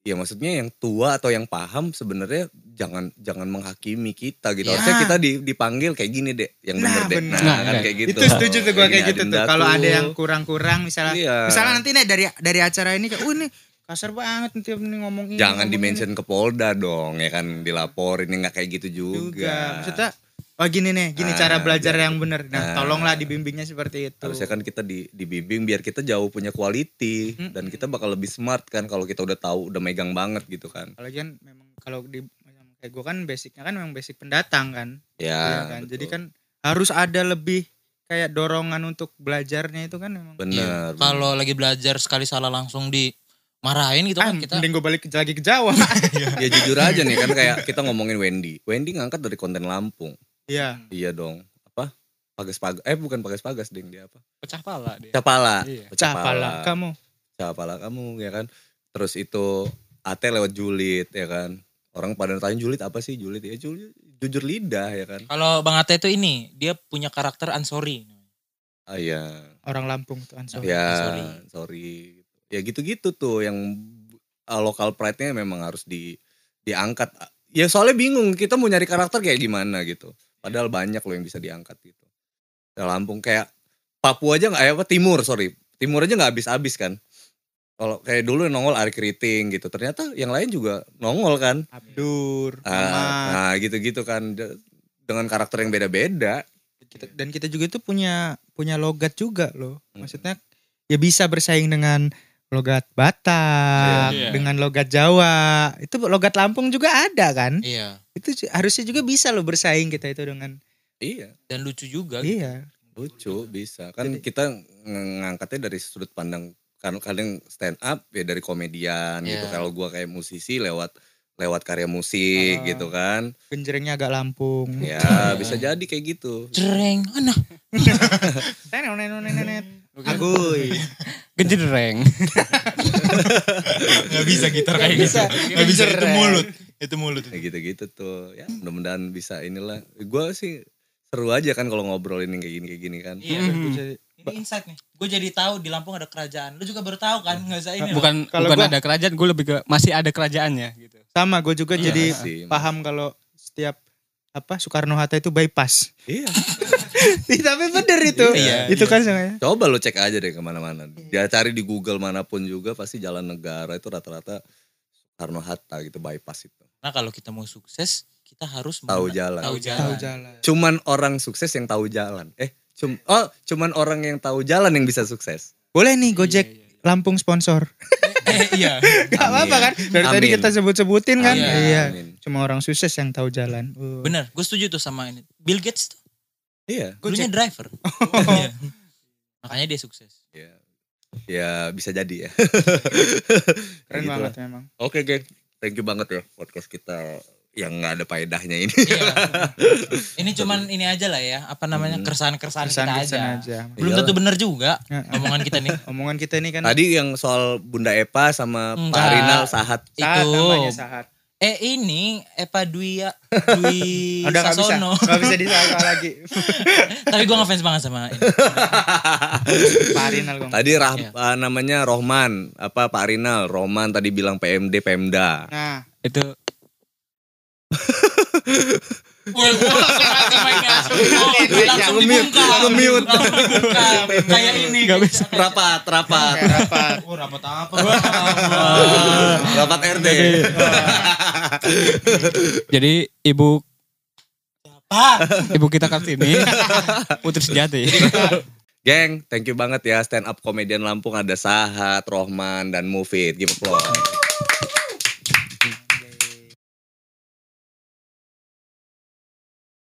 ya maksudnya yang tua atau yang paham sebenarnya jangan jangan menghakimi kita gitu. Ya. Harusnya kita dipanggil kayak gini deh, yang bener nah, deh. Bener. Nah, kan kayak gitu. Itu setuju tuh gue kayak gitu tuh. Kalau ada yang kurang-kurang misalnya iya. misalnya nanti nih dari dari acara ini kayak oh ini kasar banget nanti ngomong ini. Jangan ngomong di mention ke Polda dong ya kan dilaporin nggak kayak gitu juga. juga. Maksudnya oh gini nih gini ah, cara belajar biar, yang benar nah ah, tolonglah dibimbingnya seperti itu harusnya kan kita di, dibimbing biar kita jauh punya quality hmm. dan kita bakal lebih smart kan kalau kita udah tahu udah megang banget gitu kan Kalau kan memang kalau di kayak gue kan basicnya kan memang basic pendatang kan ya, ya kan jadi kan harus ada lebih kayak dorongan untuk belajarnya itu kan memang benar ya, kalau lagi belajar sekali salah langsung di marahin gitu ah, kan kita. Mending gue balik lagi ke Jawa. ya jujur aja nih kan kayak kita ngomongin Wendy. Wendy ngangkat dari konten Lampung. Iya. Hmm. Iya dong. Apa? Pagas pagas. Eh bukan pagas pagas ding dia apa? Pecah pala dia. Pecah pala. Iya. Pecah pala kamu. Pecah pala kamu ya kan. Terus itu Ate lewat Julit ya kan. Orang pada tanya Julit apa sih Julit? Ya Julit jujur lidah ya kan. Kalau Bang Ate itu ini dia punya karakter ansori. Ah iya. Orang Lampung tuh ansori. Iya, ansori. ansori. Ya gitu-gitu tuh yang eh, lokal pride-nya memang harus di diangkat. Ya soalnya bingung kita mau nyari karakter kayak gimana gitu. Padahal banyak loh yang bisa diangkat gitu. Ya, Lampung kayak Papua aja nggak, eh, apa Timur sorry, Timur aja nggak habis-habis kan. Kalau kayak dulu nongol Ari Keriting gitu, ternyata yang lain juga nongol kan. Abdur, ah, Nah gitu-gitu kan dengan karakter yang beda-beda. dan kita juga itu punya punya logat juga loh. Hmm. Maksudnya ya bisa bersaing dengan logat Batak, yeah. dengan logat Jawa. Itu logat Lampung juga ada kan? Iya. Yeah itu harusnya juga bisa loh bersaing kita itu dengan iya dan lucu juga gitu. iya gitu. lucu bisa kan Jadi, kita ngangkatnya dari sudut pandang kan kadang stand up ya dari komedian yeah. gitu iya. kalau gua kayak musisi lewat lewat karya musik uh, gitu kan genjerengnya agak Lampung ya bisa jadi kayak gitu jereng mana agui Genjereng. nggak bisa gitar kayak gitu. nggak bisa itu mulut itu mulut itu. gitu-gitu tuh ya mudah-mudahan bisa inilah gue sih seru aja kan kalau ngobrol ini kayak gini kayak gini kan iya mm jadi, ini insight nih gue jadi tahu di Lampung ada kerajaan lu juga baru tahu kan iya. nggak usah ini bukan kalau bukan ada kerajaan gue lebih ke masih ada kerajaannya gitu sama gue juga iya, jadi sih, paham kalau setiap apa Soekarno Hatta itu bypass iya tapi bener itu iya, iya. itu iya. kan sih. Ya? coba lo cek aja deh kemana-mana dia ya, cari di Google manapun juga pasti jalan negara itu rata-rata Soekarno Hatta gitu bypass itu karena kalau kita mau sukses, kita harus tahu jalan. Tahu jalan. Tahu jalan. Cuman orang sukses yang tahu jalan. Eh, cum oh, cuman orang yang tahu jalan yang bisa sukses. Boleh nih Gojek iya, iya, iya. Lampung sponsor. Eh, eh, iya. Gak apa-apa kan? Dari Amin. tadi kita sebut-sebutin kan. Amin. Iya. iya. Amin. Cuma orang sukses yang tahu jalan. Uh. Bener, gue setuju tuh sama ini. Bill Gates tuh. Iya. Dulunya driver. Oh. Iya. Makanya dia sukses. Iya. Ya bisa jadi ya. Keren gitu banget lah. memang. Oke, okay, geng thank you banget ya podcast kita yang nggak ada paedahnya ini. Iya. ini cuman ini aja lah ya, apa namanya hmm. keresahan-keresahan kita aja. aja. Belum iya. tentu benar juga omongan kita nih. omongan kita ini kan. Tadi yang soal Bunda Epa sama Enggak. Pak Rinal Sahat. Itu sahat, namanya, sahat. Eh ini Epa Dwi Dwi Udah Sasono. Gak bisa, gak bisa disalah lagi. Tapi gue ngefans banget sama ini. Pak Arinal. Gua. Tadi Rah, ya. namanya Rohman, apa Pak Arinal, Rohman tadi bilang PMD, Pemda. Nah, itu langsung iya, iya, iya, dibungkam nge-mute kayak ini gak bisa rapat rapat rapat oh rapat apa rapat RT jadi ibu ibu kita Kartini putri sejati Geng, thank you banget ya stand up komedian Lampung ada Sahat, Rohman, dan Mufid. Give applause.